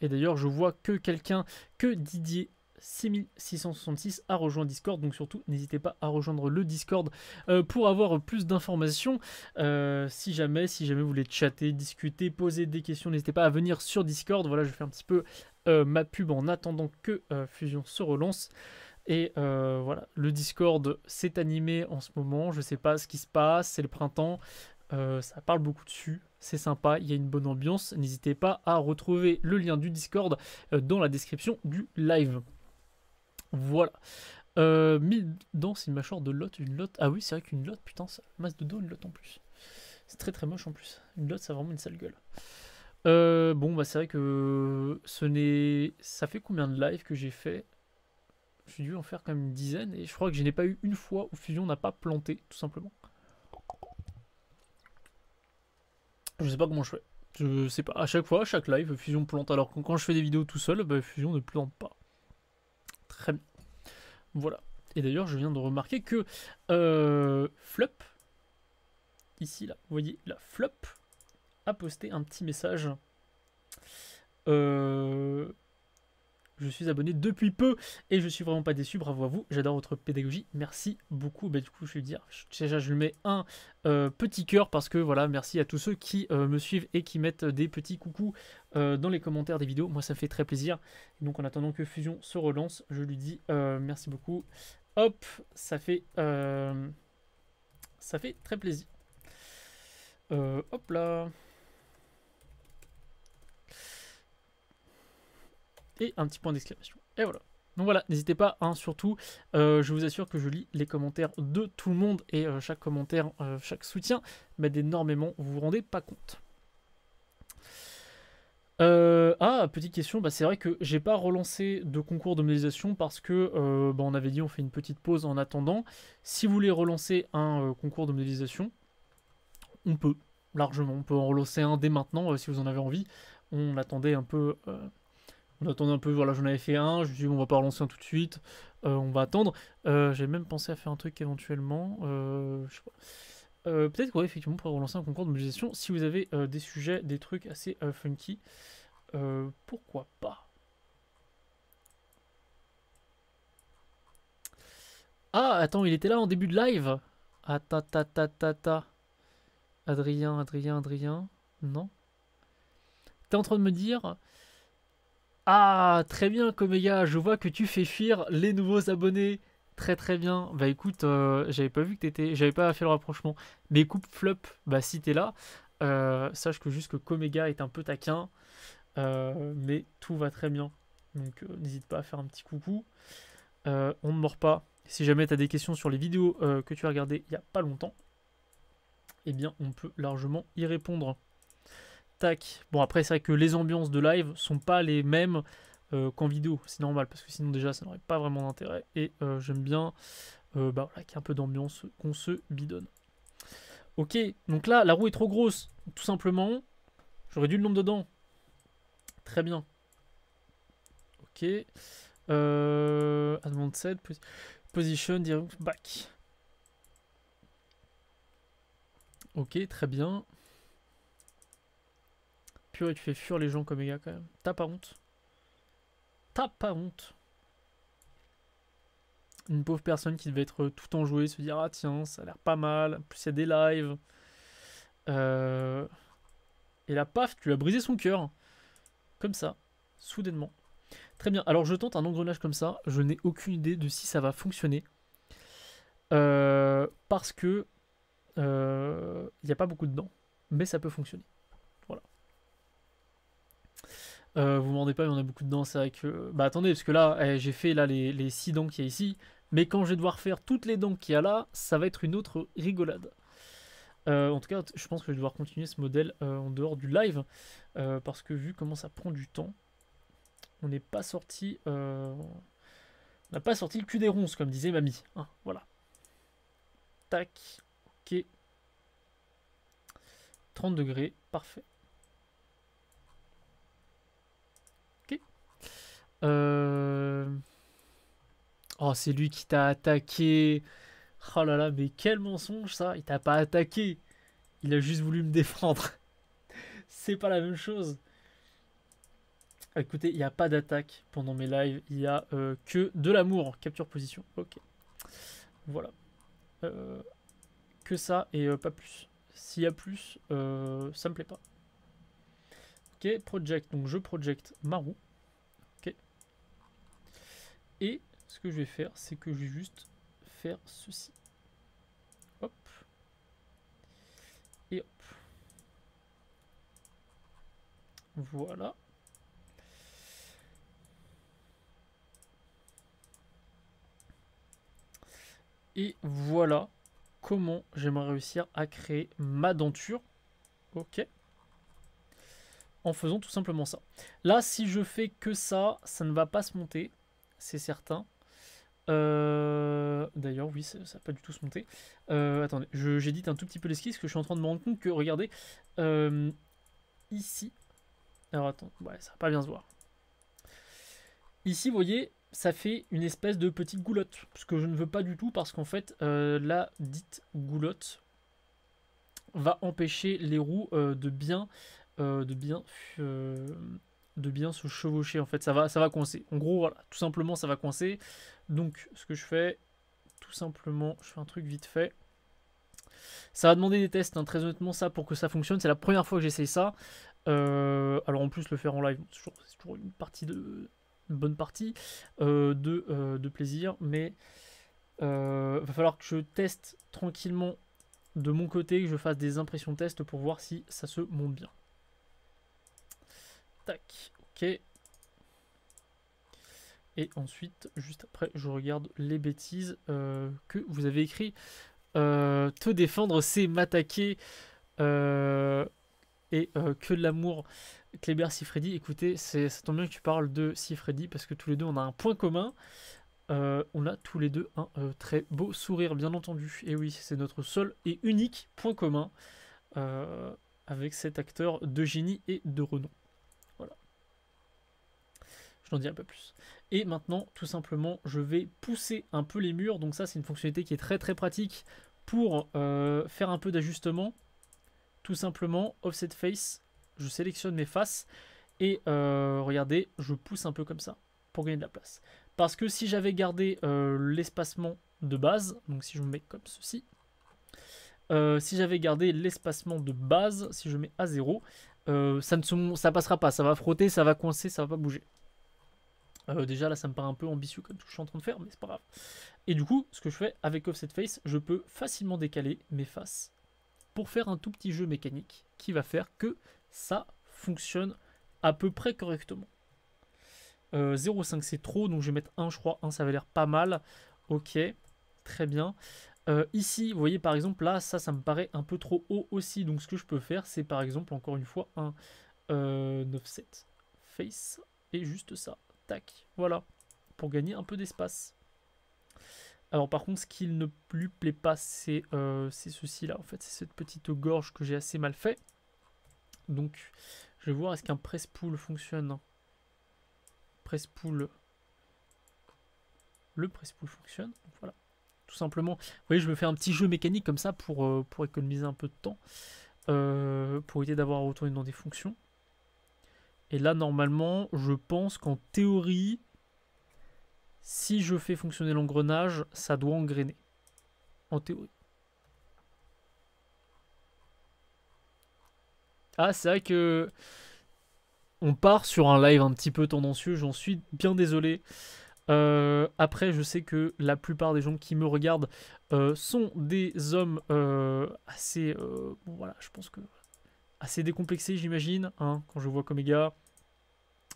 Et d'ailleurs, je vois que quelqu'un, que Didier 6666 a rejoint Discord. Donc surtout, n'hésitez pas à rejoindre le Discord euh, pour avoir plus d'informations. Euh, si jamais, si jamais vous voulez chatter, discuter, poser des questions, n'hésitez pas à venir sur Discord. Voilà, je fais un petit peu euh, ma pub en attendant que Fusion se relance. Et voilà, le Discord s'est animé en ce moment. Je ne sais pas ce qui se passe, c'est le printemps. ça parle beaucoup dessus, c'est sympa, il y a une bonne ambiance. N'hésitez pas à retrouver le lien du Discord dans la description du live. Voilà. 1000 euh, mille une mâchoire de lotte, une lotte. Ah oui, c'est vrai qu'une lotte, putain, ça, masse de dos, une lotte en plus. C'est très très moche en plus. Une lotte, ça a vraiment une sale gueule. Euh, bon, bah c'est vrai que ce n'est. Ça fait combien de lives que j'ai fait J'ai dû en faire quand même une dizaine et je crois que je n'ai pas eu une fois où Fusion n'a pas planté, tout simplement. Je sais pas comment je fais. Je sais pas. À chaque fois, à chaque live, Fusion plante. Alors quand je fais des vidéos tout seul, bah, Fusion ne plante pas très bien. Voilà. Et d'ailleurs, je viens de remarquer que euh, Flop, ici, là, vous voyez, la Flop a posté un petit message. Euh, je suis abonné depuis peu et je suis vraiment pas déçu. Bravo à vous, j'adore votre pédagogie. Merci beaucoup. Bah, du coup, je vais dire, déjà, je lui mets un euh, petit cœur parce que voilà, merci à tous ceux qui euh, me suivent et qui mettent des petits coucou euh, dans les commentaires des vidéos. Moi, ça fait très plaisir. Donc, en attendant que Fusion se relance, je lui dis merci beaucoup. Hop, ça fait, ça fait très plaisir. hop là. et un petit point d'exclamation. Et voilà. Donc voilà, n'hésitez pas, Un hein, surtout, euh, je vous assure que je lis les commentaires de tout le monde et euh, chaque commentaire, euh, chaque soutien m'aide énormément, vous vous rendez pas compte. ah, petite question, bah, c'est vrai que j'ai pas relancé de concours de modélisation parce que bah, on avait dit on fait une petite pause en attendant. Si vous voulez relancer un concours de modélisation, on peut, largement, on peut en relancer un dès maintenant si vous en avez envie. On attendait un peu on attendait un peu, voilà, j'en avais fait un, je me suis dit, on va pas relancer un tout de suite, euh, on va attendre. Euh, J'ai même pensé à faire un truc éventuellement, euh, je sais pas. Peut-être qu'on effectivement pourrait relancer un concours de mobilisation si vous avez des sujets, des trucs assez funky. pourquoi pas Ah, attends, il était là en début de live Ah, ta ta ta ta ta. Adrien, Adrien, Adrien. Non T'es en train de me dire ah, très bien, Coméga, je vois que tu fais fuir les nouveaux abonnés. Très très bien. Bah écoute, euh, j'avais pas vu que t'étais, j'avais pas fait le rapprochement. Mais coupe flop, bah si t'es là, euh, sache que juste que Coméga est un peu taquin, euh, mais tout va très bien. Donc n'hésite pas à faire un petit coucou. on ne mord pas. Si jamais t'as des questions sur les vidéos que tu as regardées il y a pas longtemps, eh bien on peut largement y répondre. Tac. Bon, après, c'est vrai que les ambiances de live sont pas les mêmes euh, qu'en vidéo. C'est normal, parce que sinon, déjà, ça n'aurait pas vraiment d'intérêt. Et euh, j'aime bien euh, bah, qu'il y ait un peu d'ambiance qu'on se bidonne. Ok, donc là, la roue est trop grosse, tout simplement. J'aurais dû le nombre de dents Très bien. Ok. Euh, advanced position, direct back. Ok, très bien. Et tu fais fuir les gens comme gars quand même. T'as pas honte. T'as pas honte. Une pauvre personne qui devait être tout en enjouée, se dire Ah tiens, ça a l'air pas mal. plus, il y a des lives. Euh, et là, paf, tu as brisé son cœur. Comme ça, soudainement. Très bien. Alors, je tente un engrenage comme ça. Je n'ai aucune idée de si ça va fonctionner. Euh, parce que euh, il n'y a pas beaucoup de dents, mais ça peut fonctionner. Euh, vous m'en pas, il y en a beaucoup de C'est avec. que. Euh, bah attendez, parce que là, eh, j'ai fait là les, les six dents qu'il y a ici. Mais quand je vais devoir faire toutes les dents qu'il y a là, ça va être une autre rigolade. Euh, en tout cas, je pense que je vais devoir continuer ce modèle euh, en dehors du live. parce que vu comment ça prend du temps, on n'est pas sorti. On n'a pas sorti le cul des ronces, comme disait mamie. Hein, voilà. Tac. Ok. 30 degrés. Parfait. Euh, oh, c'est lui qui t'a attaqué. Oh là là, mais quel mensonge ça Il t'a pas attaqué. Il a juste voulu me défendre. (laughs) c'est pas la même chose. Écoutez, il n'y a pas d'attaque pendant mes lives. Il y a euh, que de l'amour. Capture position. Ok. Voilà. Euh, que ça et pas plus. S'il y a plus, ça me plaît pas. Ok, project. Donc je project Maru. Et ce que je vais faire, c'est que je vais juste faire ceci. Hop. Et hop. Voilà. Et voilà comment j'aimerais réussir à créer ma denture. Ok. En faisant tout simplement ça. Là, si je fais que ça, ça ne va pas se monter c'est certain. Euh, d'ailleurs, oui, ça n'a pas du tout se monter. Euh, attendez, j'édite un tout petit peu l'esquisse, parce que je suis en train de me rendre compte que, regardez, euh, ici... Alors, attends, ouais, ça va pas bien se voir. Ici, vous voyez, ça fait une espèce de petite goulotte, ce que je ne veux pas du tout, parce qu'en fait, euh, la dite goulotte va empêcher les roues de bien... de bien de bien se chevaucher en fait. Ça va, ça va coincer. En gros, voilà, tout simplement, ça va coincer. Donc, ce que je fais, tout simplement, je fais un truc vite fait. Ça va demander des tests, hein, très honnêtement, ça, pour que ça fonctionne. C'est la première fois que j'essaye ça. Euh, alors, en plus, le faire en live, c'est toujours, une partie de une bonne partie euh, de, euh, de, plaisir, mais va falloir que je teste tranquillement de mon côté, que je fasse des impressions test pour voir si ça se monte bien ok. Et ensuite, juste après, je regarde les bêtises euh, que vous avez écrites. Euh, te défendre, c'est m'attaquer. Euh, et que de l'amour. Kleber Sifredi, écoutez, ça tombe bien que tu parles de Sifredi parce que tous les deux, on a un point commun. on a tous les deux un très beau sourire, bien entendu. Et oui, c'est notre seul et unique point commun avec cet acteur de génie et de renom je dis un peu plus. Et maintenant, tout simplement, je vais pousser un peu les murs. Donc ça, c'est une fonctionnalité qui est très très pratique pour euh, faire un peu d'ajustement. Tout simplement, offset face, je sélectionne mes faces et euh, regardez, je pousse un peu comme ça pour gagner de la place. Parce que si j'avais gardé euh, l'espacement de base, donc si je me mets comme ceci, si j'avais gardé l'espacement de base, si je mets à 0, ça ne ça passera pas, ça va frotter, ça va coincer, ça va pas bouger. Euh, déjà là ça me paraît un peu ambitieux comme tout que je suis en train de faire, mais c'est pas grave. Et du coup, ce que je fais avec Offset Face, je peux facilement décaler mes faces pour faire un tout petit jeu mécanique qui va faire que ça fonctionne à peu près correctement. 0,5 euh, c'est trop, donc je vais mettre 1 je crois, 1 ça va l'air pas mal. Ok, très bien. Euh, ici, vous voyez par exemple là, ça ça me paraît un peu trop haut aussi, donc ce que je peux faire c'est par exemple encore une fois un offset face et juste ça. Tac, voilà. Pour gagner un peu d'espace. Alors par contre, ce qui ne lui plaît pas, euh, c'est ceci-là. En fait, c'est cette petite gorge que j'ai assez mal fait. Donc, je vais voir est-ce qu'un press pool fonctionne. Press pool. Le press pool fonctionne. voilà. Tout simplement. Vous voyez, je me fais un petit jeu mécanique comme ça pour, euh, économiser un peu de temps. Euh, pour éviter d'avoir à retourner dans des fonctions. Et là, normalement, je pense qu'en théorie, si je fais fonctionner l'engrenage, ça doit engrainer. En théorie. Ah, c'est vrai que on part sur un live un petit peu tendancieux, j'en suis bien désolé. Euh, après, je sais que la plupart des gens qui me regardent euh, sont des hommes euh, assez... Bon, voilà, je pense que assez décomplexé, j'imagine, hein, quand je vois Coméga,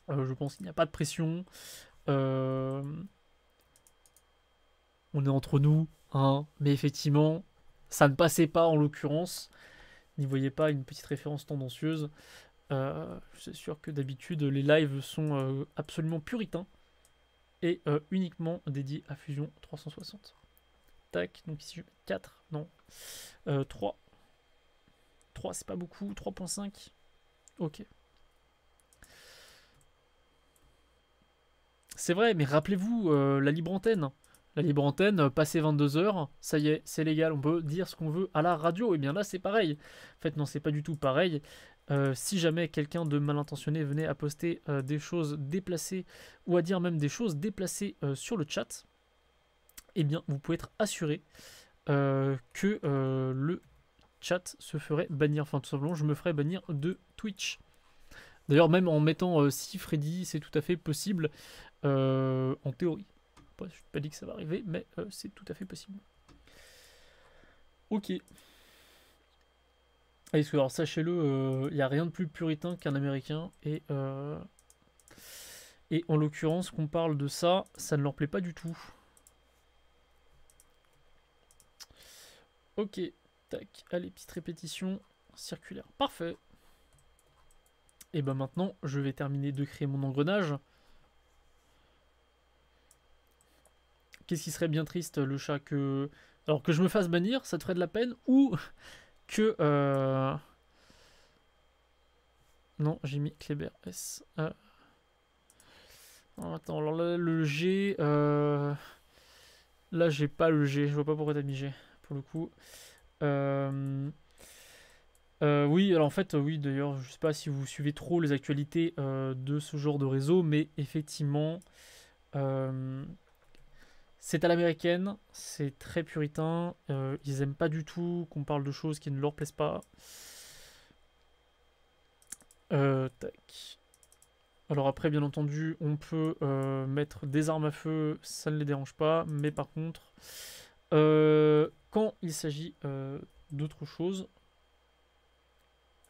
euh, je pense qu'il n'y a pas de pression. Euh, on est entre nous, hein, mais effectivement, ça ne passait pas en l'occurrence. N'y voyez pas une petite référence tendancieuse. Euh, c'est sûr que d'habitude, les lives sont absolument puritains et uniquement dédiés à Fusion 360. Tac, donc ici je mets 4, non, 3 3, c'est pas beaucoup. 3.5. Ok. C'est vrai, mais rappelez-vous euh, la libre antenne. La libre antenne, euh, passé 22h, ça y est, c'est légal, on peut dire ce qu'on veut à la radio. Et eh bien là, c'est pareil. En fait, non, c'est pas du tout pareil. Euh, si jamais quelqu'un de mal intentionné venait à poster des choses déplacées ou à dire même des choses déplacées sur le chat, eh bien, vous pouvez être assuré que le chat se ferait bannir. Enfin, tout simplement, je me ferais bannir de Twitch. D'ailleurs, même en mettant euh, si Freddy, c'est tout à fait possible, euh, en théorie. je pas dit que ça va arriver, mais euh, c'est tout à fait possible. Ok. Ah, alors sachez-le, il n'y a rien de plus puritain qu'un Américain. Et, et en l'occurrence, qu'on parle de ça, ça ne leur plaît pas du tout. Ok allez, petite répétition circulaire. Parfait. Et ben maintenant, je vais terminer de créer mon engrenage. Qu'est-ce qui serait bien triste, le chat, que... Alors que je me fasse bannir, ça te ferait de la peine, ou que... Euh, non, j'ai mis Kleber S. Euh. attends, alors là, le G... Euh, là, j'ai pas le G, je vois pas pourquoi t'as mis G, pour le coup. Euh, euh, oui, alors en fait, oui, d'ailleurs, je ne sais pas si vous suivez trop les actualités euh, de ce genre de réseau, mais effectivement, c'est à l'américaine, c'est très puritain, ils n'aiment pas du tout qu'on parle de choses qui ne leur plaisent pas. Alors après, bien entendu, on peut mettre des armes à feu, ça ne les dérange pas, mais par contre, euh, quand il s'agit euh, d'autre chose,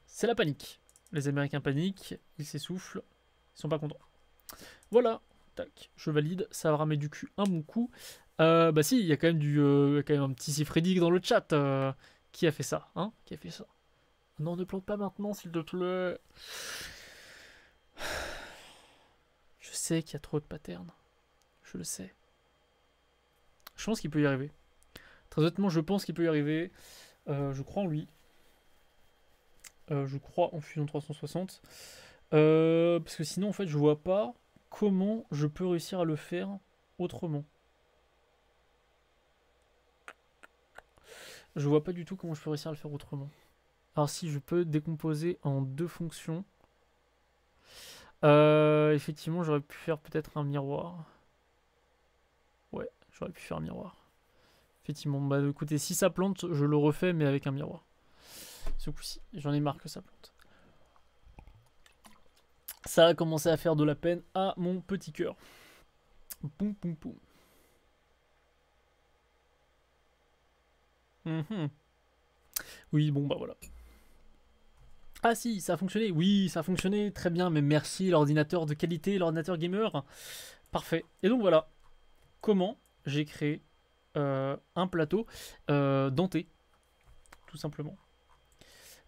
c'est la panique. Les Américains paniquent, ils s'essoufflent, ils sont pas contents. Voilà, tac, je valide, ça va ramer du cul un bon coup. Euh, bah si, il y a quand même du, un petit Sifredic dans le chat. qui a fait ça, hein Qui a fait ça Non, ne plante pas maintenant, s'il te plaît. Je sais qu'il y a trop de patterns. Je le sais. Je pense qu'il peut y arriver. Très honnêtement, je pense qu'il peut y arriver. Euh, je crois en lui. Euh, je crois en Fusion 360. Euh, parce que sinon, en fait, je vois pas comment je peux réussir à le faire autrement. Je vois pas du tout comment je peux réussir à le faire autrement. Alors si je peux décomposer en deux fonctions. effectivement, j'aurais pu faire peut-être un miroir. Ouais, j'aurais pu faire un miroir. Effectivement, bah écoutez, si ça plante, je le refais, mais avec un miroir. Ce coup-ci, j'en ai marre que ça plante. Ça a commencé à faire de la peine à mon petit cœur. Poum poum poum. Mhm. Oui, bon, bah voilà. Ah si, ça a fonctionné. Oui, ça a fonctionné. Très bien, mais merci l'ordinateur de qualité, l'ordinateur gamer. Parfait. Et donc voilà comment j'ai créé euh, un plateau euh, denté, tout simplement.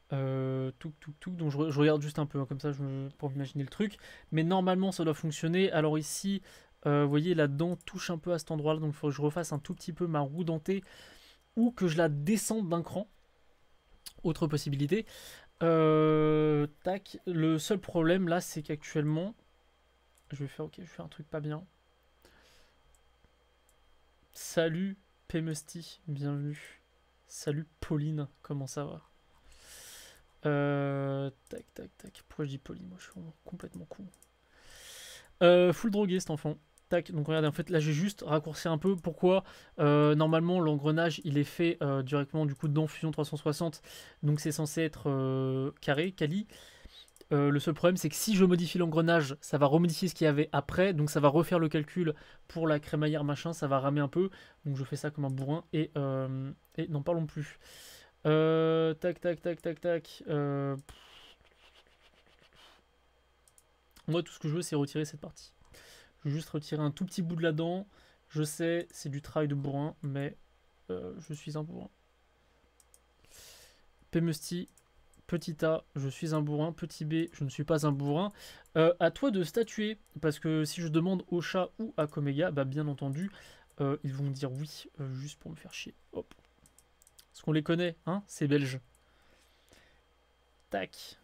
tout, euh, tout, tout. Donc je, regarde juste un peu hein, comme ça je, pour imaginer le truc. Mais normalement, ça doit fonctionner. Alors ici, vous voyez, la dent touche un peu à cet endroit-là. Donc il faut que je refasse un tout petit peu ma roue dentée ou que je la descende d'un cran. Autre possibilité. tac. Le seul problème là, c'est qu'actuellement... Je vais faire... Ok, je fais un truc pas bien. Salut Pemusty, bienvenue. Salut Pauline, comment ça va euh, Tac, tac, tac. Pourquoi je dis Pauline Moi, je suis complètement con. Euh, full drogué cet enfant. Tac, donc regardez, en fait, là, j'ai juste raccourci un peu. Pourquoi euh, Normalement, l'engrenage, il est fait euh, directement du coup dans Fusion 360. Donc, c'est censé être carré, quali le seul problème, c'est que si je modifie l'engrenage, ça va remodifier ce qu'il y avait après, donc ça va refaire le calcul pour la crémaillère machin, ça va ramer un peu. Donc je fais ça comme un bourrin et, et n'en parlons plus. tac, tac, tac, tac, tac. Moi, tout ce que je veux, c'est retirer cette partie. Je veux juste retirer un tout petit bout de la dent. Je sais, c'est du travail de bourrin, mais je suis un bourrin. Pemusti, Petit A, je suis un bourrin. Petit B, je ne suis pas un bourrin. Euh, à toi de statuer, parce que si je demande au chat ou à Comega, bah bien entendu, euh, ils vont me dire oui, euh, juste pour me faire chier. Hop. Parce qu'on les connaît, hein, ces Belges. Tac.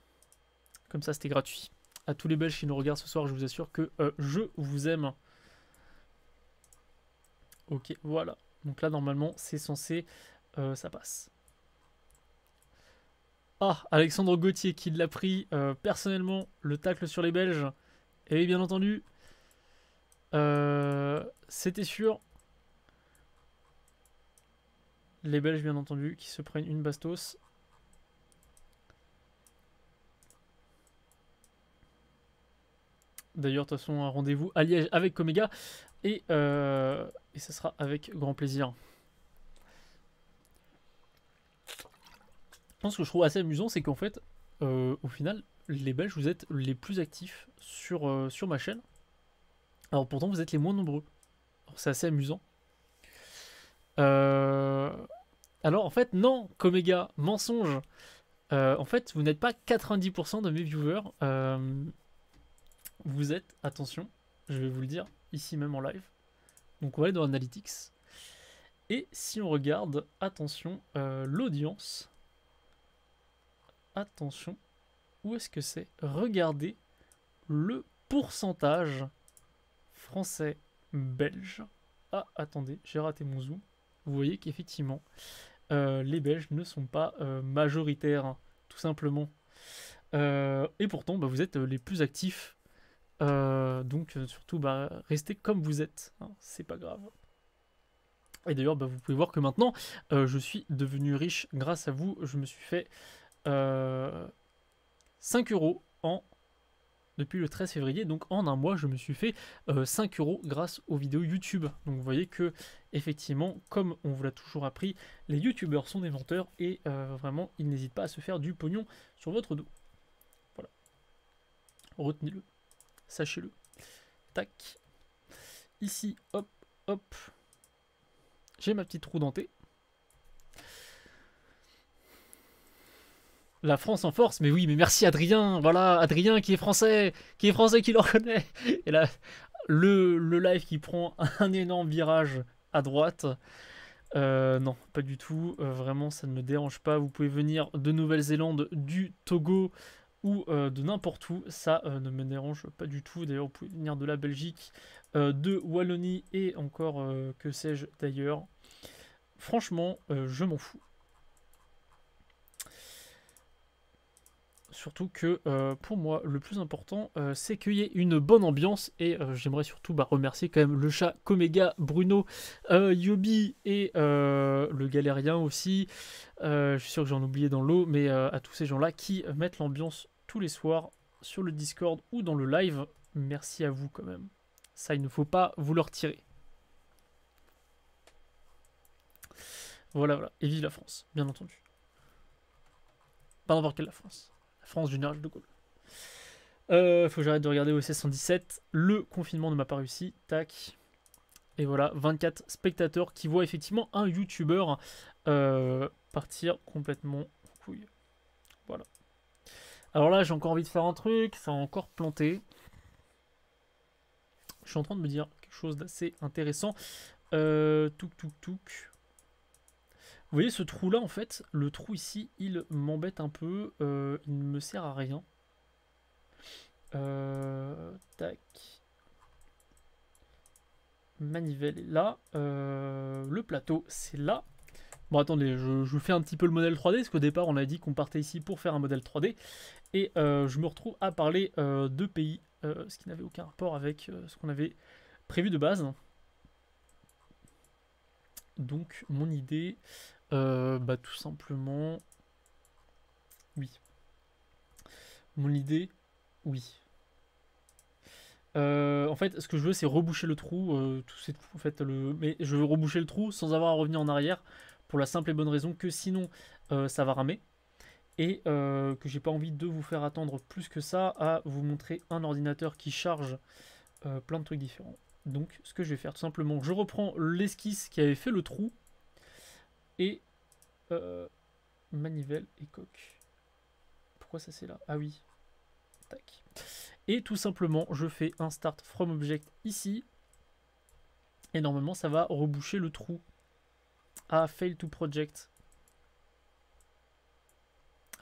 Comme ça, c'était gratuit. À tous les Belges qui nous regardent ce soir, je vous assure que je vous aime. Ok, voilà. Donc là, normalement, c'est censé... ça passe. Ah, Alexandre Gauthier qui l'a pris euh, personnellement, le tacle sur les Belges. Et bien entendu, euh, c'était sûr. Les Belges, bien entendu, qui se prennent une bastos. D'ailleurs, de toute façon, un rendez-vous à Liège avec Coméga, euh, Et, ce sera avec grand plaisir. pense que je trouve assez amusant, c'est qu'en fait, euh, au final, les Belges, vous êtes les plus actifs sur, euh, sur ma chaîne. Alors pourtant, vous êtes les moins nombreux. C'est assez amusant. Euh, alors en fait, non, Coméga, mensonge. en fait, vous n'êtes pas 90% de mes viewers. vous êtes, attention, je vais vous le dire, ici même en live. Donc on va aller dans Analytics. Et si on regarde, attention, l'audience attention, où est-ce que c'est Regardez le pourcentage français-belge. Ah, attendez, j'ai raté mon zoom. Vous voyez qu'effectivement, euh, les Belges ne sont pas euh, majoritaires, hein, tout simplement. Euh, et pourtant, bah, vous êtes les plus actifs. donc, surtout, bah, restez comme vous êtes. Hein, c'est pas grave. Et d'ailleurs, bah, vous pouvez voir que maintenant, je suis devenu riche grâce à vous. Je me suis fait 5 euh, euros en depuis le 13 février. Donc en un mois, je me suis fait 5 euh, euros grâce aux vidéos YouTube. Donc vous voyez que effectivement, comme on vous l'a toujours appris, les youtubeurs sont des menteurs et euh, vraiment ils n'hésitent pas à se faire du pognon sur votre dos. Voilà. Retenez-le. Sachez-le. Tac. Ici, hop, hop. J'ai ma petite roue dentée. La France en force, mais oui, mais merci Adrien, voilà, Adrien qui est français, qui est français, qui le reconnaît. (laughs) Et là, le, live qui prend un énorme virage à droite. Euh, non, pas du tout. Euh, vraiment, ça ne me dérange pas. Vous pouvez venir de Nouvelle-Zélande, du Togo ou euh, de n'importe où. Ça ne me dérange pas du tout. D'ailleurs, vous pouvez venir de la Belgique, de Wallonie et encore que sais-je d'ailleurs. Franchement, je m'en fous. Surtout que euh, pour moi, le plus important, euh, c'est qu'il y ait une bonne ambiance. Et euh, j'aimerais surtout bah, remercier quand même le chat Coméga, Bruno, Yobi et le galérien aussi. je suis sûr que j'en oubliais dans l'eau, mais à tous ces gens-là qui mettent l'ambiance tous les soirs sur le Discord ou dans le live. Merci à vous quand même. Ça, il ne faut pas vous le retirer. Voilà, voilà. Et vive la France, bien entendu. Pas n'importe quelle la France. France générale de Gaulle. Euh, faut que j'arrête de regarder OSS 117. Le confinement ne m'a pas réussi. Tac. Et voilà, 24 spectateurs qui voient effectivement un youtubeur euh, partir complètement couille. Voilà. Alors là, j'ai encore envie de faire un truc. Ça a encore planté. Je suis en train de me dire quelque chose d'assez intéressant. Euh, touk touk touk. Vous voyez ce trou là en fait, le trou ici il m'embête un peu, euh, il ne me sert à rien. Euh, tac. Manivelle est là, euh, le plateau c'est là. Bon attendez, je, je, fais un petit peu le modèle 3D, parce qu'au départ on a dit qu'on partait ici pour faire un modèle 3D, et je me retrouve à parler de pays, ce qui n'avait aucun rapport avec ce qu'on avait prévu de base. Donc mon idée, euh, Bah tout simplement, oui. Mon idée, oui. Euh, en fait, ce que je veux, c'est reboucher le trou. Euh, fait le. Mais je veux reboucher le trou sans avoir à revenir en arrière, pour la simple et bonne raison que sinon, euh, ça va ramer et que j'ai pas envie de vous faire attendre plus que ça à vous montrer un ordinateur qui charge plein de trucs différents. Donc, ce que je vais faire, tout simplement, je reprends l'esquisse qui avait fait le trou et euh, manivelle et coque. Pourquoi ça c'est là Ah oui. Tac. Et tout simplement, je fais un start from object ici. Et normalement, ça va reboucher le trou. Ah, fail to project.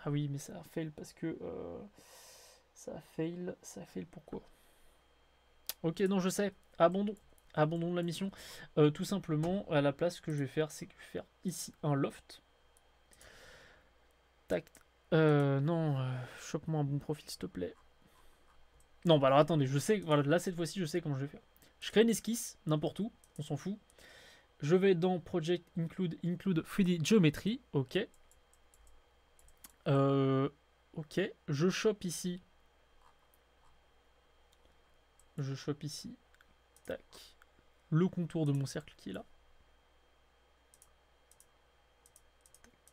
Ah oui, mais ça a fail parce que... Euh, ça a fail, ça a fail pourquoi Ok, non, je sais. Abandon abandon de la mission. Euh, tout simplement, à la place, ce que je vais faire, c'est que je vais faire ici un loft. Tac. Euh, non, euh, choppe moi un bon profil, s'il te plaît. Non, bah alors attendez, je sais, voilà, là cette fois-ci, je sais comment je vais faire. Je crée une esquisse, n'importe où, on s'en fout. Je vais dans Project Include, Include 3D Geometry, ok. ok, je chope ici. Je chope ici Tac le contour de mon cercle qui est là.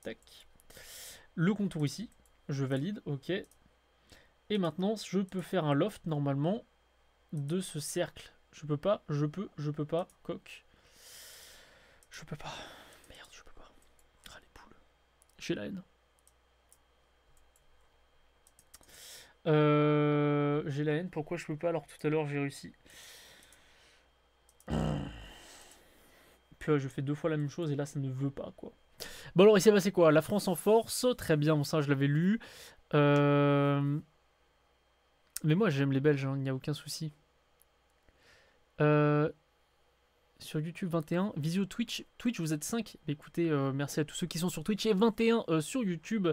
Tac, Le contour ici, je valide, ok. Et maintenant, je peux faire un loft normalement de ce cercle. Je peux pas, je peux, je peux pas, coq. Je peux pas. Merde, je peux pas. Ah les poules. J'ai la haine. Euh, j'ai la haine, pourquoi je peux pas alors tout à l'heure j'ai réussi je fais deux fois la même chose et là ça ne veut pas quoi. Bon alors il s'est passé quoi La France en force, très bien, bon, ça je l'avais lu. Euh, mais moi j'aime les Belges, hein, il n'y a aucun souci. Euh, sur YouTube 21, visio Twitch, Twitch vous êtes 5. Écoutez, euh, merci à tous ceux qui sont sur Twitch et 21 sur YouTube.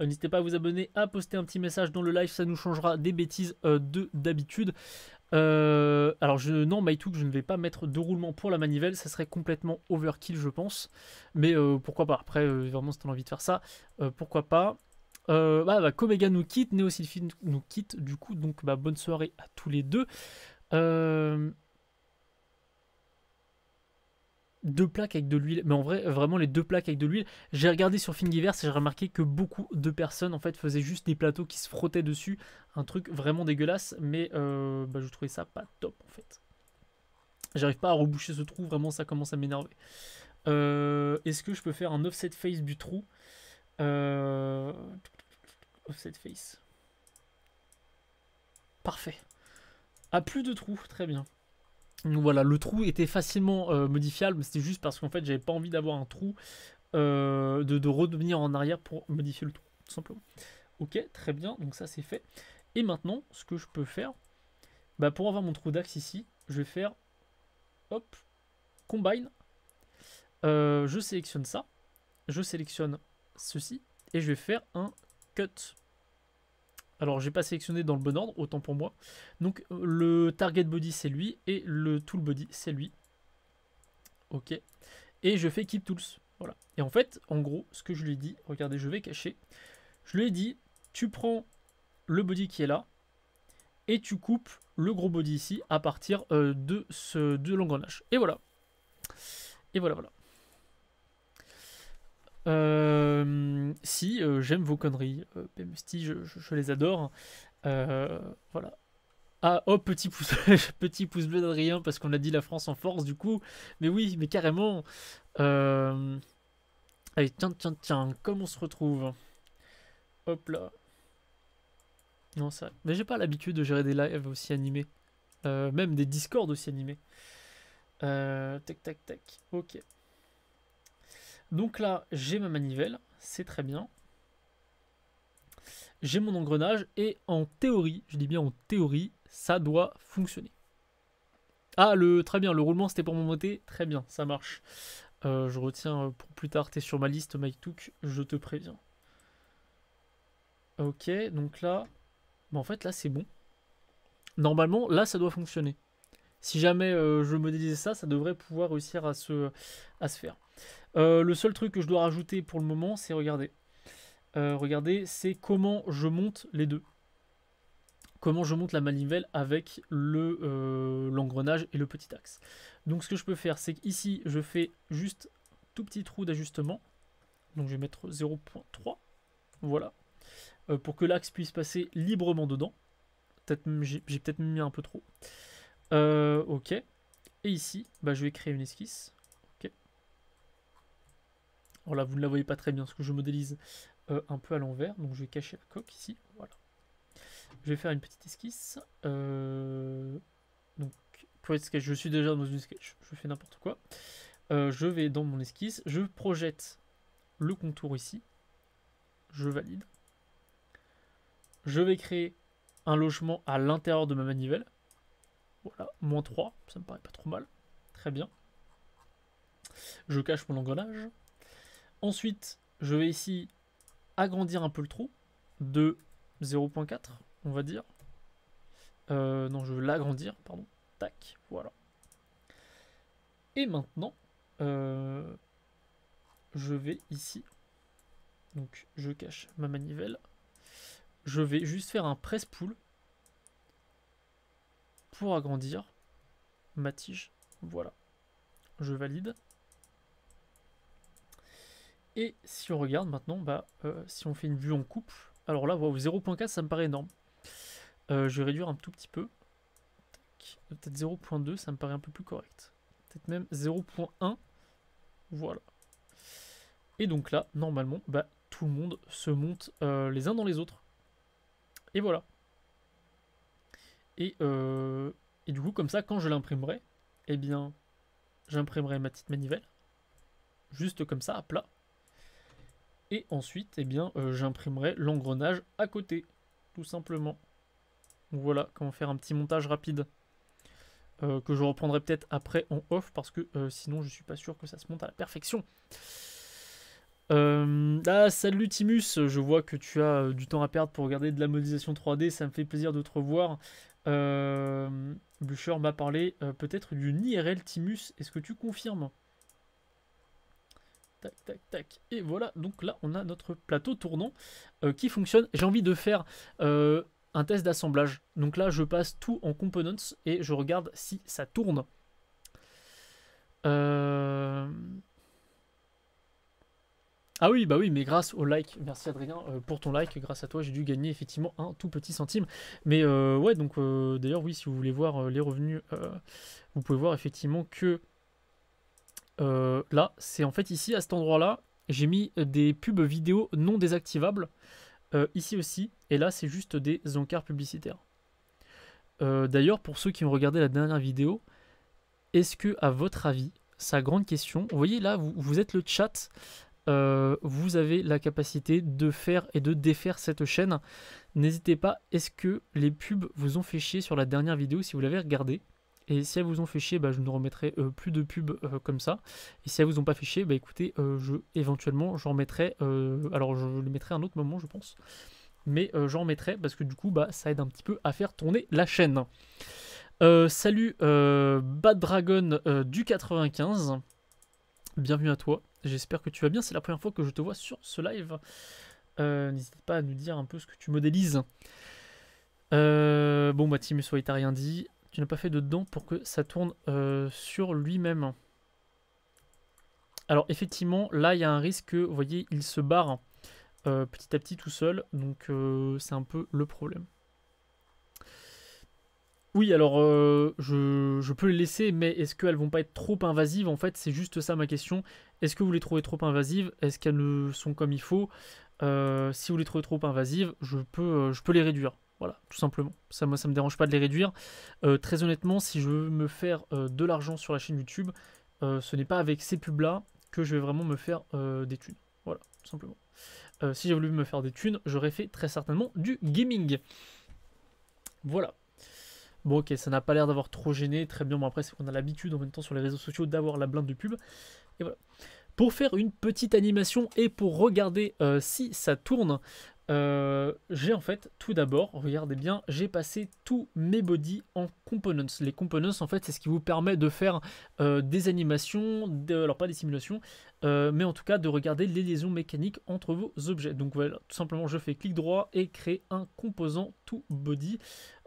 N'hésitez pas à vous abonner, à poster un petit message dans le live, ça nous changera des bêtises de d'habitude. Euh, alors je, non, MyTook, je ne vais pas mettre de roulement pour la manivelle, ça serait complètement overkill, je pense. Mais euh, pourquoi pas Après, euh, vraiment, si t'as envie de faire ça, pourquoi pas ah, bah, bah, nous quitte, Neosylphine nous quitte, du coup, donc bah, bonne soirée à tous les deux deux plaques avec de l'huile, mais en vrai, vraiment les deux plaques avec de l'huile. J'ai regardé sur Fingiverse et j'ai remarqué que beaucoup de personnes en fait faisaient juste des plateaux qui se frottaient dessus, un truc vraiment dégueulasse, mais euh, bah, je trouvais ça pas top en fait. J'arrive pas à reboucher ce trou, vraiment ça commence à m'énerver. Euh, est-ce que je peux faire un offset face du trou euh, Offset face. Parfait. a plus de trous, très bien voilà, le trou était facilement euh, modifiable, modifiable, c'était juste parce qu'en fait j'avais pas envie d'avoir un trou, euh, de, revenir redevenir en arrière pour modifier le trou, tout simplement. Ok, très bien, donc ça c'est fait. Et maintenant, ce que je peux faire, bah, pour avoir mon trou d'axe ici, je vais faire, hop, combine, euh, je sélectionne ça, je sélectionne ceci, et je vais faire un cut alors j'ai pas sélectionné dans le bon ordre, autant pour moi. Donc euh, le target body c'est lui et le tool body c'est lui. Ok. Et je fais keep tools. Voilà. Et en fait, en gros, ce que je lui ai dit, regardez, je vais cacher. Je lui ai dit, tu prends le body qui est là et tu coupes le gros body ici à partir euh, de ce de l'engrenage. Et voilà. Et voilà, voilà. Euh, si, euh, j'aime vos conneries. Euh, je, les adore. Euh, voilà. Ah, oh, petit pouce, (laughs) petit pouce bleu d'Adrien, parce qu'on a dit la France en force, du coup. Mais oui, mais carrément. Allez, tiens, tiens, tiens, comme on se retrouve. Hop là. Non, ça. Mais j'ai pas l'habitude de gérer des lives aussi animés. même des discords aussi animés. tac, tac, tac. Ok. Donc là, j'ai ma manivelle, c'est très bien. J'ai mon engrenage et en théorie, je dis bien en théorie, ça doit fonctionner. Ah, le très bien, le roulement c'était pour mon moté, très bien, ça marche. Euh, je retiens euh, pour plus tard, t'es sur ma liste, Mike Took, je te préviens. Ok, donc là, bah en fait là c'est bon. Normalement, là ça doit fonctionner. Si jamais euh, je modélisais ça, ça devrait pouvoir réussir à se, à se faire. Euh, le seul truc que je dois rajouter pour le moment, c'est regarder, euh, regardez, c'est comment je monte les deux. Comment je monte la manivelle avec euh, l'engrenage le, et le petit axe. Donc ce que je peux faire, c'est qu'ici, je fais juste tout petit trou d'ajustement. Donc je vais mettre 0.3. Voilà. pour que l'axe puisse passer librement dedans. Peut J'ai peut-être mis un peu trop. ok. Et ici, bah, je vais créer une esquisse. Alors là, vous ne la voyez pas très bien, parce que je modélise euh, un peu à l'envers. Donc je vais cacher la coque ici. Voilà. Je vais faire une petite esquisse. Euh, donc, pour être sketch, je suis déjà dans une sketch. Je fais n'importe quoi. Euh, je vais dans mon esquisse. Je projette le contour ici. Je valide. Je vais créer un logement à l'intérieur de ma manivelle. Voilà, moins 3, ça me paraît pas trop mal. Très bien. Je cache mon engrenage. Ensuite, je vais ici agrandir un peu le trou de 0.4, on va dire. Euh, non, je vais l'agrandir, pardon. Tac, voilà. Et maintenant, euh, je vais ici. Donc, je cache ma manivelle. Je vais juste faire un press pool pour agrandir ma tige. Voilà. Je valide. Et si on regarde maintenant, bah, euh, si on fait une vue en coupe, alors là, 0.4, ça me paraît énorme. Euh, je vais réduire un tout petit peu. Peut-être 0.2, ça me paraît un peu plus correct. Peut-être même 0.1. Voilà. Et donc là, normalement, bah, tout le monde se monte euh, les uns dans les autres. Et voilà. Et, et du coup, comme ça, quand je l'imprimerai, eh bien, j'imprimerai ma petite manivelle. Juste comme ça, à plat. Et ensuite, eh bien, euh, j'imprimerai l'engrenage à côté, tout simplement. voilà comment faire un petit montage rapide. Euh, que je reprendrai peut-être après en off parce que euh, sinon je suis pas sûr que ça se monte à la perfection. ah, salut Timus, je vois que tu as du temps à perdre pour regarder de la modélisation 3D, ça me fait plaisir de te revoir. Blucher m'a parlé peut-être du IRL Timus, est-ce que tu confirmes tac, tac, Et voilà, donc là, on a notre plateau tournant euh, qui fonctionne. J'ai envie de faire euh, un test d'assemblage. Donc là, je passe tout en components et je regarde si ça tourne. Euh, ah oui, bah oui, mais grâce au like, merci Adrien pour ton like, grâce à toi j'ai dû gagner effectivement un tout petit centime. Mais ouais, donc d'ailleurs oui, si vous voulez voir les revenus, vous pouvez voir effectivement que euh, là, c'est en fait ici, à cet endroit-là, j'ai mis des pubs vidéo non désactivables, euh, ici aussi, et là, c'est juste des encarts publicitaires. Euh, d'ailleurs, pour ceux qui ont regardé la dernière vidéo, est-ce que, à votre avis, sa grande question, vous voyez là, vous, vous êtes le chat, vous avez la capacité de faire et de défaire cette chaîne. N'hésitez pas, est-ce que les pubs vous ont fait chier sur la dernière vidéo si vous l'avez regardée et si elles vous ont fait chier, bah, je ne remettrai euh, plus de pubs euh, comme ça. Et si elles vous ont pas fait chier, bah, écoutez, euh, je, éventuellement, j'en remettrai alors, je les mettrai à un autre moment, je pense. Mais j'en remettrai parce que du coup, bah, ça aide un petit peu à faire tourner la chaîne. salut Bad Dragon du 95. Bienvenue à toi. J'espère que tu vas bien. C'est la première fois que je te vois sur ce live. N'hésite pas à nous dire un peu ce que tu modélises. bon, bah, Timus il t'a rien dit. Tu n'as pas fait de don pour que ça tourne euh, sur lui-même. Alors effectivement, là, il y a un risque que, vous voyez, il se barre euh, petit à petit tout seul. Donc euh, c'est un peu le problème. Oui, alors je, peux les laisser, mais est-ce qu'elles vont pas être trop invasives En fait, c'est juste ça ma question. Est-ce que vous les trouvez trop invasives Est-ce qu'elles ne sont comme il faut Si vous les trouvez trop invasives, je peux, je peux les réduire. Voilà, tout simplement. Ça, moi, ça me dérange pas de les réduire. Euh, très honnêtement, si je veux me faire euh, de l'argent sur la chaîne YouTube, euh, ce n'est pas avec ces pubs-là que je vais vraiment me faire des thunes. Voilà, tout simplement. si j'avais voulu me faire des thunes, j'aurais fait très certainement du gaming. Voilà. Bon, ok, ça n'a pas l'air d'avoir trop gêné. Très bien, Moi, après, c'est qu'on a l'habitude en même temps sur les réseaux sociaux d'avoir la blinde de pub. Et voilà pour faire une petite animation et pour regarder si ça tourne. Euh, j'ai en fait tout d'abord, regardez bien, j'ai passé tous mes bodies en components. Les components en fait c'est ce qui vous permet de faire euh, des animations, alors pas des simulations, euh, mais en tout cas de regarder les liaisons mécaniques entre vos objets. Donc voilà, tout simplement je fais clic droit et créer un composant tout body.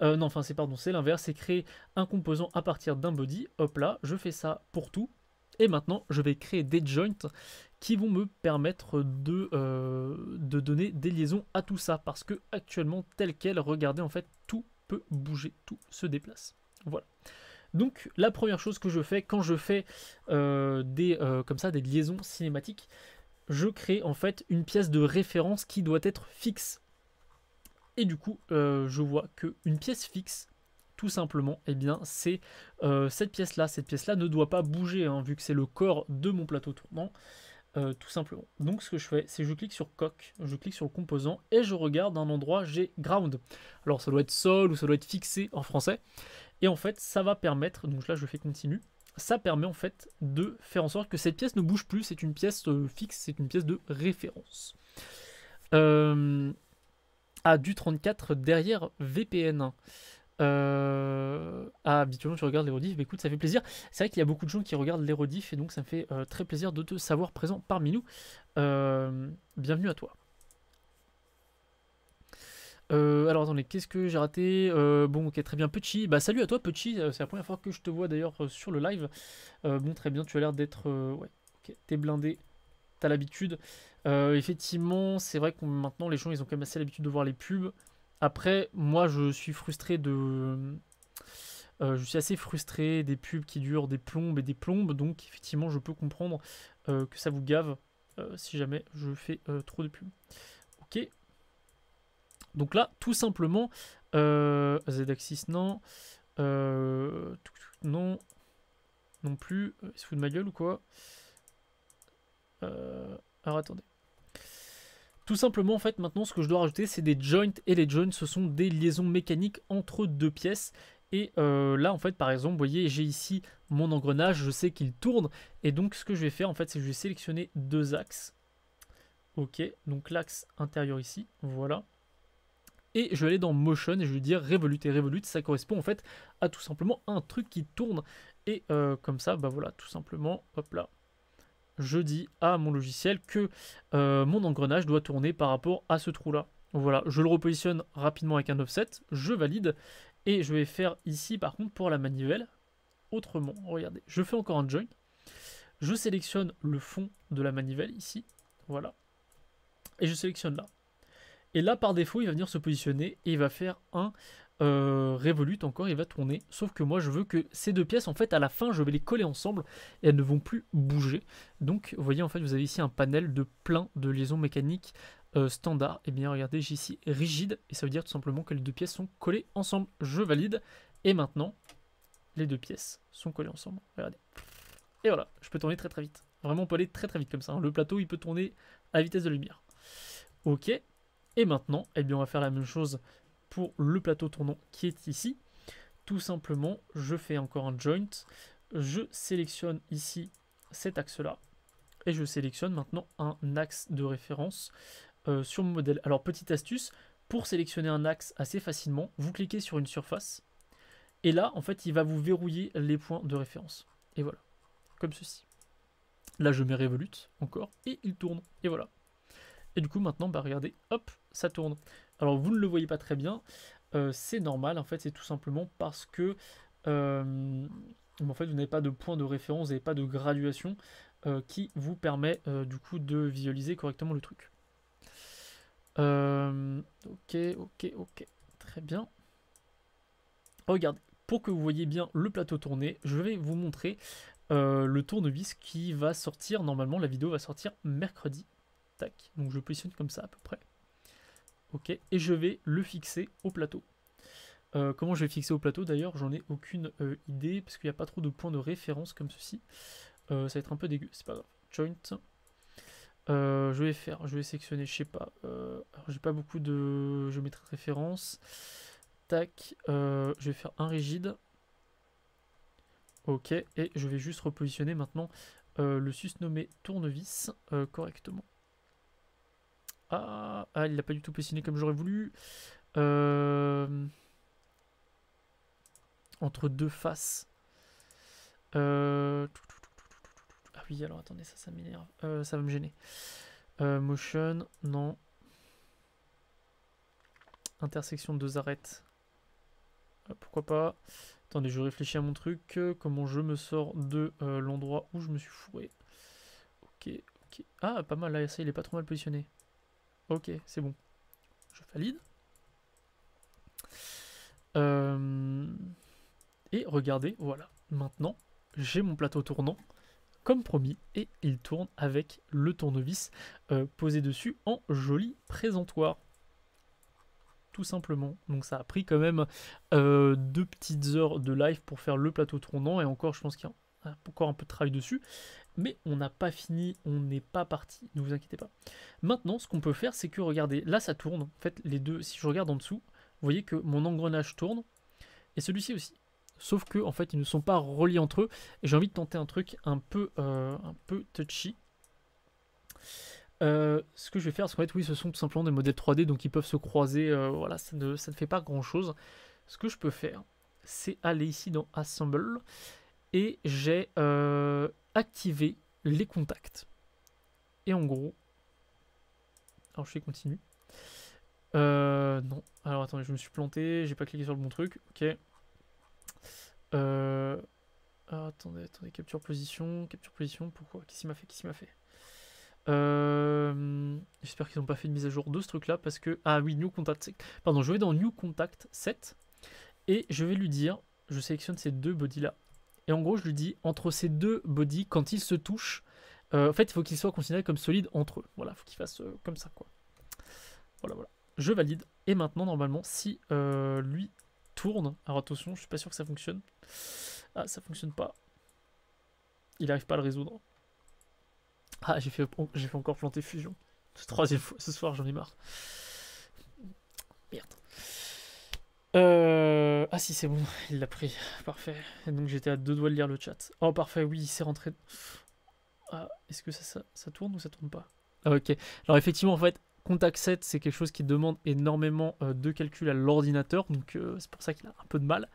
non, enfin c'est pardon, c'est l'inverse, c'est créer un composant à partir d'un body. Hop là, je fais ça pour tout. Et maintenant, je vais créer des joints qui vont me permettre de, euh, de donner des liaisons à tout ça. Parce que actuellement, tel quel, regardez, en fait, tout peut bouger, tout se déplace. Voilà. Donc la première chose que je fais quand je fais euh, des, euh, comme ça, des liaisons cinématiques, je crée en fait une pièce de référence qui doit être fixe. Et du coup, je vois qu'une pièce fixe, tout simplement, eh bien, c'est cette pièce-là. Cette pièce-là ne doit pas bouger, hein, vu que c'est le corps de mon plateau tournant. Euh, tout simplement. Donc ce que je fais, c'est je clique sur coque, je clique sur le composant et je regarde un endroit, j'ai ground. Alors ça doit être sol ou ça doit être fixé en français. Et en fait, ça va permettre, donc là je fais continue, ça permet en fait de faire en sorte que cette pièce ne bouge plus, c'est une pièce euh, fixe, c'est une pièce de référence. à euh, du 34 derrière VPN. Euh, ah, habituellement, tu regardes les rediffs. mais bah, écoute, ça fait plaisir. C'est vrai qu'il y a beaucoup de gens qui regardent les rediffs et donc ça me fait euh, très plaisir de te savoir présent parmi nous. Euh, bienvenue à toi. alors attendez, qu'est-ce que j'ai raté Bon, ok, très bien. Petit, bah salut à toi, Petit. C'est la première fois que je te vois d'ailleurs sur le live. bon, très bien, tu as l'air d'être. Ouais, ok, t'es blindé t'as l'habitude. effectivement, c'est vrai que maintenant les gens ils ont quand même assez l'habitude de voir les pubs. Après, moi, je suis frustré de. Euh, je suis assez frustré des pubs qui durent des plombes et des plombes, donc effectivement, je peux comprendre euh, que ça vous gave euh, si jamais je fais trop de pubs. Ok. Donc là, tout simplement, Z-axis, non. non. Non plus. Il se fout de ma gueule ou quoi Alors attendez. Tout simplement, en fait, maintenant, ce que je dois rajouter, c'est des joints. Et les joints, ce sont des liaisons mécaniques entre deux pièces. Et euh, là, en fait, par exemple, vous voyez, j'ai ici mon engrenage. Je sais qu'il tourne. Et donc, ce que je vais faire, en fait, c'est que je vais sélectionner deux axes. OK, donc l'axe intérieur ici, voilà. Et je vais aller dans Motion et je vais dire revolute Et revolute, ça correspond en fait à tout simplement un truc qui tourne. Et euh, comme ça, bah voilà, tout simplement, hop là, je dis à mon logiciel que euh, mon engrenage doit tourner par rapport à ce trou là. Voilà, je le repositionne rapidement avec un offset, je valide, et je vais faire ici par contre pour la manivelle autrement. Regardez, je fais encore un join, je sélectionne le fond de la manivelle ici, voilà, et je sélectionne là. Et là par défaut il va venir se positionner et il va faire un euh, révolute encore, il va tourner. Sauf que moi, je veux que ces deux pièces, en fait, à la fin, je vais les coller ensemble et elles ne vont plus bouger. Donc, vous voyez, en fait, vous avez ici un panel de plein de liaisons mécaniques euh, standard. Et eh bien, regardez, j'ai ici rigide et ça veut dire tout simplement que les deux pièces sont collées ensemble. Je valide. Et maintenant, les deux pièces sont collées ensemble. Regardez. Et voilà, je peux tourner très très vite. Vraiment, on peut aller très très vite comme ça. Hein. Le plateau, il peut tourner à vitesse de lumière. Ok. Et maintenant, et eh bien, on va faire la même chose pour le plateau tournant qui est ici. Tout simplement, je fais encore un joint, je sélectionne ici cet axe-là, et je sélectionne maintenant un axe de référence euh, sur mon modèle. Alors, petite astuce, pour sélectionner un axe assez facilement, vous cliquez sur une surface, et là, en fait, il va vous verrouiller les points de référence. Et voilà, comme ceci. Là, je mets Revolute encore, et il tourne, et voilà. Et du coup, maintenant, bah, regardez, hop, ça tourne. Alors vous ne le voyez pas très bien, euh, c'est normal en fait, c'est tout simplement parce que euh, en fait, vous n'avez pas de point de référence, et pas de graduation euh, qui vous permet du coup de visualiser correctement le truc. ok, ok, ok, très bien. Regardez, pour que vous voyez bien le plateau tourné, je vais vous montrer le tournevis qui va sortir, normalement la vidéo va sortir mercredi. Tac, donc je positionne comme ça à peu près. Ok, et je vais le fixer au plateau. Euh, comment je vais fixer au plateau d'ailleurs, j'en ai aucune euh, idée parce qu'il n'y a pas trop de points de référence comme ceci. Euh, ça va être un peu dégueu, c'est pas grave. Joint. je vais faire, je vais sectionner, je sais pas. j'ai pas beaucoup de. Je mettrai référence. Tac. je vais faire un rigide. Ok. Et je vais juste repositionner maintenant le susnommé tournevis correctement. Ah, ah, il n'a pas du tout positionné comme j'aurais voulu. Euh, entre deux faces. Euh, ah oui, alors attendez, ça, ça m'énerve. Euh, ça va me gêner. motion, non. Intersection de deux arêtes. Pourquoi pas Attendez, je réfléchis à mon truc. Comment je me sors de l'endroit où je me suis fourré Ok, ok. Ah, pas mal, là, ça, il est pas trop mal positionné. Ok, c'est bon. Je valide. Euh, et regardez, voilà. Maintenant, j'ai mon plateau tournant, comme promis, et il tourne avec le tournevis euh, posé dessus en joli présentoir. Tout simplement. Donc ça a pris quand même euh, deux petites heures de live pour faire le plateau tournant, et encore, je pense qu'il y a encore un peu de travail dessus mais on n'a pas fini, on n'est pas parti, ne vous inquiétez pas. Maintenant, ce qu'on peut faire, c'est que regardez, là ça tourne, en fait les deux, si je regarde en dessous, vous voyez que mon engrenage tourne, et celui-ci aussi. Sauf que en fait ils ne sont pas reliés entre eux, et j'ai envie de tenter un truc un peu, euh, un peu touchy. Euh, ce que je vais faire, c'est qu'en fait, oui, ce sont tout simplement des modèles 3D, donc ils peuvent se croiser, euh, voilà, ça ne, fait pas grand-chose. Ce que je peux faire, c'est aller ici dans Assemble, et j'ai activer les contacts. Et en gros, alors je fais continue. Euh, non, alors attendez, je me suis planté, j'ai pas cliqué sur le bon truc, ok. Euh, ah, attendez, attendez, capture position, capture position, pourquoi Qu'est-ce qu'il m'a fait Qu'est-ce qu'il m'a fait euh, J'espère qu'ils n'ont pas fait de mise à jour de ce truc-là, parce que... Ah oui, New Contact... Pardon, je vais dans New Contact 7, et je vais lui dire, je sélectionne ces deux bodies-là, et en gros, je lui dis, entre ces deux bodies, quand ils se touchent, euh, en fait, il faut qu'ils soient considérés comme solides entre eux. Voilà, il faut qu'ils fassent euh, comme ça, quoi. Voilà, voilà. Je valide. Et maintenant, normalement, si euh, lui tourne... Alors attention, je suis pas sûr que ça fonctionne. Ah, ça fonctionne pas. Il n'arrive pas à le résoudre. Ah, j'ai fait, oh, j'ai fait encore planter fusion. Troisième fois, ce soir, j'en ai marre. Euh, ah si, c'est bon, (laughs) il l'a pris. Parfait. Et donc j'étais à deux doigts de lire le chat. Oh, parfait, oui, il s'est rentré. Ah, est-ce que ça, ça, tourne ou ça tourne pas ah, Ok. Alors effectivement, en fait, Contact 7, c'est quelque chose qui demande énormément euh, de calcul à l'ordinateur. Donc euh, c'est pour ça qu'il a un peu de mal.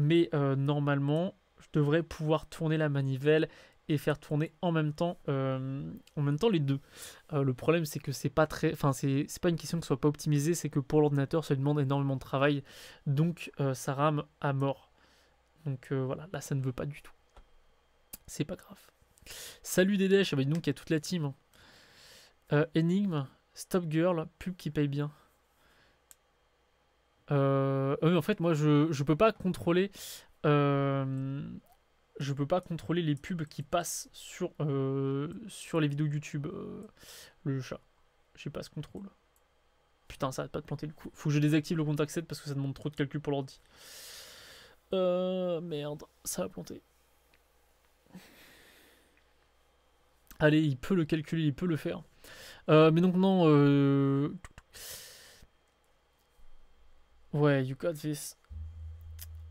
Mais normalement, je devrais pouvoir tourner la manivelle et faire tourner en même temps, euh, en même temps les deux. Euh, le problème c'est que c'est pas très, enfin c'est pas une question que soit pas optimisée, c'est que pour l'ordinateur ça demande énormément de travail, donc euh, ça rame à mort. Donc voilà, là ça ne veut pas du tout. C'est pas grave. Salut Dédèche, avec ah bah, donc il y a toute la team. Hein. Enigme. Stop Girl, pub qui paye bien. en fait, moi je, je peux pas contrôler je peux pas contrôler les pubs qui passent sur, euh, sur les vidéos YouTube. Euh, le chat. J'ai pas ce contrôle. Putain, ça va pas de planter le coup. Faut que je désactive le contact 7 parce que ça demande trop de calcul pour l'ordi. Euh, merde, ça va planter. Allez, il peut le calculer, il peut le faire. Euh, mais donc non... Ouais, you got this.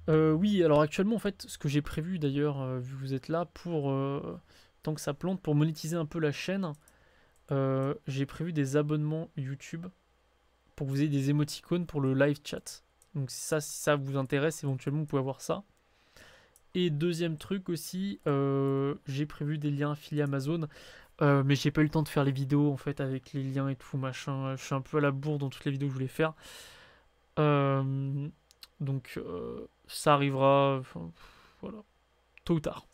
Euh, oui, alors actuellement, en fait, ce que j'ai prévu d'ailleurs, euh, vu que vous êtes là, pour euh, tant que ça plante, pour monétiser un peu la chaîne, j'ai prévu des abonnements YouTube pour que vous ayez des émoticônes pour le live chat. Donc ça, si ça vous intéresse, éventuellement, vous pouvez avoir ça. Et deuxième truc aussi, j'ai prévu des liens affiliés Amazon, mais j'ai pas eu le temps de faire les vidéos en fait avec les liens et tout machin. Je suis un peu à la bourre dans toutes les vidéos que je voulais faire. Euh, donc euh, ça arrivera, voilà, tôt ou tard.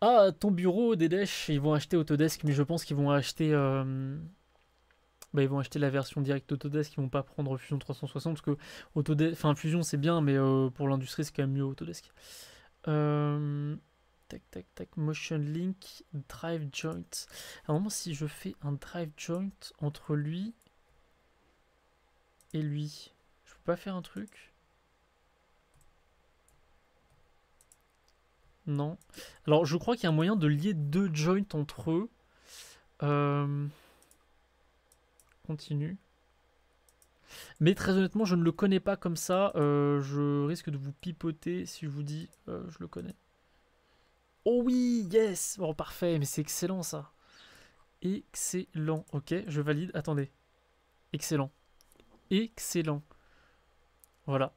Ah, ton bureau, Dedesh, ils vont acheter Autodesk, mais je pense qu'ils vont acheter, euh, bah, ils vont acheter la version directe Autodesk, ils vont pas prendre Fusion 360 parce que Autodesk, enfin Fusion c'est bien, mais euh, pour l'industrie c'est quand même mieux Autodesk. Tac, tac, tac, motion link, drive joint. À un moment, si je fais un drive joint entre lui et lui, pas faire un truc Non. Alors, je crois qu'il y a un moyen de lier deux joints entre eux. Euh, continue. Mais très honnêtement, je ne le connais pas comme ça. Euh, je risque de vous pipoter si je vous dis euh, je le connais. Oh oui, yes Bon, oh, parfait, mais c'est excellent ça. Excellent. Ok, je valide. Attendez. Excellent. Excellent. Voilà.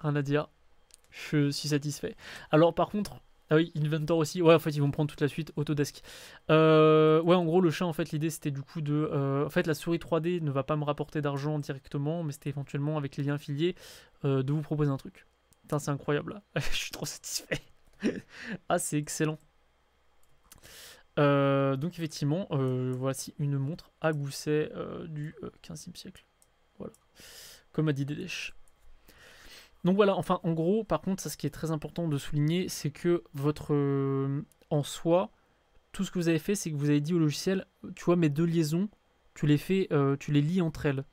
un à Je suis satisfait. Alors par contre, ah oui, Inventor aussi. Ouais, en fait, ils vont prendre toute la suite Autodesk. Euh, ouais, en gros, le chat, en fait, l'idée, c'était du coup de... Euh, en fait, la souris 3D ne va pas me rapporter d'argent directement, mais c'était éventuellement, avec les liens affiliés, euh, de vous proposer un truc. Putain, c'est incroyable, (laughs) Je suis trop satisfait. ah, c'est excellent. donc, effectivement, voici une montre à gousset du 15e siècle. Voilà. Comme a dit Dédèche. Donc voilà, enfin en gros, par contre, ce qui est très important de souligner, c'est que votre euh, en soi, tout ce que vous avez fait, c'est que vous avez dit au logiciel, tu vois, mes deux liaisons, tu les fais, euh, tu les lis entre elles.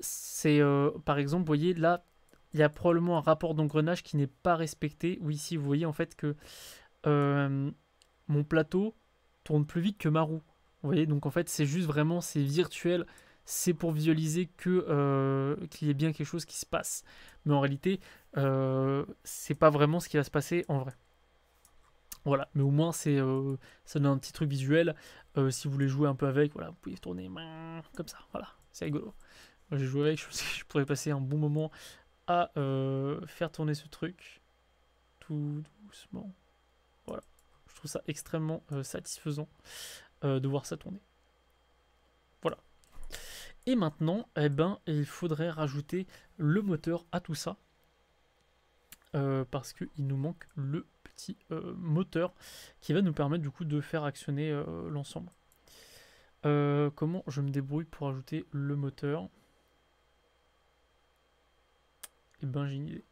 C'est euh, par exemple, vous voyez là, il y a probablement un rapport d'engrenage qui n'est pas respecté. Ou ici, vous voyez en fait que mon plateau tourne plus vite que ma roue. Vous voyez, donc en fait, c'est juste vraiment, c'est virtuel c'est pour visualiser que euh, qu'il y ait bien quelque chose qui se passe. Mais en réalité, ce euh, c'est pas vraiment ce qui va se passer en vrai. Voilà, mais au moins c'est euh, ça donne un petit truc visuel. si vous voulez jouer un peu avec, voilà, vous pouvez tourner comme ça, voilà, c'est rigolo. J'ai joué avec, (laughs) je pense que je pourrais passer un bon moment à faire tourner ce truc tout doucement. Voilà, je trouve ça extrêmement satisfaisant de voir ça tourner. Et maintenant, eh ben, il faudrait rajouter le moteur à tout ça. Euh, parce qu'il nous manque le petit euh, moteur qui va nous permettre du coup de faire actionner euh, l'ensemble. comment je me débrouille pour ajouter le moteur Et eh ben j'ai une idée.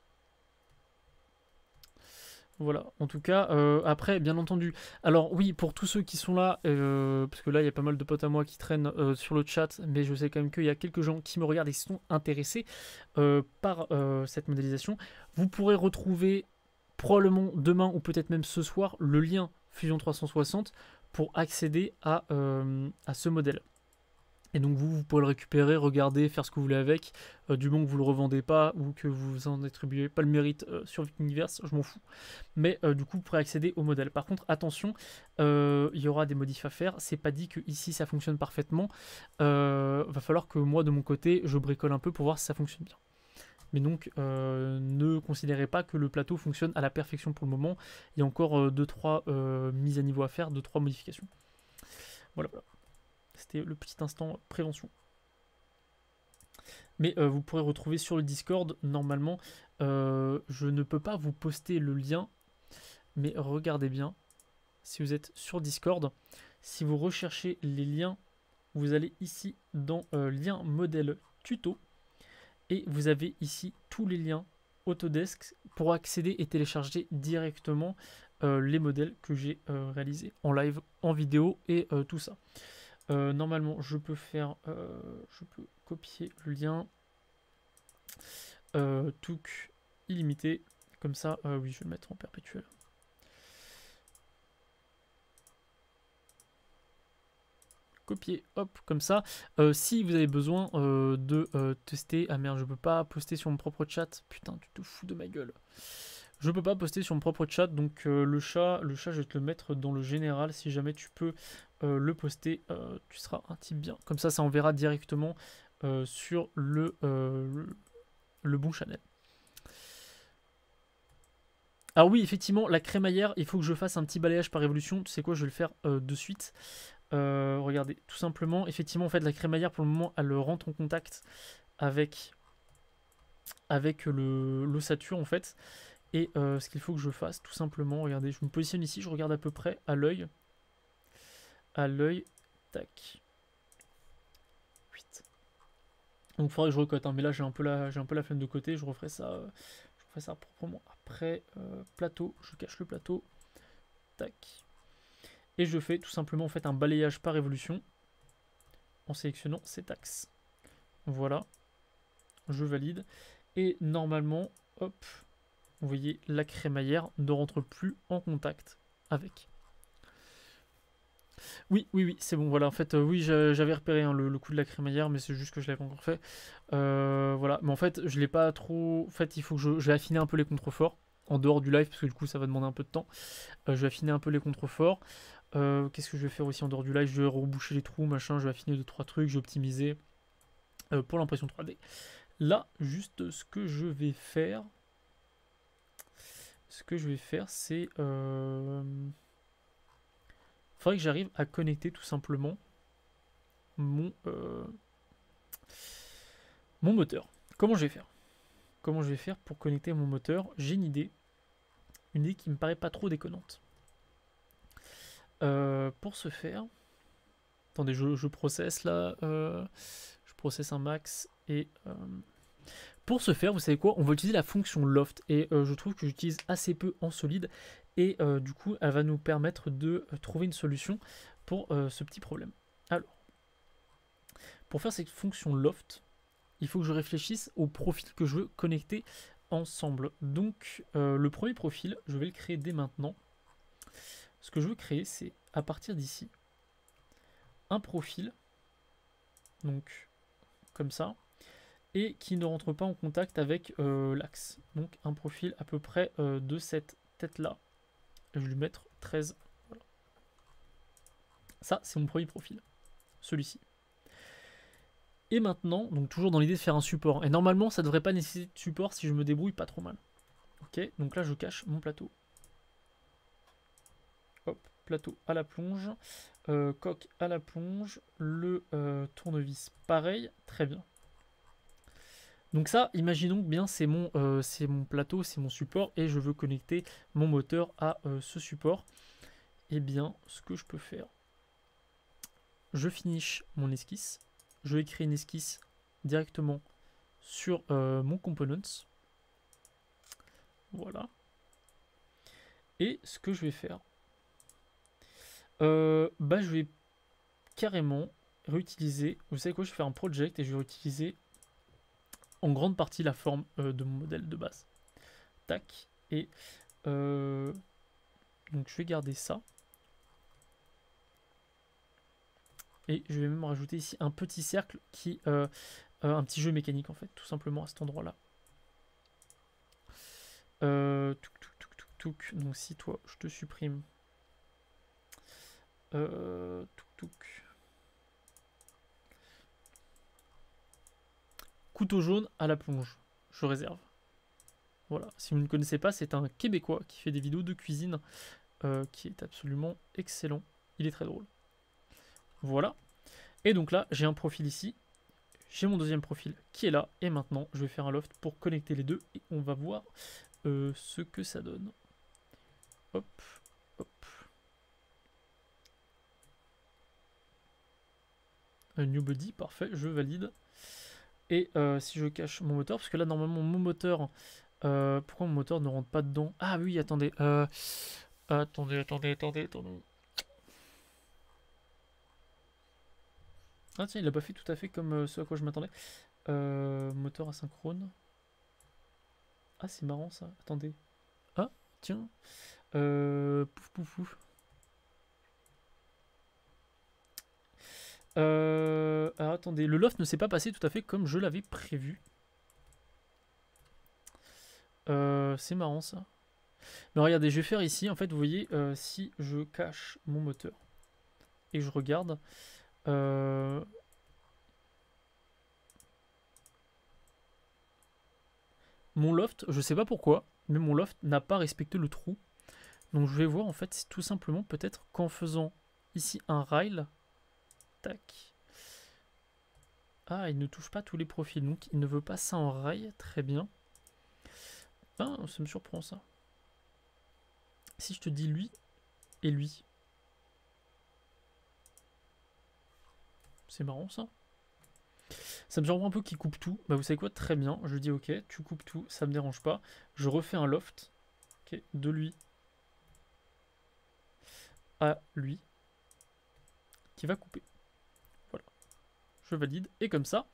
Voilà, en tout cas, euh, après, bien entendu. Alors oui, pour tous ceux qui sont là, euh, parce que là, il y a pas mal de potes à moi qui traînent euh, sur le chat, mais je sais quand même qu'il y a quelques gens qui me regardent et qui sont intéressés par cette modélisation. Vous pourrez retrouver probablement demain ou peut-être même ce soir le lien Fusion 360 pour accéder à ce modèle. Et donc vous, vous pouvez le récupérer, regarder, faire ce que vous voulez avec, euh, du moment que vous ne le revendez pas ou que vous en attribuez pas le mérite euh, sur Universe, je m'en fous. Mais euh, du coup, vous pourrez accéder au modèle. Par contre, attention, il y aura des modifs à faire. C'est pas dit que ici ça fonctionne parfaitement. va falloir que moi, de mon côté, je bricole un peu pour voir si ça fonctionne bien. Mais donc, ne considérez pas que le plateau fonctionne à la perfection pour le moment. Il y a encore 2-3 mises à niveau à faire, 2-3 modifications. Voilà, voilà. C'était le petit instant prévention. Mais euh, vous pourrez retrouver sur le Discord, normalement, euh, je ne peux pas vous poster le lien, mais regardez bien, si vous êtes sur Discord, si vous recherchez les liens, vous allez ici dans euh, lien modèle tuto, et vous avez ici tous les liens Autodesk pour accéder et télécharger directement les modèles que j'ai réalisés en live, en vidéo et tout ça. Euh, normalement, je peux faire, euh, je peux copier le lien euh, illimité. Comme ça, euh, oui, je vais le mettre en perpétuel. copier, hop, comme ça. si vous avez besoin de tester, ah merde, je peux pas poster sur mon propre chat, putain, tu te fous de ma gueule. Je peux pas poster sur mon propre chat, donc le chat, le chat, je vais te le mettre dans le général si jamais tu peux euh, le poster, euh, tu seras un type bien. Comme ça, ça enverra directement euh, sur le, le, bon channel. Alors ah oui, effectivement, la crémaillère, il faut que je fasse un petit balayage par évolution. Tu sais quoi, je vais le faire de suite. regardez, tout simplement, effectivement, en fait, la crémaillère, pour le moment, elle rentre en contact avec, avec l'ossature, en fait. Et ce qu'il faut que je fasse, tout simplement, regardez, je me positionne ici, je regarde à peu près à l'œil à l'œil. Tac. 8. Donc il faudrait que je recote, un hein, mais là j'ai un, peu la, un peu la flemme de côté, je referai ça, euh, je ça proprement après. Euh, plateau, je cache le plateau. Tac. Et je fais tout simplement en fait un balayage par évolution en sélectionnant cet axe. Voilà. Je valide. Et normalement, hop, vous voyez, la crémaillère ne rentre plus en contact avec. Oui, oui, oui, c'est bon, voilà. En fait, euh, oui, j'avais repéré hein, le, coup de la crémaillère, mais c'est juste que je l'avais encore fait. Euh, voilà, mais en fait, je l'ai pas trop. En fait, il faut que je, je vais affiner un peu les contreforts en dehors du live, parce que du coup, ça va demander un peu de temps. Euh, je vais affiner un peu les contreforts. Qu'est-ce que je vais faire aussi en dehors du live Je vais reboucher les trous, machin. Je vais affiner 2 trois trucs, j'ai optimisé pour l'impression 3D. Là, juste ce que je vais faire, ce que je vais faire, c'est que j'arrive à connecter tout simplement mon, euh, mon moteur. Comment je vais faire Comment je vais faire pour connecter mon moteur J'ai une idée. Une idée qui me paraît pas trop déconnante. Euh, pour ce faire, attendez, je, je processe là, euh, je processe un max et pour ce faire, vous savez quoi On va utiliser la fonction loft et je trouve que j'utilise assez peu en solide et euh, du coup, elle va nous permettre de euh, trouver une solution pour euh, ce petit problème. Alors, pour faire cette fonction loft, il faut que je réfléchisse au profil que je veux connecter ensemble. Donc, le premier profil, je vais le créer dès maintenant. Ce que je veux créer, c'est à partir d'ici, un profil, donc comme ça, et qui ne rentre pas en contact avec l'axe. Donc un profil à peu près de cette tête-là. Je vais lui mettre 13. Ça, c'est mon premier profil. Celui-ci. Et maintenant, donc toujours dans l'idée de faire un support. Et normalement, ça ne devrait pas nécessiter de support si je me débrouille pas trop mal. Ok, donc là, je cache mon plateau. Hop, plateau à la plonge. Euh, coque à la plonge. Le euh, tournevis, pareil. Très bien. Donc ça, imaginons bien, c'est mon, euh, mon plateau, c'est mon support, et je veux connecter mon moteur à euh, ce support. et eh bien, ce que je peux faire, je finis mon esquisse, je vais créer une esquisse directement sur euh, mon components. Voilà. Et ce que je vais faire, bah, je vais carrément réutiliser, vous savez quoi, je vais faire un project et je vais utiliser en grande partie la forme euh, de mon modèle de base. Tac. Et euh, donc je vais garder ça. Et je vais même rajouter ici un petit cercle qui... Euh, un petit jeu mécanique en fait, tout simplement à cet endroit-là. Touc, donc si toi, je te supprime. touc, touc. Couteau jaune à la plonge, je réserve. Voilà, si vous ne connaissez pas, c'est un Québécois qui fait des vidéos de cuisine euh, qui est absolument excellent. Il est très drôle. Voilà. Et donc là, j'ai un profil ici. J'ai mon deuxième profil qui est là. Et maintenant, je vais faire un loft pour connecter les deux. Et on va voir euh, ce que ça donne. Hop, hop. Un euh, new body, parfait, je valide. Et euh, si je cache mon moteur, parce que là normalement mon moteur, euh, pourquoi mon moteur ne rentre pas dedans Ah oui, attendez, euh, attendez, attendez, attendez, attendez. Ah tiens, il a pas fait tout à fait comme ce à quoi je m'attendais. moteur asynchrone. Ah c'est marrant ça, attendez. Ah tiens, pouf pouf pouf. Euh, attendez, le loft ne s'est pas passé tout à fait comme je l'avais prévu. Euh, c'est marrant ça. Mais regardez, je vais faire ici, en fait, vous voyez, euh, si je cache mon moteur et je regarde... Mon loft, je ne sais pas pourquoi, mais mon loft n'a pas respecté le trou. Donc je vais voir en fait c'est tout simplement peut-être qu'en faisant ici un rail, ah, il ne touche pas tous les profils, donc il ne veut pas ça en rail. Très bien. Ah, ça me surprend ça. Si je te dis lui et lui. C'est marrant ça. Ça me surprend un peu qu'il coupe tout. Bah vous savez quoi Très bien. Je dis ok, tu coupes tout, ça me dérange pas. Je refais un loft. de lui à lui. Qui va couper je valide. Et comme ça,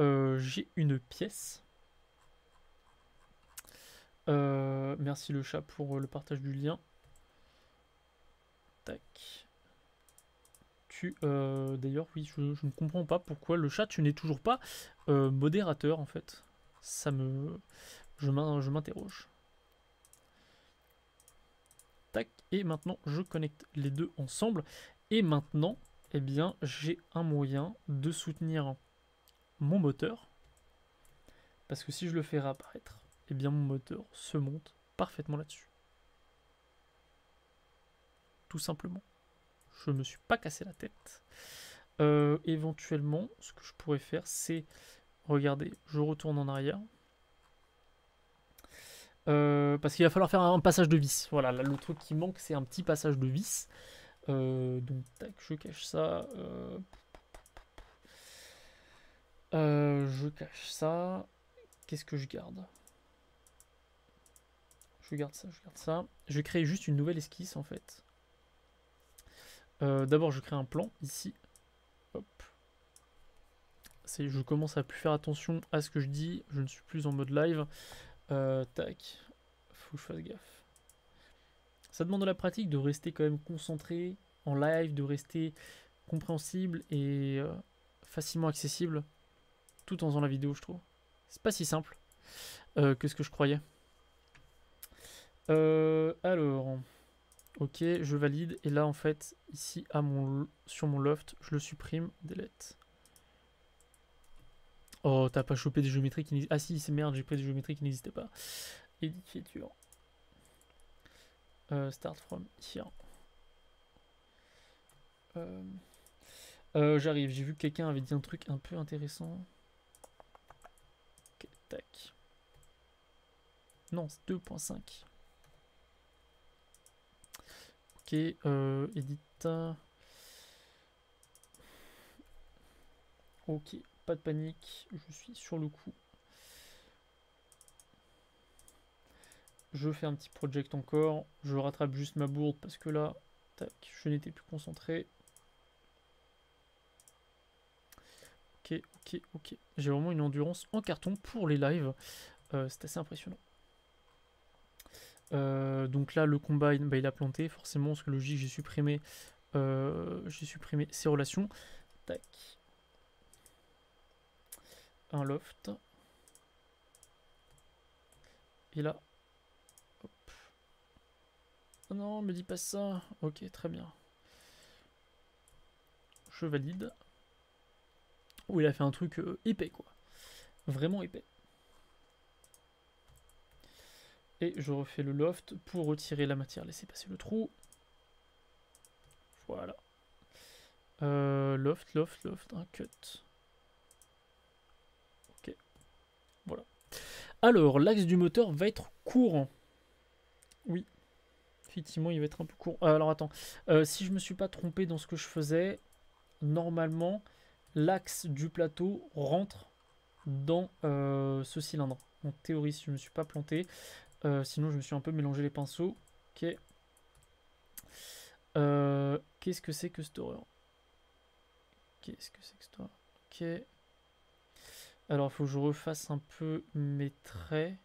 euh, j'ai une pièce. Euh, merci le chat pour le partage du lien. Tac. Tu, euh, d'ailleurs, oui, je, je, ne comprends pas pourquoi le chat, tu n'es toujours pas modérateur en fait. Ça me, je m'interroge. Tac. Et maintenant, je connecte les deux ensemble. Et maintenant, eh bien, j'ai un moyen de soutenir mon moteur. Parce que si je le fais réapparaître, eh bien, mon moteur se monte parfaitement là-dessus. Tout simplement. Je me suis pas cassé la tête. Euh, éventuellement, ce que je pourrais faire, c'est... Regardez, je retourne en arrière. Euh, parce qu'il va falloir faire un passage de vis. Voilà, là, le truc qui manque, c'est un petit passage de vis. Euh, donc, tac, je cache ça. Euh. Euh, je cache ça. Qu'est-ce que je garde Je garde ça, je garde ça. Je vais créer juste une nouvelle esquisse en fait. D'abord, je crée un plan ici. Hop. Je commence à plus faire attention à ce que je dis. Je ne suis plus en mode live. tac. Faut que je fasse gaffe. Ça demande de la pratique de rester quand même concentré en live, de rester compréhensible et euh, facilement accessible tout en faisant la vidéo, je trouve. C'est pas si simple euh, que ce que je croyais. Euh, alors, ok, je valide. Et là, en fait, ici, à mon, sur mon loft, je le supprime, delete. Oh, t'as pas chopé des géométries qui Ah si, c'est merde, j'ai pris des géométries qui n'existaient pas. feature. Euh, start from here. Euh, euh, j'arrive, j'ai vu que quelqu'un avait dit un truc un peu intéressant. Ok, tac. Non, c'est 2.5. Ok, euh, edit. Ok, pas de panique, je suis sur le coup. je fais un petit project encore, je rattrape juste ma bourde parce que là, tac, je n'étais plus concentré. Ok, ok, ok. J'ai vraiment une endurance en carton pour les lives. Euh, c'est assez impressionnant. Euh, donc là, le combat, bah, il a planté. Forcément, parce que logique, j'ai supprimé, euh, j'ai supprimé ses relations. Tac. Un loft. Et là, ah non, me dis pas ça. Ok, très bien. Je valide. Où il a fait un truc euh, épais, quoi. Vraiment épais. Et je refais le loft pour retirer la matière. Laissez passer le trou. Voilà. Euh, loft, loft, loft, un cut. Ok. Voilà. Alors, l'axe du moteur va être courant. Oui, Effectivement, il va être un peu court. Euh, alors attends, euh, si je me suis pas trompé dans ce que je faisais, normalement, l'axe du plateau rentre dans euh, ce cylindre. En théorie, si je me suis pas planté. sinon, je me suis un peu mélangé les pinceaux. Ok. Qu'est-ce que c'est que cette horreur Qu'est-ce que c'est que cette horreur Ok. Alors, il faut que je refasse un peu mes traits.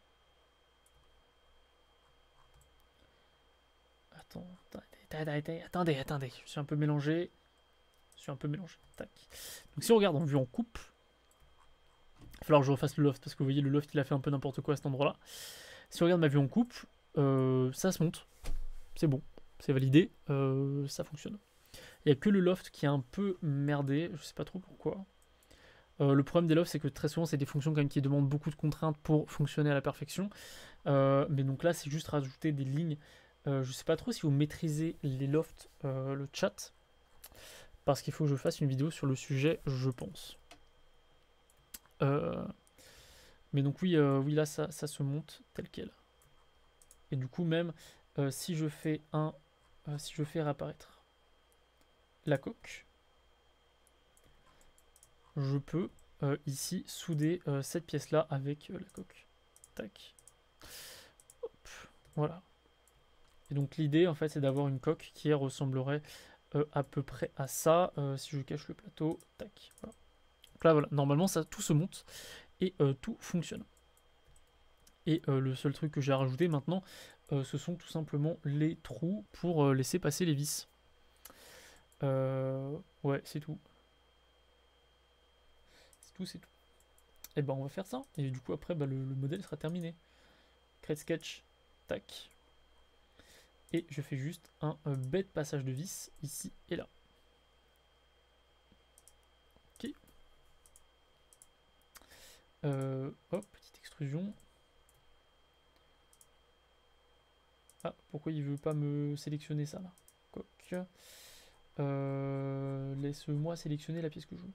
Attendez, attendez, attendez, je suis un peu mélangé. Je suis un peu mélangé. Donc si on regarde en vue en coupe, il va falloir que je refasse le loft parce que vous voyez le loft il a fait un peu n'importe quoi à cet endroit là. Si on regarde ma vue en coupe, euh, ça se monte. C'est bon, c'est validé, euh, ça fonctionne. Il n'y a que le loft qui est un peu merdé, je sais pas trop pourquoi. Euh, le problème des lofts, c'est que très souvent, c'est des fonctions quand même qui demandent beaucoup de contraintes pour fonctionner à la perfection. mais donc là, c'est juste rajouter des lignes je euh, je sais pas trop si vous maîtrisez les lofts, euh, le chat, parce qu'il faut que je fasse une vidéo sur le sujet, je pense. Euh, mais donc oui, oui là, ça, se monte tel quel. Et du coup, même si je fais un, si je fais réapparaître la coque, je peux ici souder cette pièce-là avec la coque. Tac. voilà. Et donc l'idée en fait c'est d'avoir une coque qui ressemblerait euh, à peu près à ça. Euh, si je cache le plateau, tac. là voilà, normalement ça tout se monte et euh, tout fonctionne. Et le seul truc que j'ai à rajouter maintenant, ce sont tout simplement les trous pour laisser passer les vis. ouais, c'est tout. C'est tout, c'est tout. Et eh ben on va faire ça. Et du coup après bah, le, le modèle sera terminé. Create sketch, tac, et je fais juste un euh, bête passage de vis ici et là. Ok. Euh, hop, petite extrusion. Ah, pourquoi il veut pas me sélectionner ça là euh, Laisse-moi sélectionner la pièce que je veux.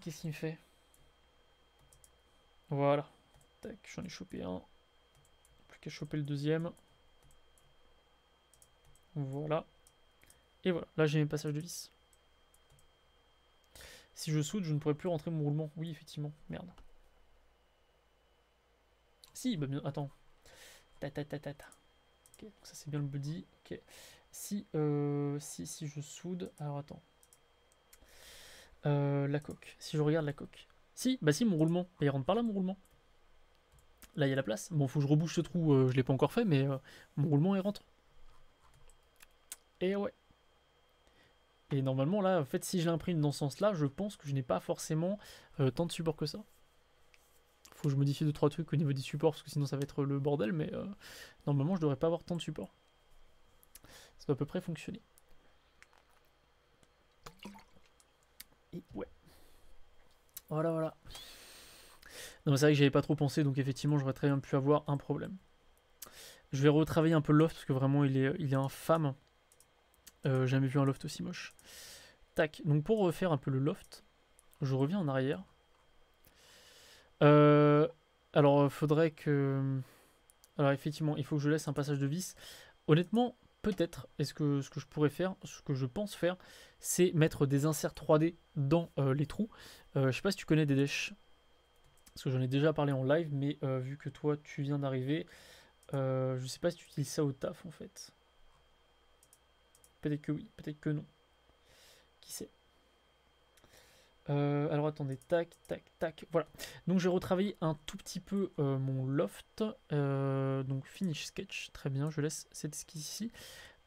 Qu'est-ce qu'il me fait Voilà. Tac, j'en ai chopé un. Plus qu'à choper le deuxième. Voilà. Et voilà, là j'ai mes passages de vis. Si je soude, je ne pourrais plus rentrer mon roulement. Oui, effectivement. Merde. Si, bah bien, attends. Ta ta ta ta ta. Ok, donc ça c'est bien le body. Ok. Si, euh, si, si je soude. Alors attends. Euh, la coque. Si je regarde la coque. Si, bah si, mon roulement. Bah, il rentre par là, mon roulement. Là, il y a la place. Bon, faut que je rebouche ce trou, euh, je l'ai pas encore fait, mais euh, mon roulement, est rentre. Et ouais. Et normalement, là, en fait, si je l'imprime dans ce sens-là, je pense que je n'ai pas forcément euh, tant de support que ça. Faut que je modifie 2 trois trucs au niveau des supports, parce que sinon ça va être le bordel, mais normalement, je devrais pas avoir tant de support. Ça va à peu près fonctionner. Et ouais. Voilà, voilà. Non, c'est vrai que j'avais pas trop pensé, donc effectivement, j'aurais très bien pu avoir un problème. Je vais retravailler un peu le loft, parce que vraiment, il est, il est infâme. Euh, jamais vu un loft aussi moche. Tac, donc pour refaire un peu le loft, je reviens en arrière. Euh, alors, faudrait que... Alors, effectivement, il faut que je laisse un passage de vis. Honnêtement, peut-être, est-ce que ce que je pourrais faire, ce que je pense faire, c'est mettre des inserts 3D dans euh, les trous. Euh, je sais pas si tu connais des dèches. Parce que j'en ai déjà parlé en live, mais euh, vu que toi tu viens d'arriver, euh, je sais pas si tu utilises ça au taf en fait. Peut-être que oui, peut-être que non. Qui sait euh, alors attendez, tac, tac, tac, voilà. Donc j'ai retravaillé un tout petit peu euh, mon loft. donc finish sketch, très bien, je laisse cette esquisse ici.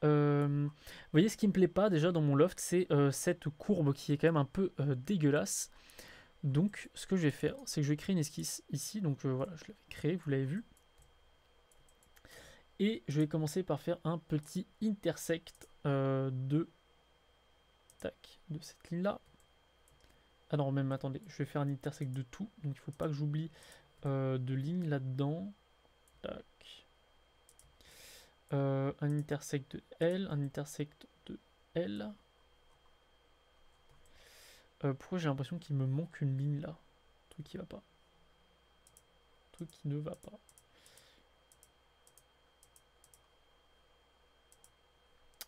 vous voyez ce qui me plaît pas déjà dans mon loft, c'est cette courbe qui est quand même un peu dégueulasse. Donc, ce que je vais faire, c'est que je vais créer une esquisse ici. Donc, euh, voilà, je l'avais créé, vous l'avez vu. Et je vais commencer par faire un petit intersect euh, de... Tac, de cette ligne-là. Ah non, même, attendez, je vais faire un intersect de tout. Donc, il ne faut pas que j'oublie euh, de ligne là-dedans. un intersect de L, un intersect de L. Euh, pourquoi j'ai l'impression qu'il me manque une ligne là Un truc qui va pas. Un truc qui ne va pas.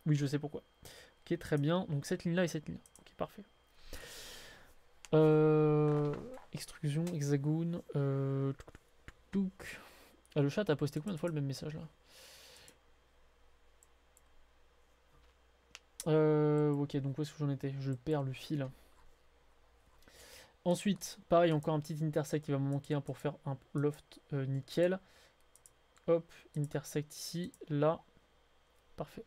Oui, je sais pourquoi. Ok, très bien. Donc cette ligne là et cette ligne Ok, parfait. Euh, extrusion, hexagone. Euh, ah, le chat a posté combien de fois le même message là euh, Ok, donc où est-ce que j'en étais Je perds le fil. Ensuite, pareil, encore un petit intersect qui va me manquer hein, pour faire un loft euh, nickel. Hop, intersect ici, là. Parfait.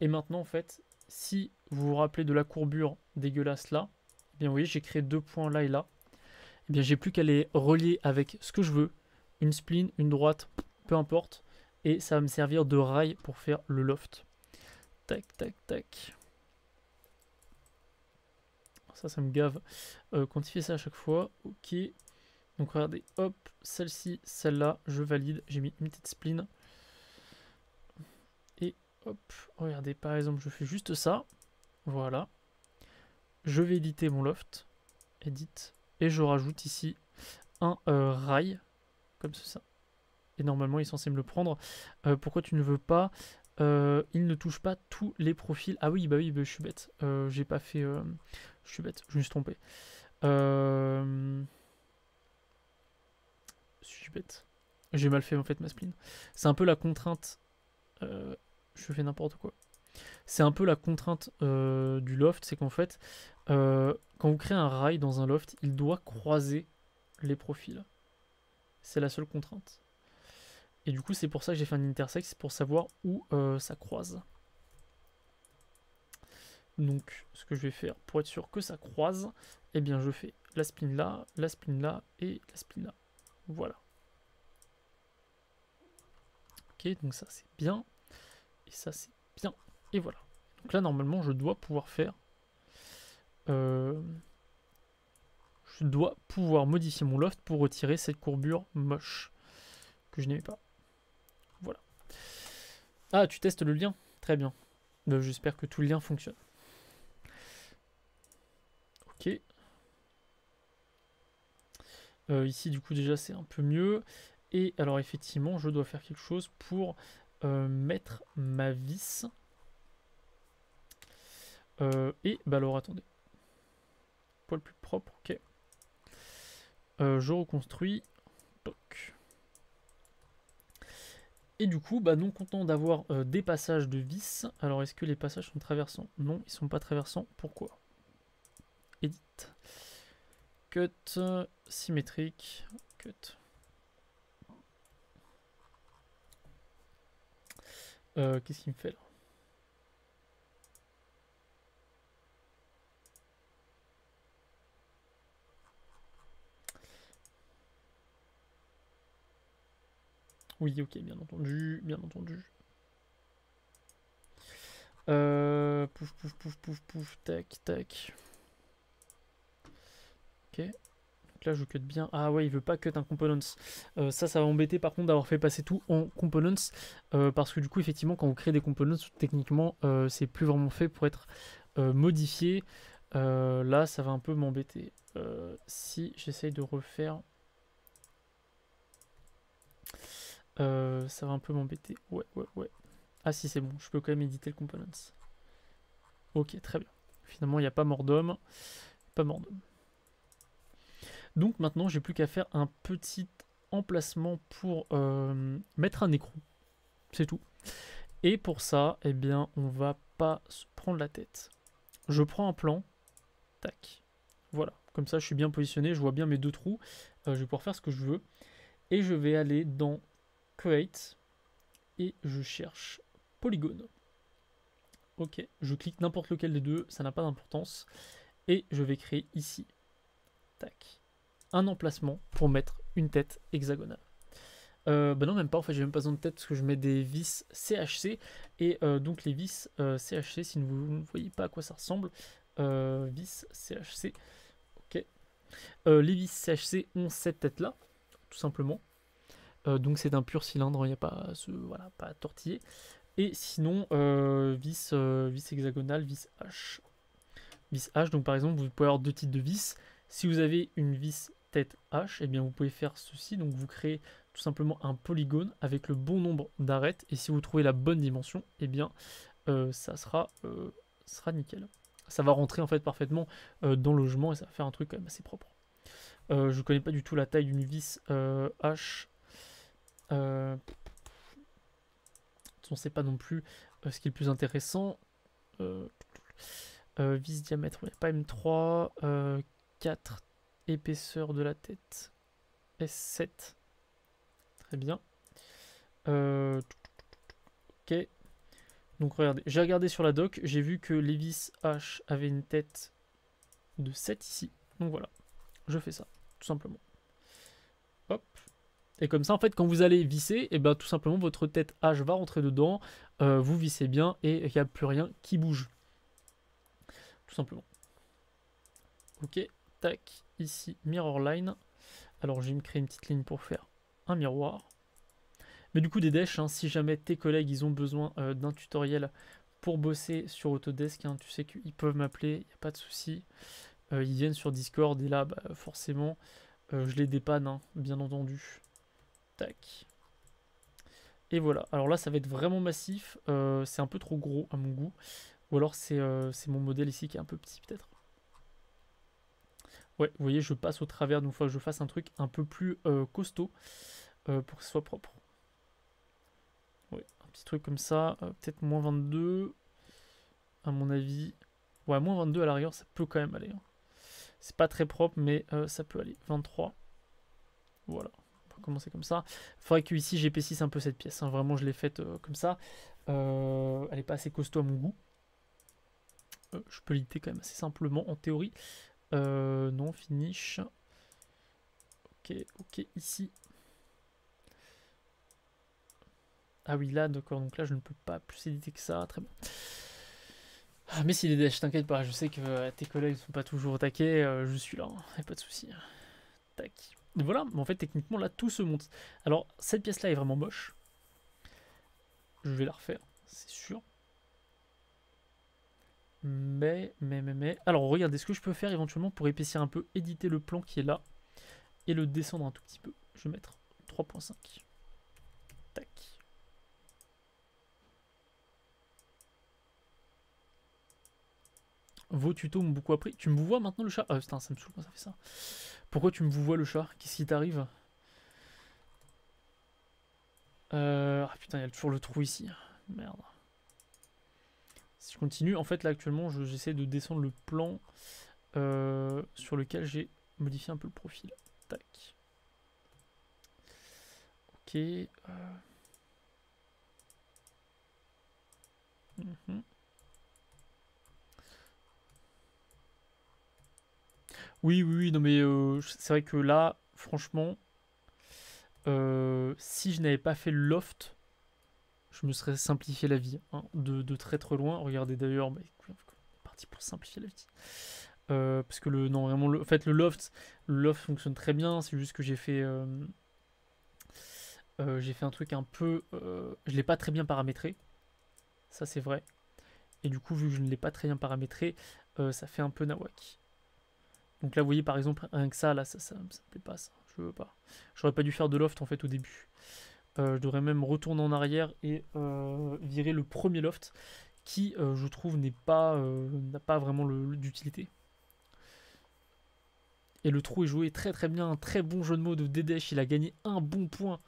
Et maintenant, en fait, si vous vous rappelez de la courbure dégueulasse là, eh bien, vous voyez, j'ai créé deux points là et là. Eh bien, j'ai plus qu'à les relier avec ce que je veux. Une spline, une droite, peu importe. Et ça va me servir de rail pour faire le loft. Tac, tac, tac. Ça, ça me gave euh, Quantifier ça à chaque fois. Ok. Donc regardez, hop, celle-ci, celle-là, je valide. J'ai mis une petite spline. Et hop, regardez, par exemple, je fais juste ça. Voilà. Je vais éditer mon loft. Edit. Et je rajoute ici un euh, rail. Comme ça. Et normalement, il est censé me le prendre. Euh, pourquoi tu ne veux pas il ne touche pas tous les profils. Ah oui, bah oui, bah, je suis bête. j'ai pas fait. Je suis bête, je me suis trompé. Euh, je suis bête. J'ai mal fait en fait ma spleen. C'est un peu la contrainte. Euh, je fais n'importe quoi. C'est un peu la contrainte euh, du loft, c'est qu'en fait, quand vous créez un rail dans un loft, il doit croiser les profils. C'est la seule contrainte. Et du coup, c'est pour ça que j'ai fait un intersect, c'est pour savoir où ça croise. Donc, ce que je vais faire pour être sûr que ça croise, eh bien, je fais la spin là, la spin là et la spin là. Voilà. Ok, donc ça c'est bien. Et ça c'est bien. Et voilà. Donc là, normalement, je dois pouvoir faire... Euh, je dois pouvoir modifier mon loft pour retirer cette courbure moche que je n'aimais pas. Voilà. Ah, tu testes le lien Très bien. Ben, j'espère que tout le lien fonctionne. Euh, ici, du coup, déjà, c'est un peu mieux. Et alors, effectivement, je dois faire quelque chose pour euh, mettre ma vis. Euh, et, bah alors, attendez. Poil plus propre, ok. je reconstruis. Toc. Et du coup, bah, non content d'avoir des passages de vis. Alors, est-ce que les passages sont traversants Non, ils sont pas traversants. Pourquoi Edit. Cut, symétrique, cut. Euh, qu'est-ce qu'il me fait là Oui, ok, bien entendu, bien entendu. Euh, pouf, pouf, pouf, pouf, pouf, tac, tac là, je cut bien. Ah ouais, il veut pas cut un components. Euh, ça, ça va embêter par contre d'avoir fait passer tout en components. Euh, parce que du coup, effectivement, quand on crée des components, techniquement, euh, c'est plus vraiment fait pour être modifié. là, ça va un peu m'embêter. si j'essaye de refaire... ça va un peu m'embêter. Ouais, ouais, ouais. Ah si, c'est bon. Je peux quand même éditer le components. Ok, très bien. Finalement, il n'y a pas mort d'homme. Pas mort d'homme. Donc maintenant, j'ai plus qu'à faire un petit emplacement pour euh, mettre un écrou. C'est tout. Et pour ça, eh bien, on va pas se prendre la tête. Je prends un plan. Tac. Voilà. Comme ça, je suis bien positionné. Je vois bien mes deux trous. Euh, je vais pouvoir faire ce que je veux. Et je vais aller dans Create. Et je cherche Polygone. Ok. Je clique n'importe lequel des deux. Ça n'a pas d'importance. Et je vais créer ici. Tac un emplacement pour mettre une tête hexagonale. Euh, bah non, même pas, en fait, j'ai même pas besoin de tête parce que je mets des vis CHC. Et euh, donc, les vis CHC, euh, si vous ne voyez pas à quoi ça ressemble, euh, vis CHC, ok. les vis CHC ont cette tête-là, tout simplement. donc, c'est d'un pur cylindre, il n'y a pas ce, voilà, pas tortillé Et sinon, vis, vis hexagonale, vis H. Vis H, donc par exemple, vous pouvez avoir deux types de vis. Si vous avez une vis tête H, et eh bien vous pouvez faire ceci. Donc vous créez tout simplement un polygone avec le bon nombre d'arêtes. Et si vous trouvez la bonne dimension, et eh bien euh, ça sera, euh, sera nickel. Ça va rentrer en fait parfaitement euh, dans le logement et ça va faire un truc quand même assez propre. je ne connais pas du tout la taille d'une vis H. on ne sait pas non plus ce qui est le plus intéressant. vis diamètre, pas M3. 4 Épaisseur de la tête. S7. Très bien. Euh, ok. Donc regardez, j'ai regardé sur la doc, j'ai vu que vis H avait une tête de 7 ici. Donc voilà, je fais ça, tout simplement. Hop. Et comme ça, en fait, quand vous allez visser, et eh ben, tout simplement, votre tête H va rentrer dedans, euh, vous vissez bien et il n'y a plus rien qui bouge. Tout simplement. Ok, tac ici mirror line. Alors je vais me créer une petite ligne pour faire un miroir. Mais du coup des dèches, hein. si jamais tes collègues ils ont besoin euh, d'un tutoriel pour bosser sur Autodesk, hein, tu sais qu'ils peuvent m'appeler, il n'y a pas de souci. Euh, ils viennent sur Discord et là bah, forcément euh, je les dépanne hein, bien entendu. Tac. Et voilà, alors là ça va être vraiment massif, c'est un peu trop gros à mon goût. Ou alors c'est mon modèle ici qui est un peu petit peut-être. Ouais, vous voyez, je passe au travers, donc fois que je fasse un truc un peu plus euh, costaud euh, pour que ce soit propre. Oui, un petit truc comme ça, euh, peut-être moins 22, à mon avis. Ouais, moins 22 à l'arrière, ça peut quand même aller. Hein. C'est pas très propre, mais ça peut aller. 23, voilà On va commencer comme ça. Il faudrait que ici j'épaississe un peu cette pièce. Hein. Vraiment, je l'ai faite comme ça. elle n'est pas assez costaud à mon goût. je peux l'éditer quand même assez simplement en théorie. Euh, non, finish. Ok, ok, ici. Ah oui, là, d'accord, donc là, je ne peux pas plus éditer que ça, très bon Ah, mais si les dèches, t'inquiète pas, je sais que euh, tes collègues ne sont pas toujours attaqués euh, je suis là, hein, pas de souci. Hein. Tac. Voilà, mais en fait, techniquement, là, tout se monte. Alors, cette pièce-là est vraiment moche. Je vais la refaire, c'est sûr. Mais, mais, mais, mais... Alors, regardez, ce que je peux faire éventuellement pour épaissir un peu, éditer le plan qui est là, et le descendre un tout petit peu. Je vais mettre 3.5. Tac. Vos tutos m'ont beaucoup appris. Tu me vois maintenant le chat Ah putain, ça me saoule quand ça fait ça. Pourquoi tu me vois le chat Qu'est-ce qui t'arrive euh, Ah putain, il y a toujours le trou ici. Merde. Si je continue, en fait là actuellement j'essaie de descendre le plan euh, sur lequel j'ai modifié un peu le profil. Tac. Ok. Euh. Mhm. Oui, oui, oui, non mais euh, c'est vrai que là, franchement, si je n'avais pas fait le loft, je me serais simplifié la vie hein, de, de, très très loin. Regardez d'ailleurs, bah, parti pour simplifier la vie. Euh, parce que le non vraiment le, fait le loft le loft fonctionne très bien c'est juste que j'ai fait euh, euh, j'ai fait un truc un peu je l'ai pas très bien paramétré ça c'est vrai et du coup vu que je ne l'ai pas très bien paramétré ça fait un peu nawak donc là vous voyez par exemple rien que ça là ça ne ça me plaît pas ça je veux pas j'aurais pas dû faire de loft en fait au début euh, je devrais même retourner en arrière et euh, virer le premier loft qui, euh, je trouve, n'est pas n'a pas vraiment d'utilité. Et le trou est joué très très bien, un très bon jeu de mots de Dedesh, il a gagné un bon point.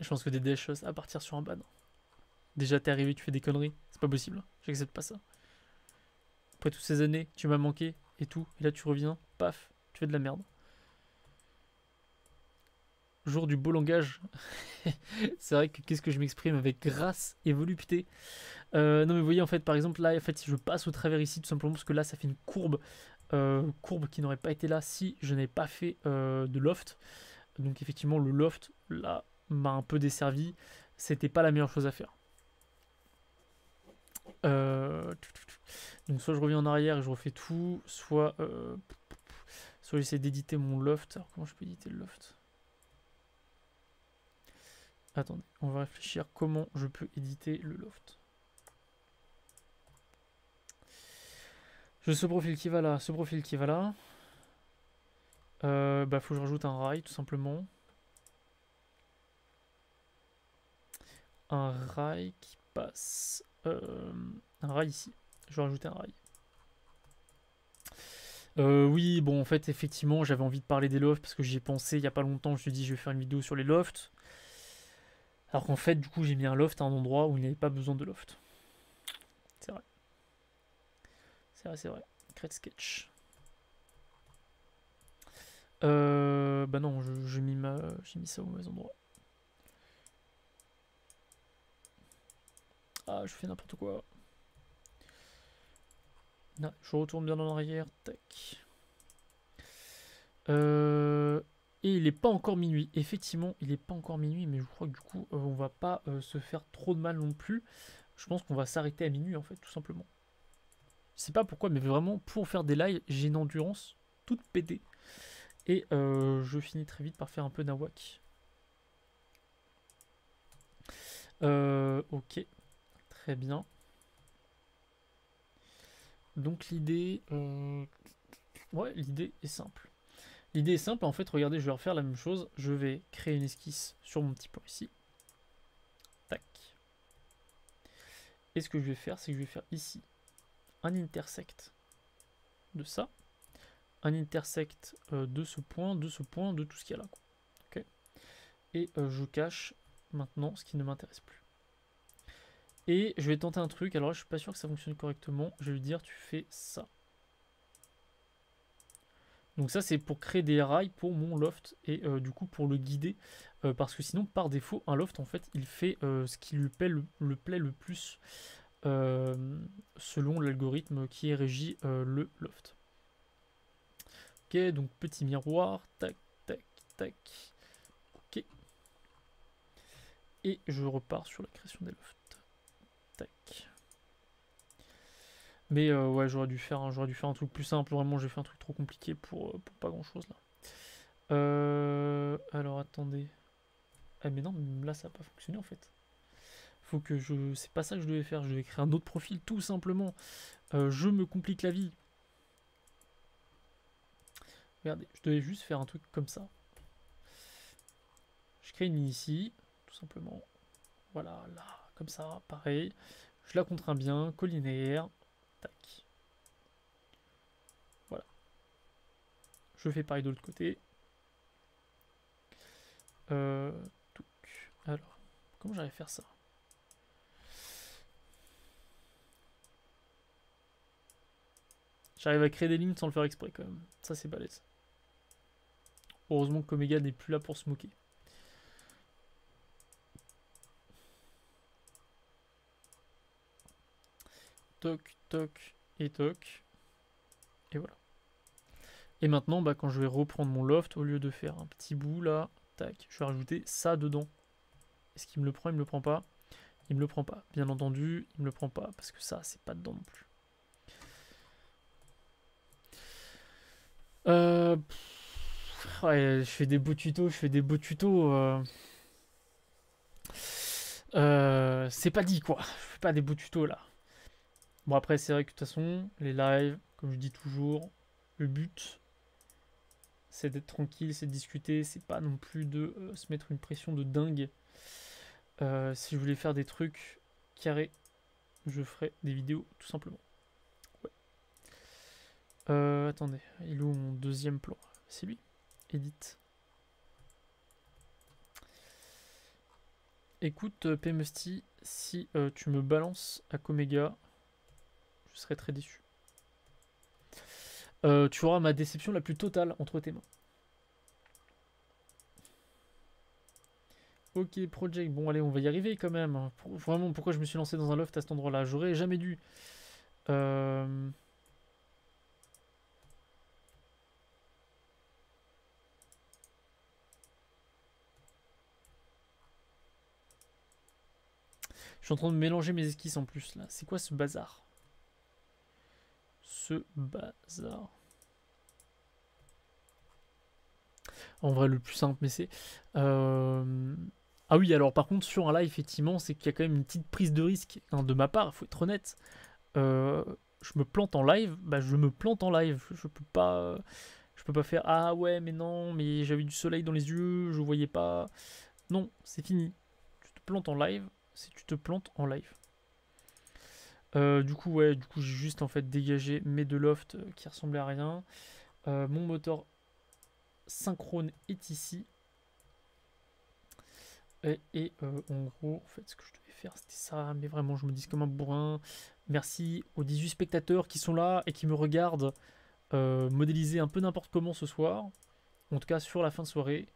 Je pense que Dedesh, ça va partir sur un ban. Déjà t'es arrivé, tu fais des conneries, c'est pas possible, j'accepte pas ça. Après toutes ces années, tu m'as manqué et tout, et là tu reviens, paf, tu fais de la merde jour du beau langage. (laughs) c'est vrai que qu'est-ce que je m'exprime avec grâce et volupté. Euh, non mais vous voyez en fait par exemple là en fait si je passe au travers ici tout simplement parce que là ça fait une courbe euh, courbe qui n'aurait pas été là si je n'avais pas fait euh, de loft. Donc effectivement le loft là m'a un peu desservi. C'était pas la meilleure chose à faire. Donc soit je reviens en arrière et je refais tout, soit soit j'essaie d'éditer mon loft. Alors comment je peux éditer le loft Attendez, on va réfléchir comment je peux éditer le loft. Je ce profil qui va là, ce profil qui va là. Euh, bah faut que je rajoute un rail tout simplement. Un rail qui passe. Euh, un rail ici. Je vais rajouter un rail. Euh, oui, bon en fait effectivement j'avais envie de parler des lofts parce que j'y ai pensé il n'y a pas longtemps, je me suis dit je vais faire une vidéo sur les lofts. Alors qu'en fait, du coup, j'ai mis un loft à un endroit où il n'y avait pas besoin de loft. C'est vrai. C'est vrai, c'est vrai. Create sketch. Euh, bah non, j'ai mis, ça au mauvais endroit. Ah, je fais n'importe quoi. je retourne bien en arrière. Tac. Euh, et il n'est pas encore minuit. Effectivement, il n'est pas encore minuit, mais je crois que du coup, euh, on va pas euh, se faire trop de mal non plus. Je pense qu'on va s'arrêter à minuit, en fait, tout simplement. Je sais pas pourquoi, mais vraiment, pour faire des lives, j'ai une endurance toute pétée. Et euh, je finis très vite par faire un peu nawak. Euh, ok, très bien. Donc l'idée, ouais, l'idée est simple. L'idée est simple, en fait, regardez, je vais refaire la même chose. Je vais créer une esquisse sur mon petit point ici. Tac. Et ce que je vais faire, c'est que je vais faire ici un intersect de ça, un intersect euh, de ce point, de ce point, de tout ce qu'il y a là. Et euh, je cache maintenant ce qui ne m'intéresse plus. Et je vais tenter un truc, alors là, je suis pas sûr que ça fonctionne correctement. Je vais lui dire, tu fais ça. Donc ça c'est pour créer des rails pour mon loft et euh, du coup pour le guider. Euh, parce que sinon par défaut un loft en fait il fait euh, ce qui lui plaît le, plaît le plus selon l'algorithme qui régit le loft. Ok donc petit miroir, tac tac tac. Ok. Et je repars sur la création des lofts. Mais euh, ouais, j'aurais dû, faire, j'aurais dû faire un truc plus simple. Vraiment, j'ai fait un truc trop compliqué pour, euh, pas grand chose là. Euh, alors attendez. Eh, mais non, là ça n'a pas fonctionné en fait. Faut que je. C'est pas ça que je devais faire. Je devais créer un autre profil tout simplement. je me complique la vie. Regardez, je devais juste faire un truc comme ça. Je crée une ligne ici, tout simplement. Voilà, là, comme ça, pareil. Je la contrains bien, collinaire, Tac. Voilà. Je fais pareil de l'autre côté. Euh, alors, comment j'allais faire ça J'arrive à créer des lignes sans le faire exprès quand même. Ça c'est balèze. Heureusement que n'est plus là pour se moquer. Toc, toc et toc. Et voilà. Et maintenant, bah, quand je vais reprendre mon loft, au lieu de faire un petit bout là, tac, je vais rajouter ça dedans. Est-ce qu'il me le prend Il me le prend pas Il me le prend pas. Bien entendu, il me le prend pas parce que ça, c'est pas dedans non plus. Euh, je fais des beaux tutos, je fais des beaux tutos. Euh. Euh, c'est pas dit quoi. Je fais pas des beaux tutos là. Bon, après, c'est vrai que de toute façon, les lives, comme je dis toujours, le but, c'est d'être tranquille, c'est de discuter, c'est pas non plus de euh, se mettre une pression de dingue. Euh, si je voulais faire des trucs carrés, je ferais des vidéos tout simplement. Ouais. Euh, attendez, il est où mon deuxième plan C'est lui. Edit. Écoute, PMusty, si tu me balances à Comega, je serais très déçu. Euh, tu auras ma déception la plus totale entre tes mains. Ok, Project, bon allez, on va y arriver quand même. Hein. vraiment, pourquoi je me suis lancé dans un loft à cet endroit-là J'aurais jamais dû. Euh, je suis en train de mélanger mes esquisses en plus là. C'est quoi ce bazar bazar. En vrai, le plus simple, mais c'est... Euh, ah oui, alors par contre, sur un live, effectivement, c'est qu'il y a quand même une petite prise de risque hein, de ma part, faut être honnête. Euh, je me plante en live, bah, je me plante en live. Je peux pas, je peux pas faire ah ouais mais non, mais j'avais du soleil dans les yeux, je voyais pas. Non, c'est fini. Tu te plantes en live, si tu te plantes en live. Euh, du coup, ouais, du coup, j'ai juste en fait dégagé mes deux lofts euh, qui ressemblaient à rien. Euh, mon moteur synchrone est ici. Et, en gros, en fait, ce que je devais faire, c'était ça. Mais vraiment, je me dis comme un bourrin. Merci aux 18 spectateurs qui sont là et qui me regardent modéliser un peu n'importe comment ce soir. En tout cas, sur la fin de soirée.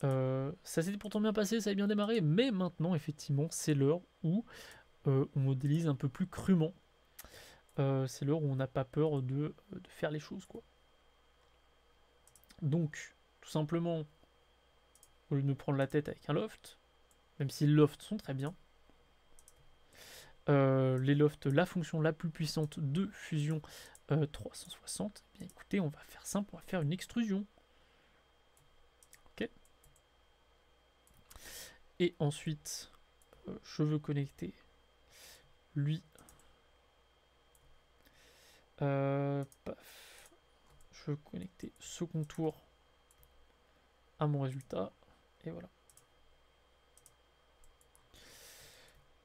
ça s'était pourtant bien passé, ça a bien démarré. Mais maintenant, effectivement, c'est l'heure où euh, on modélise un peu plus crûment. Euh, c'est l'heure où on n'a pas peur de, faire les choses. quoi. Donc, tout simplement, au lieu de prendre la tête avec un loft, même si les lofts sont très bien, euh, les lofts, la fonction la plus puissante de Fusion 360, eh bien écoutez, on va faire simple, on va faire une extrusion. Ok. Et ensuite, cheveux je veux connecter lui. Euh, paf. Je veux connecter ce contour à mon résultat. Et voilà.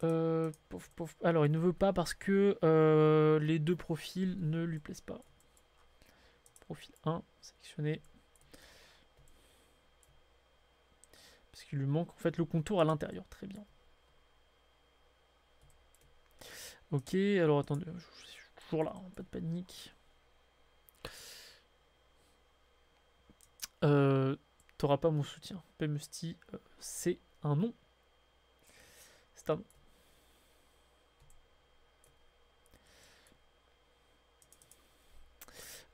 Euh, Alors, il ne veut pas parce que euh, les deux profils ne lui plaisent pas. Profil 1, sélectionné. Parce qu'il lui manque en fait le contour à l'intérieur. Très bien. Ok, alors attendez, je suis toujours là, hein, pas de panique. Euh, T'auras pas mon soutien. Pemusty, euh, c'est un nom. C'est un nom.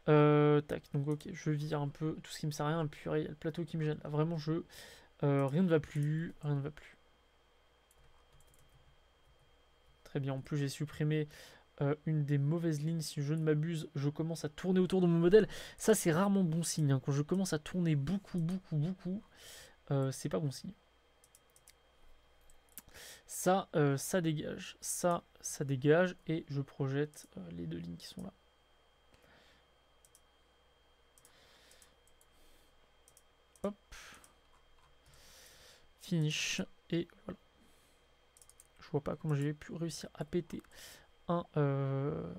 Euh, tac, donc ok, je vire un peu tout ce qui me sert à rien, puis il y a le plateau qui me gêne. Ah, vraiment, je. Euh, rien ne va plus, rien ne va plus. très bien. En plus, j'ai supprimé euh, une des mauvaises lignes, si je ne m'abuse, je commence à tourner autour de mon modèle. Ça, c'est rarement bon signe. Hein. Quand je commence à tourner beaucoup, beaucoup, beaucoup, euh, c'est pas bon signe. Ça, euh, ça dégage. Ça, ça dégage. Et je projette les deux lignes qui sont là. Hop. Finish. Et voilà vois pas comment j'ai pu réussir à péter un... Euh...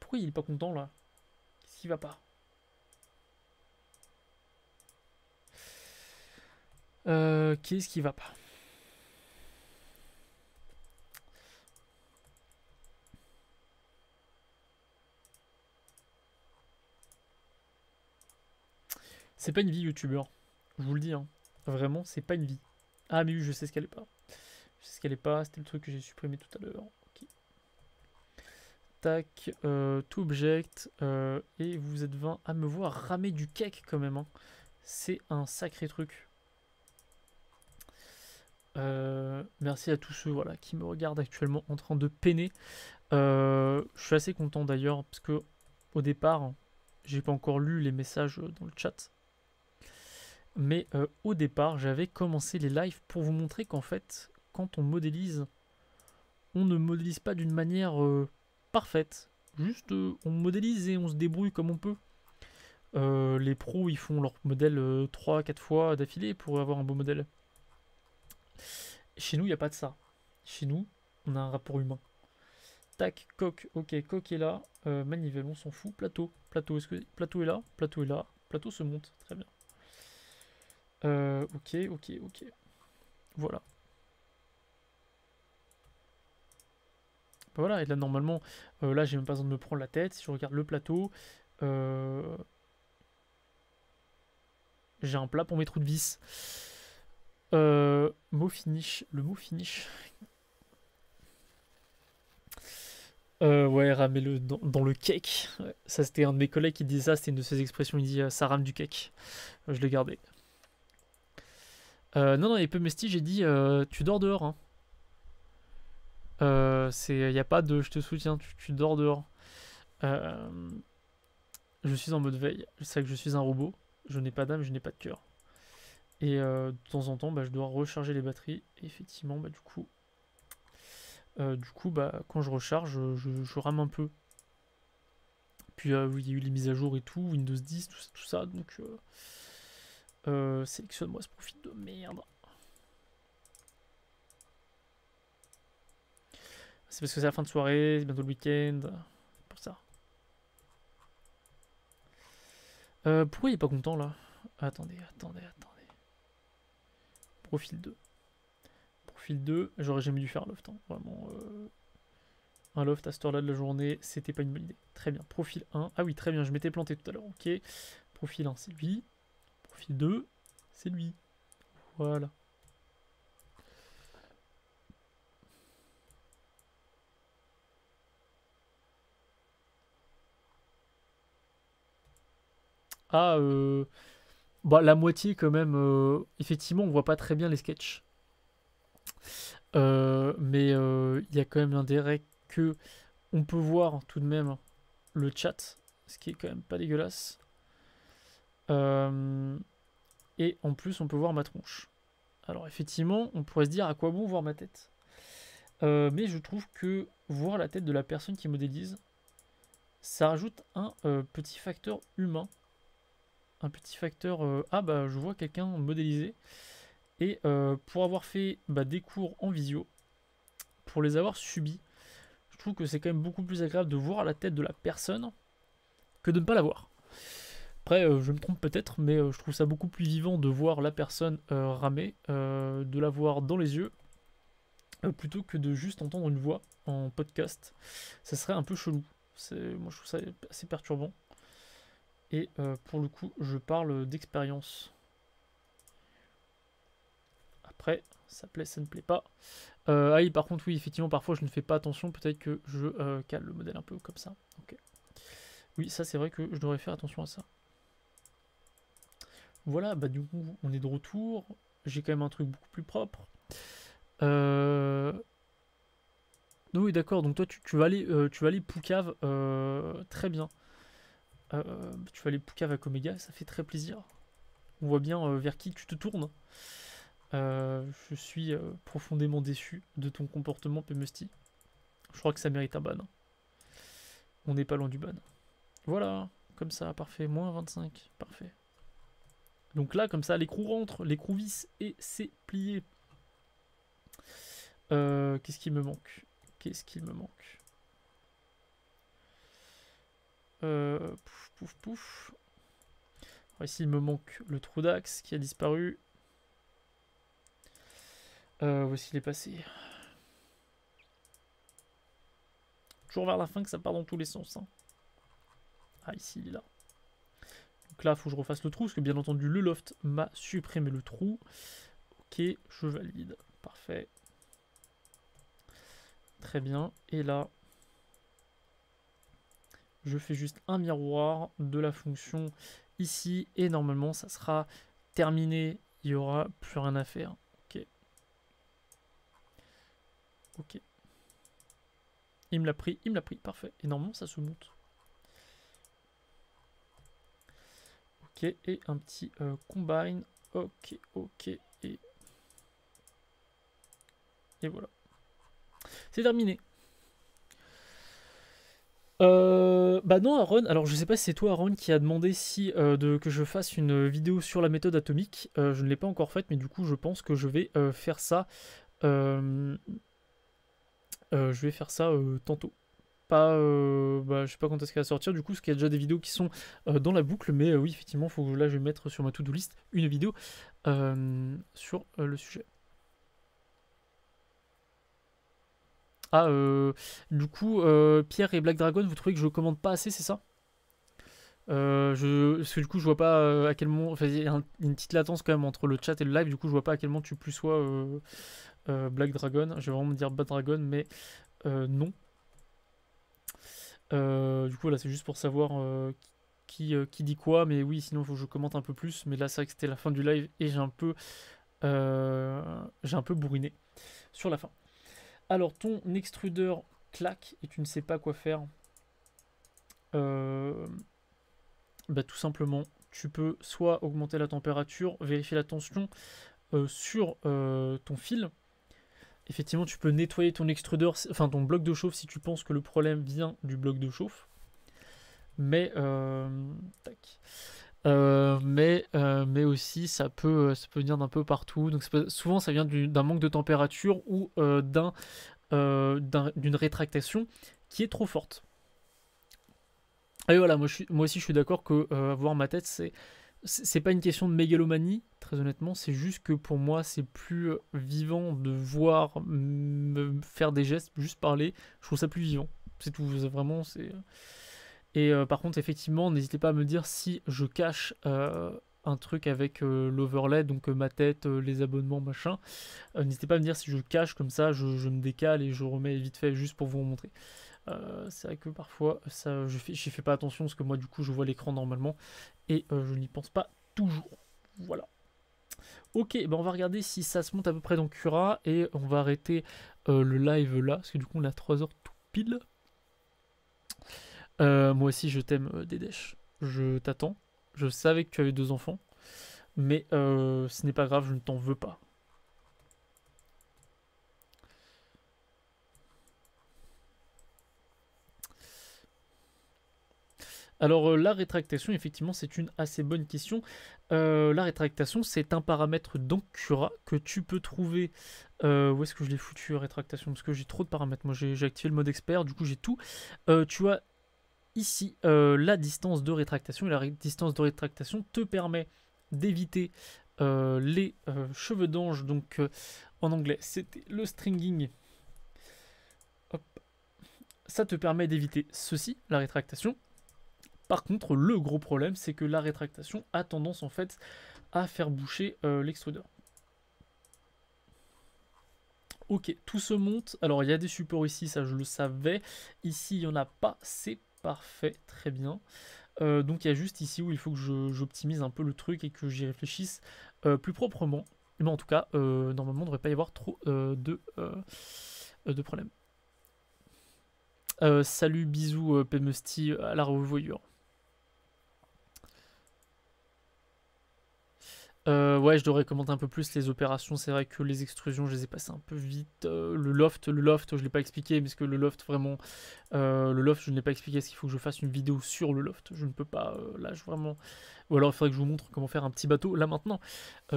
Pourquoi il est pas content là Qu'est-ce qui va pas euh, Qu'est-ce qui va pas C'est pas une vie, youtubeur. Je vous le dis, hein. Vraiment, c'est pas une vie. Ah, mais oui, je sais ce qu'elle est pas. Je sais ce qu'elle est pas. C'était le truc que j'ai supprimé tout à l'heure. Tac. Euh, tout object. Euh, et vous êtes 20 à me voir ramer du cake quand même. Hein. C'est un sacré truc. Euh, merci à tous ceux voilà, qui me regardent actuellement en train de peiner. je suis assez content d'ailleurs parce que au départ, j'ai pas encore lu les messages dans le chat mais euh, au départ j'avais commencé les lives pour vous montrer qu'en fait quand on modélise on ne modélise pas d'une manière euh, parfaite juste euh, on modélise et on se débrouille comme on peut les pros ils font leur modèle 3-4 fois d'affilée pour avoir un beau modèle chez nous il n'y a pas de ça chez nous on a un rapport humain tac coq ok coq est là manivelle on s'en fout plateau plateau est-ce que plateau est là plateau est là plateau se monte très bien euh, ok, ok, ok. Voilà. Bah voilà, et là normalement, euh, là j'ai même pas besoin de me prendre la tête. Si je regarde le plateau, euh, j'ai un plat pour mes trous de vis. Euh, mot finish, le mot finish. ouais, ramez-le dans, le cake. ça, c'était un de mes collègues qui disait ça. C'était une de ses expressions. Il dit ça rame du cake. je l'ai gardé. Euh, non, non, et peu Mesti, j'ai dit euh, tu dors dehors. Hein. Euh, a pas de je te soutiens, tu, dors dehors. Euh, je suis en mode veille. C'est que je suis un robot. Je n'ai pas d'âme, je n'ai pas de cœur. Et euh, de temps en temps, bah, je dois recharger les batteries. effectivement, bah, du coup, du coup, bah, quand je recharge, je, rame un peu. Puis il y a eu les mises à jour et tout, Windows 10, tout ça, tout ça donc. Euh, sélectionne-moi ce profil de merde. C'est parce que c'est la fin de soirée, c'est bientôt le week-end. Pour ça. Euh, pourquoi il est pas content là Attendez, attendez, attendez. Profil 2. Profil 2, j'aurais jamais dû faire un loft. Hein. Vraiment. Euh, un loft à cette heure-là de la journée, c'était pas une bonne idée. Très bien. Profil 1. Ah oui, très bien, je m'étais planté tout à l'heure. Ok. Profil 1, c'est lui fil 2, c'est lui. Voilà. Ah, euh, bah, la moitié quand même. Euh, effectivement, on voit pas très bien les sketchs. Euh, mais il y a quand même l'intérêt que on peut voir tout de même hein, le chat, ce qui est quand même pas dégueulasse. Euh, et en plus, on peut voir ma tronche. Alors effectivement, on pourrait se dire à quoi bon voir ma tête. Euh, mais je trouve que voir la tête de la personne qui modélise, ça rajoute un euh, petit facteur humain. Un petit facteur, ah bah je vois quelqu'un modéliser. Et pour avoir fait bah, des cours en visio, pour les avoir subis, je trouve que c'est quand même beaucoup plus agréable de voir la tête de la personne que de ne pas la voir. Après, euh, je me trompe peut-être, mais euh, je trouve ça beaucoup plus vivant de voir la personne euh, ramer, de la voir dans les yeux, plutôt que de juste entendre une voix en podcast. Ça serait un peu chelou. Moi, je trouve ça assez perturbant. Et pour le coup, je parle d'expérience. Après, ça plaît, ça ne plaît pas. ah oui, par contre, oui, effectivement, parfois je ne fais pas attention. Peut-être que je cale le modèle un peu comme ça. Ok. Oui, ça, c'est vrai que je devrais faire attention à ça. Voilà, bah du coup, on est de retour. J'ai quand même un truc beaucoup plus propre. Euh... oui, d'accord. Donc toi, tu, vas aller, euh, tu vas aller Poucave. Euh, très bien. Euh, tu vas aller Poucave à Coméga. Ça fait très plaisir. On voit bien vers qui tu te tournes. je suis profondément déçu de ton comportement, Pemusti. Je crois que ça mérite un ban. On n'est pas loin du ban. Voilà, comme ça, parfait. Moins 25, parfait. Donc là, comme ça, l'écrou rentre, l'écrou visse et c'est plié. Euh, qu'est-ce qui me manque Qu'est-ce qu'il me manque euh, Pouf, pouf, pouf. ici, il me manque le trou d'axe qui a disparu. Euh, voici les est passé Toujours vers la fin que ça part dans tous les sens. Hein. Ah, ici, là. Donc là, il faut que je refasse le trou, parce que bien entendu, le loft m'a supprimé le trou. Ok, je valide. Parfait. Très bien. Et là, je fais juste un miroir de la fonction ici. Et normalement, ça sera terminé. Il n'y aura plus rien à faire. Ok. Ok. Il me l'a pris, il me l'a pris. Parfait. Et normalement, ça se monte. et un petit euh, combine. Ok, ok, et... voilà. C'est terminé. Euh, bah non Aaron, alors je sais pas si c'est toi Aaron qui a demandé si euh, de, que je fasse une vidéo sur la méthode atomique. Euh, je ne l'ai pas encore faite, mais du coup je pense que je vais faire ça. je vais faire ça tantôt pas, euh, bah, je sais pas quand est-ce qu'elle va sortir, du coup, ce qu'il y a déjà des vidéos qui sont euh, dans la boucle, mais euh, oui, effectivement, faut que là, je vais mettre sur ma to-do list une vidéo sur le sujet. Ah, du coup, Pierre et Black Dragon, vous trouvez que je commande pas assez, c'est ça je, parce que du coup, je vois pas à quel moment. Enfin, il y a une petite latence quand même entre le chat et le live. Du coup, je vois pas à quel moment tu plus sois Black Dragon. Je vais vraiment me dire Bad Dragon, mais non. Euh, du coup, là, c'est juste pour savoir euh, euh, qui, dit quoi. Mais oui, sinon, il faut que je commente un peu plus. Mais là, c'est vrai que c'était la fin du live et j'ai un peu, j'ai peu bourriné sur la fin. Alors, ton extrudeur claque et tu ne sais pas quoi faire. Bah, tout simplement, tu peux soit augmenter la température, vérifier la tension sur ton fil, effectivement, tu peux nettoyer ton extrudeur, enfin ton bloc de chauffe si tu penses que le problème vient du bloc de chauffe. Mais, euh, tac. Euh, mais, euh, mais aussi, ça peut, ça peut venir d'un peu partout. Donc, souvent, ça vient d'un manque de température ou d'un, d'une rétractation qui est trop forte. Et voilà, moi, moi aussi, je suis d'accord que avoir ma tête, c'est c'est pas une question de mégalomanie, très honnêtement, c'est juste que pour moi, c'est plus euh, vivant de voir me faire des gestes, juste parler. Je trouve ça plus vivant. C'est tout, vraiment, c'est. Euh, et euh, par contre, effectivement, n'hésitez pas à me dire si je cache un truc avec l'overlay, donc ma tête, les abonnements, machin. n'hésitez pas à me dire si je cache, comme ça, je, me décale et je remets vite fait juste pour vous montrer. c'est vrai que parfois, ça, je fais, j'y fais pas attention parce que moi, du coup, je vois l'écran normalement et euh, je n'y pense pas toujours. Voilà. Ok, ben on va regarder si ça se monte à peu près dans Cura et on va arrêter euh, le live là, parce que du coup on a 3 heures tout pile. Euh, moi aussi je t'aime Dédèche, je t'attends. Je savais que tu avais deux enfants, mais ce n'est pas grave, je ne t'en veux pas. Alors euh, la rétractation, effectivement, c'est une assez bonne question. Euh, la rétractation, c'est un paramètre d'Ancura que tu peux trouver. Euh, où est-ce que je l'ai foutu rétractation Parce que j'ai trop de paramètres. Moi, j'ai activé le mode expert, du coup, j'ai tout. tu vois ici la distance de rétractation. Et la distance de rétractation te permet d'éviter les cheveux d'ange. Donc, en anglais, c'était le stringing. Ça te permet d'éviter ceci, la rétractation. Par contre, le gros problème, c'est que la rétractation a tendance en fait à faire boucher euh, l'extrudeur. Ok, tout se monte. Alors, il y a des supports ici, ça je le savais. Ici, il n'y en a pas, c'est parfait, très bien. Euh, donc, il y a juste ici où il faut que j'optimise un peu le truc et que j'y réfléchisse euh, plus proprement. Mais en tout cas, normalement, il ne devrait pas y avoir trop de, problèmes. salut, bisous, Pemusty, à la revoyure. Euh, ouais, je devrais commenter un peu plus les opérations. C'est vrai que les extrusions, je les ai passées un peu vite. Euh, le loft, le loft, je l'ai pas expliqué parce que le loft, vraiment, euh, le loft, je ne l'ai pas expliqué. Est-ce qu'il faut que je fasse une vidéo sur le loft Je ne peux pas. là, je vraiment. Ou alors, il faudrait que je vous montre comment faire un petit bateau là maintenant,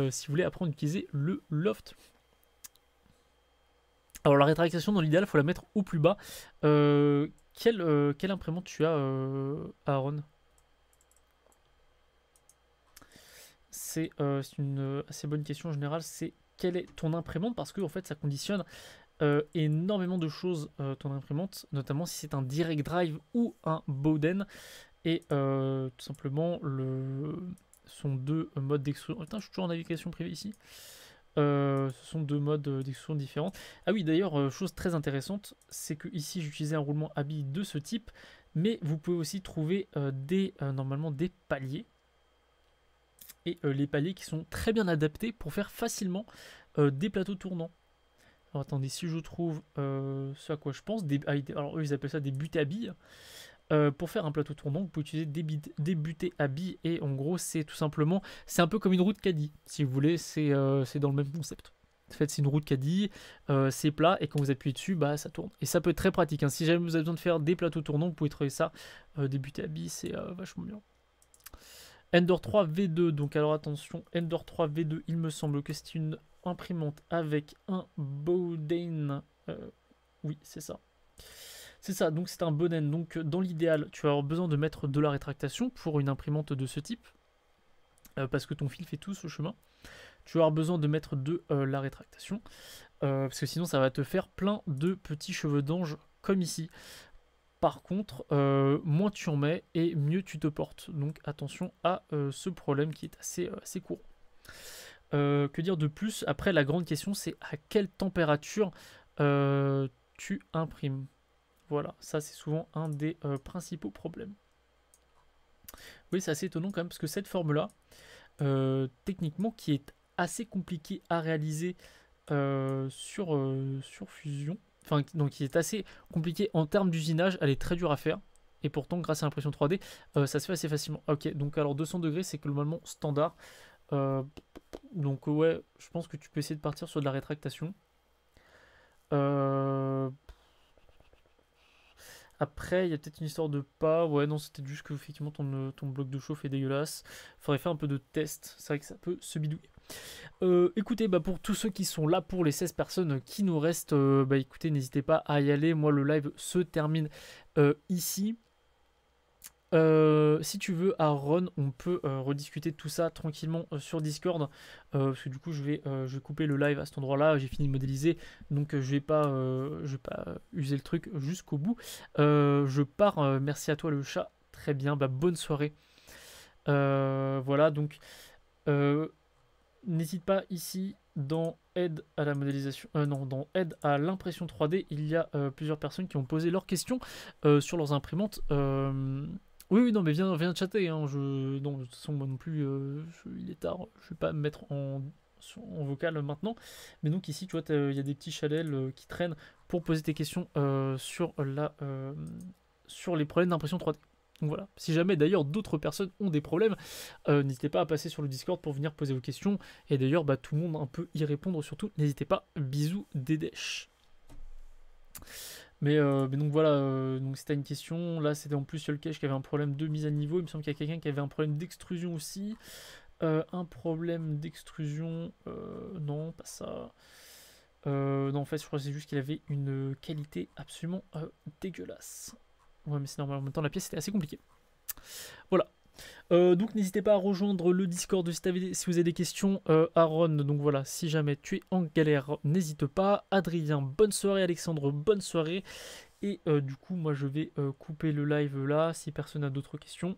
si vous voulez apprendre à utiliser le loft. Alors, la rétractation, dans l'idéal, faut la mettre au plus bas. Quel quelle imprimante tu as, Aaron Euh, c'est une euh, assez bonne question en général, c'est quelle est ton imprimante parce que en fait ça conditionne euh, énormément de choses ton imprimante, notamment si c'est un direct drive ou un Bowden et tout simplement le sont deux modes d'extrusion. je suis toujours en navigation privée ici. ce sont deux modes d'extrusion différents. Ah oui, d'ailleurs, chose très intéressante, c'est que ici j'utilisais un roulement à billes de ce type, mais vous pouvez aussi trouver des normalement des paliers et euh, les paliers qui sont très bien adaptés pour faire facilement euh, des plateaux tournants. Alors attendez, si je trouve euh, ce à quoi je pense, ah, alors eux ils appellent ça des buts à billes. pour faire un plateau tournant, vous pouvez utiliser des débuter à billes et en gros c'est tout simplement, c'est un peu comme une route caddie, si vous voulez, c'est dans le même concept. En fait, c'est une route caddie, c'est plat et quand vous appuyez dessus, bah ça tourne. Et ça peut être très pratique. Hein. Si jamais vous avez besoin de faire des plateaux tournants, vous pouvez trouver ça. Des butées à billes, c'est vachement bien. Endor 3 V2, donc alors attention, Endor 3 V2, il me semble que c'est une imprimante avec un Bowden. Euh, oui, c'est ça. C'est ça, donc c'est un Bowden. Donc dans l'idéal, tu vas avoir besoin de mettre de la rétractation pour une imprimante de ce type, euh, parce que ton fil fait tout ce chemin. Tu vas avoir besoin de mettre de euh, la rétractation, parce que sinon ça va te faire plein de petits cheveux d'ange comme ici. Par contre, euh, moins tu en mets et mieux tu te portes. Donc attention à euh, ce problème qui est assez, euh, court. que dire de plus Après, la grande question, c'est à quelle température tu imprimes. Voilà, ça c'est souvent un des principaux problèmes. Oui, c'est assez étonnant quand même, parce que cette forme-là, techniquement, qui est assez compliquée à réaliser sur, sur Fusion, donc il est assez compliqué en termes d'usinage, elle est très dure à faire. Et pourtant, grâce à l'impression 3D, euh, ça se fait assez facilement. Ok, donc alors 200 degrés, c'est globalement standard. Euh, donc ouais, je pense que tu peux essayer de partir sur de la rétractation. Euh, après, il y a peut-être une histoire de pas. Ouais, non, c'était juste que effectivement ton, ton bloc de chauffe est dégueulasse. Faudrait faire un peu de test. C'est vrai que ça peut se bidouiller. Euh, écoutez, bah, pour tous ceux qui sont là, pour les 16 personnes qui nous restent, euh, bah, écoutez, n'hésitez pas à y aller. Moi, le live se termine euh, ici. si tu veux, Aaron, on peut rediscuter de tout ça tranquillement sur Discord. parce que du coup, je vais, je couper le live à cet endroit-là. J'ai fini de modéliser. Donc, je vais pas, vais pas user le truc jusqu'au bout. je pars. merci à toi, le chat. Très bien. Bah, bonne soirée. voilà, donc. N'hésite pas ici dans aide à la modélisation, euh, non, dans aide à l'impression 3D, il y a euh, plusieurs personnes qui ont posé leurs questions euh, sur leurs imprimantes. Oui, oui, non, mais viens, viens chatter. Hein, je, non, de toute façon, moi non plus, il est tard. Je vais pas me mettre en, vocal maintenant. Mais donc ici, tu vois, il y a des petits chalets qui traînent pour poser tes questions sur la, sur les problèmes d'impression 3D. Donc voilà, si jamais d'ailleurs d'autres personnes ont des problèmes, euh, n'hésitez pas à passer sur le Discord pour venir poser vos questions. Et d'ailleurs, bah, tout le monde un peu y répondre, surtout n'hésitez pas. Bisous, Dédèche. Mais, euh, donc voilà, euh, c'était une question. Là, c'était en plus sur cache qui avait un problème de mise à niveau. Il me semble qu'il y a quelqu'un qui avait un problème d'extrusion aussi. un problème d'extrusion. non, pas ça. non, en fait, je crois que c'est juste qu'il avait une qualité absolument dégueulasse. Ouais, mais c'est normal. En même temps, la pièce était assez compliquée. Voilà. Euh, donc n'hésitez pas à rejoindre le Discord si, si vous avez des questions. Aaron, euh, donc voilà, si jamais tu es en galère, n'hésite pas. Adrien, bonne soirée. Alexandre, bonne soirée. Et euh, du coup, moi je vais couper le live là si personne n'a d'autres questions.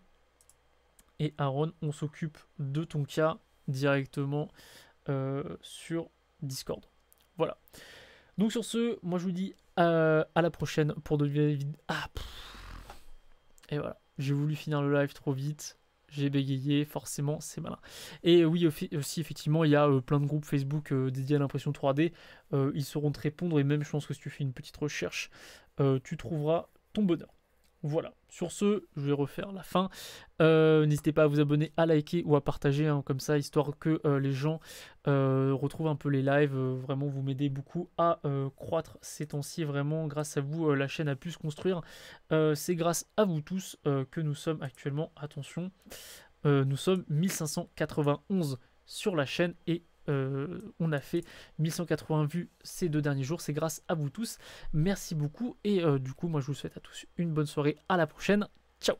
Et Aaron, on s'occupe de ton cas directement sur Discord. Voilà. Donc sur ce, moi je vous dis à la prochaine pour de nouvelles vidéos. Ah, et voilà, j'ai voulu finir le live trop vite. J'ai bégayé, forcément, c'est malin. Et oui, aussi, effectivement, il y a euh, plein de groupes Facebook euh, dédiés à l'impression 3D. Euh, ils sauront te répondre, et même, je pense que si tu fais une petite recherche, tu trouveras ton bonheur. Voilà, sur ce, je vais refaire la fin. Euh, n'hésitez pas à vous abonner, à liker ou à partager, hein, comme ça, histoire que euh, les gens euh, retrouvent un peu les lives. vraiment, vous m'aidez beaucoup à croître ces temps-ci. Vraiment, grâce à vous, la chaîne a pu se construire. C'est grâce à vous tous que nous sommes actuellement, attention, nous sommes 1591 sur la chaîne et euh, on a fait 1180 vues ces deux derniers jours. C'est grâce à vous tous. Merci beaucoup. Et euh, du coup, moi, je vous souhaite à tous une bonne soirée. À la prochaine. Ciao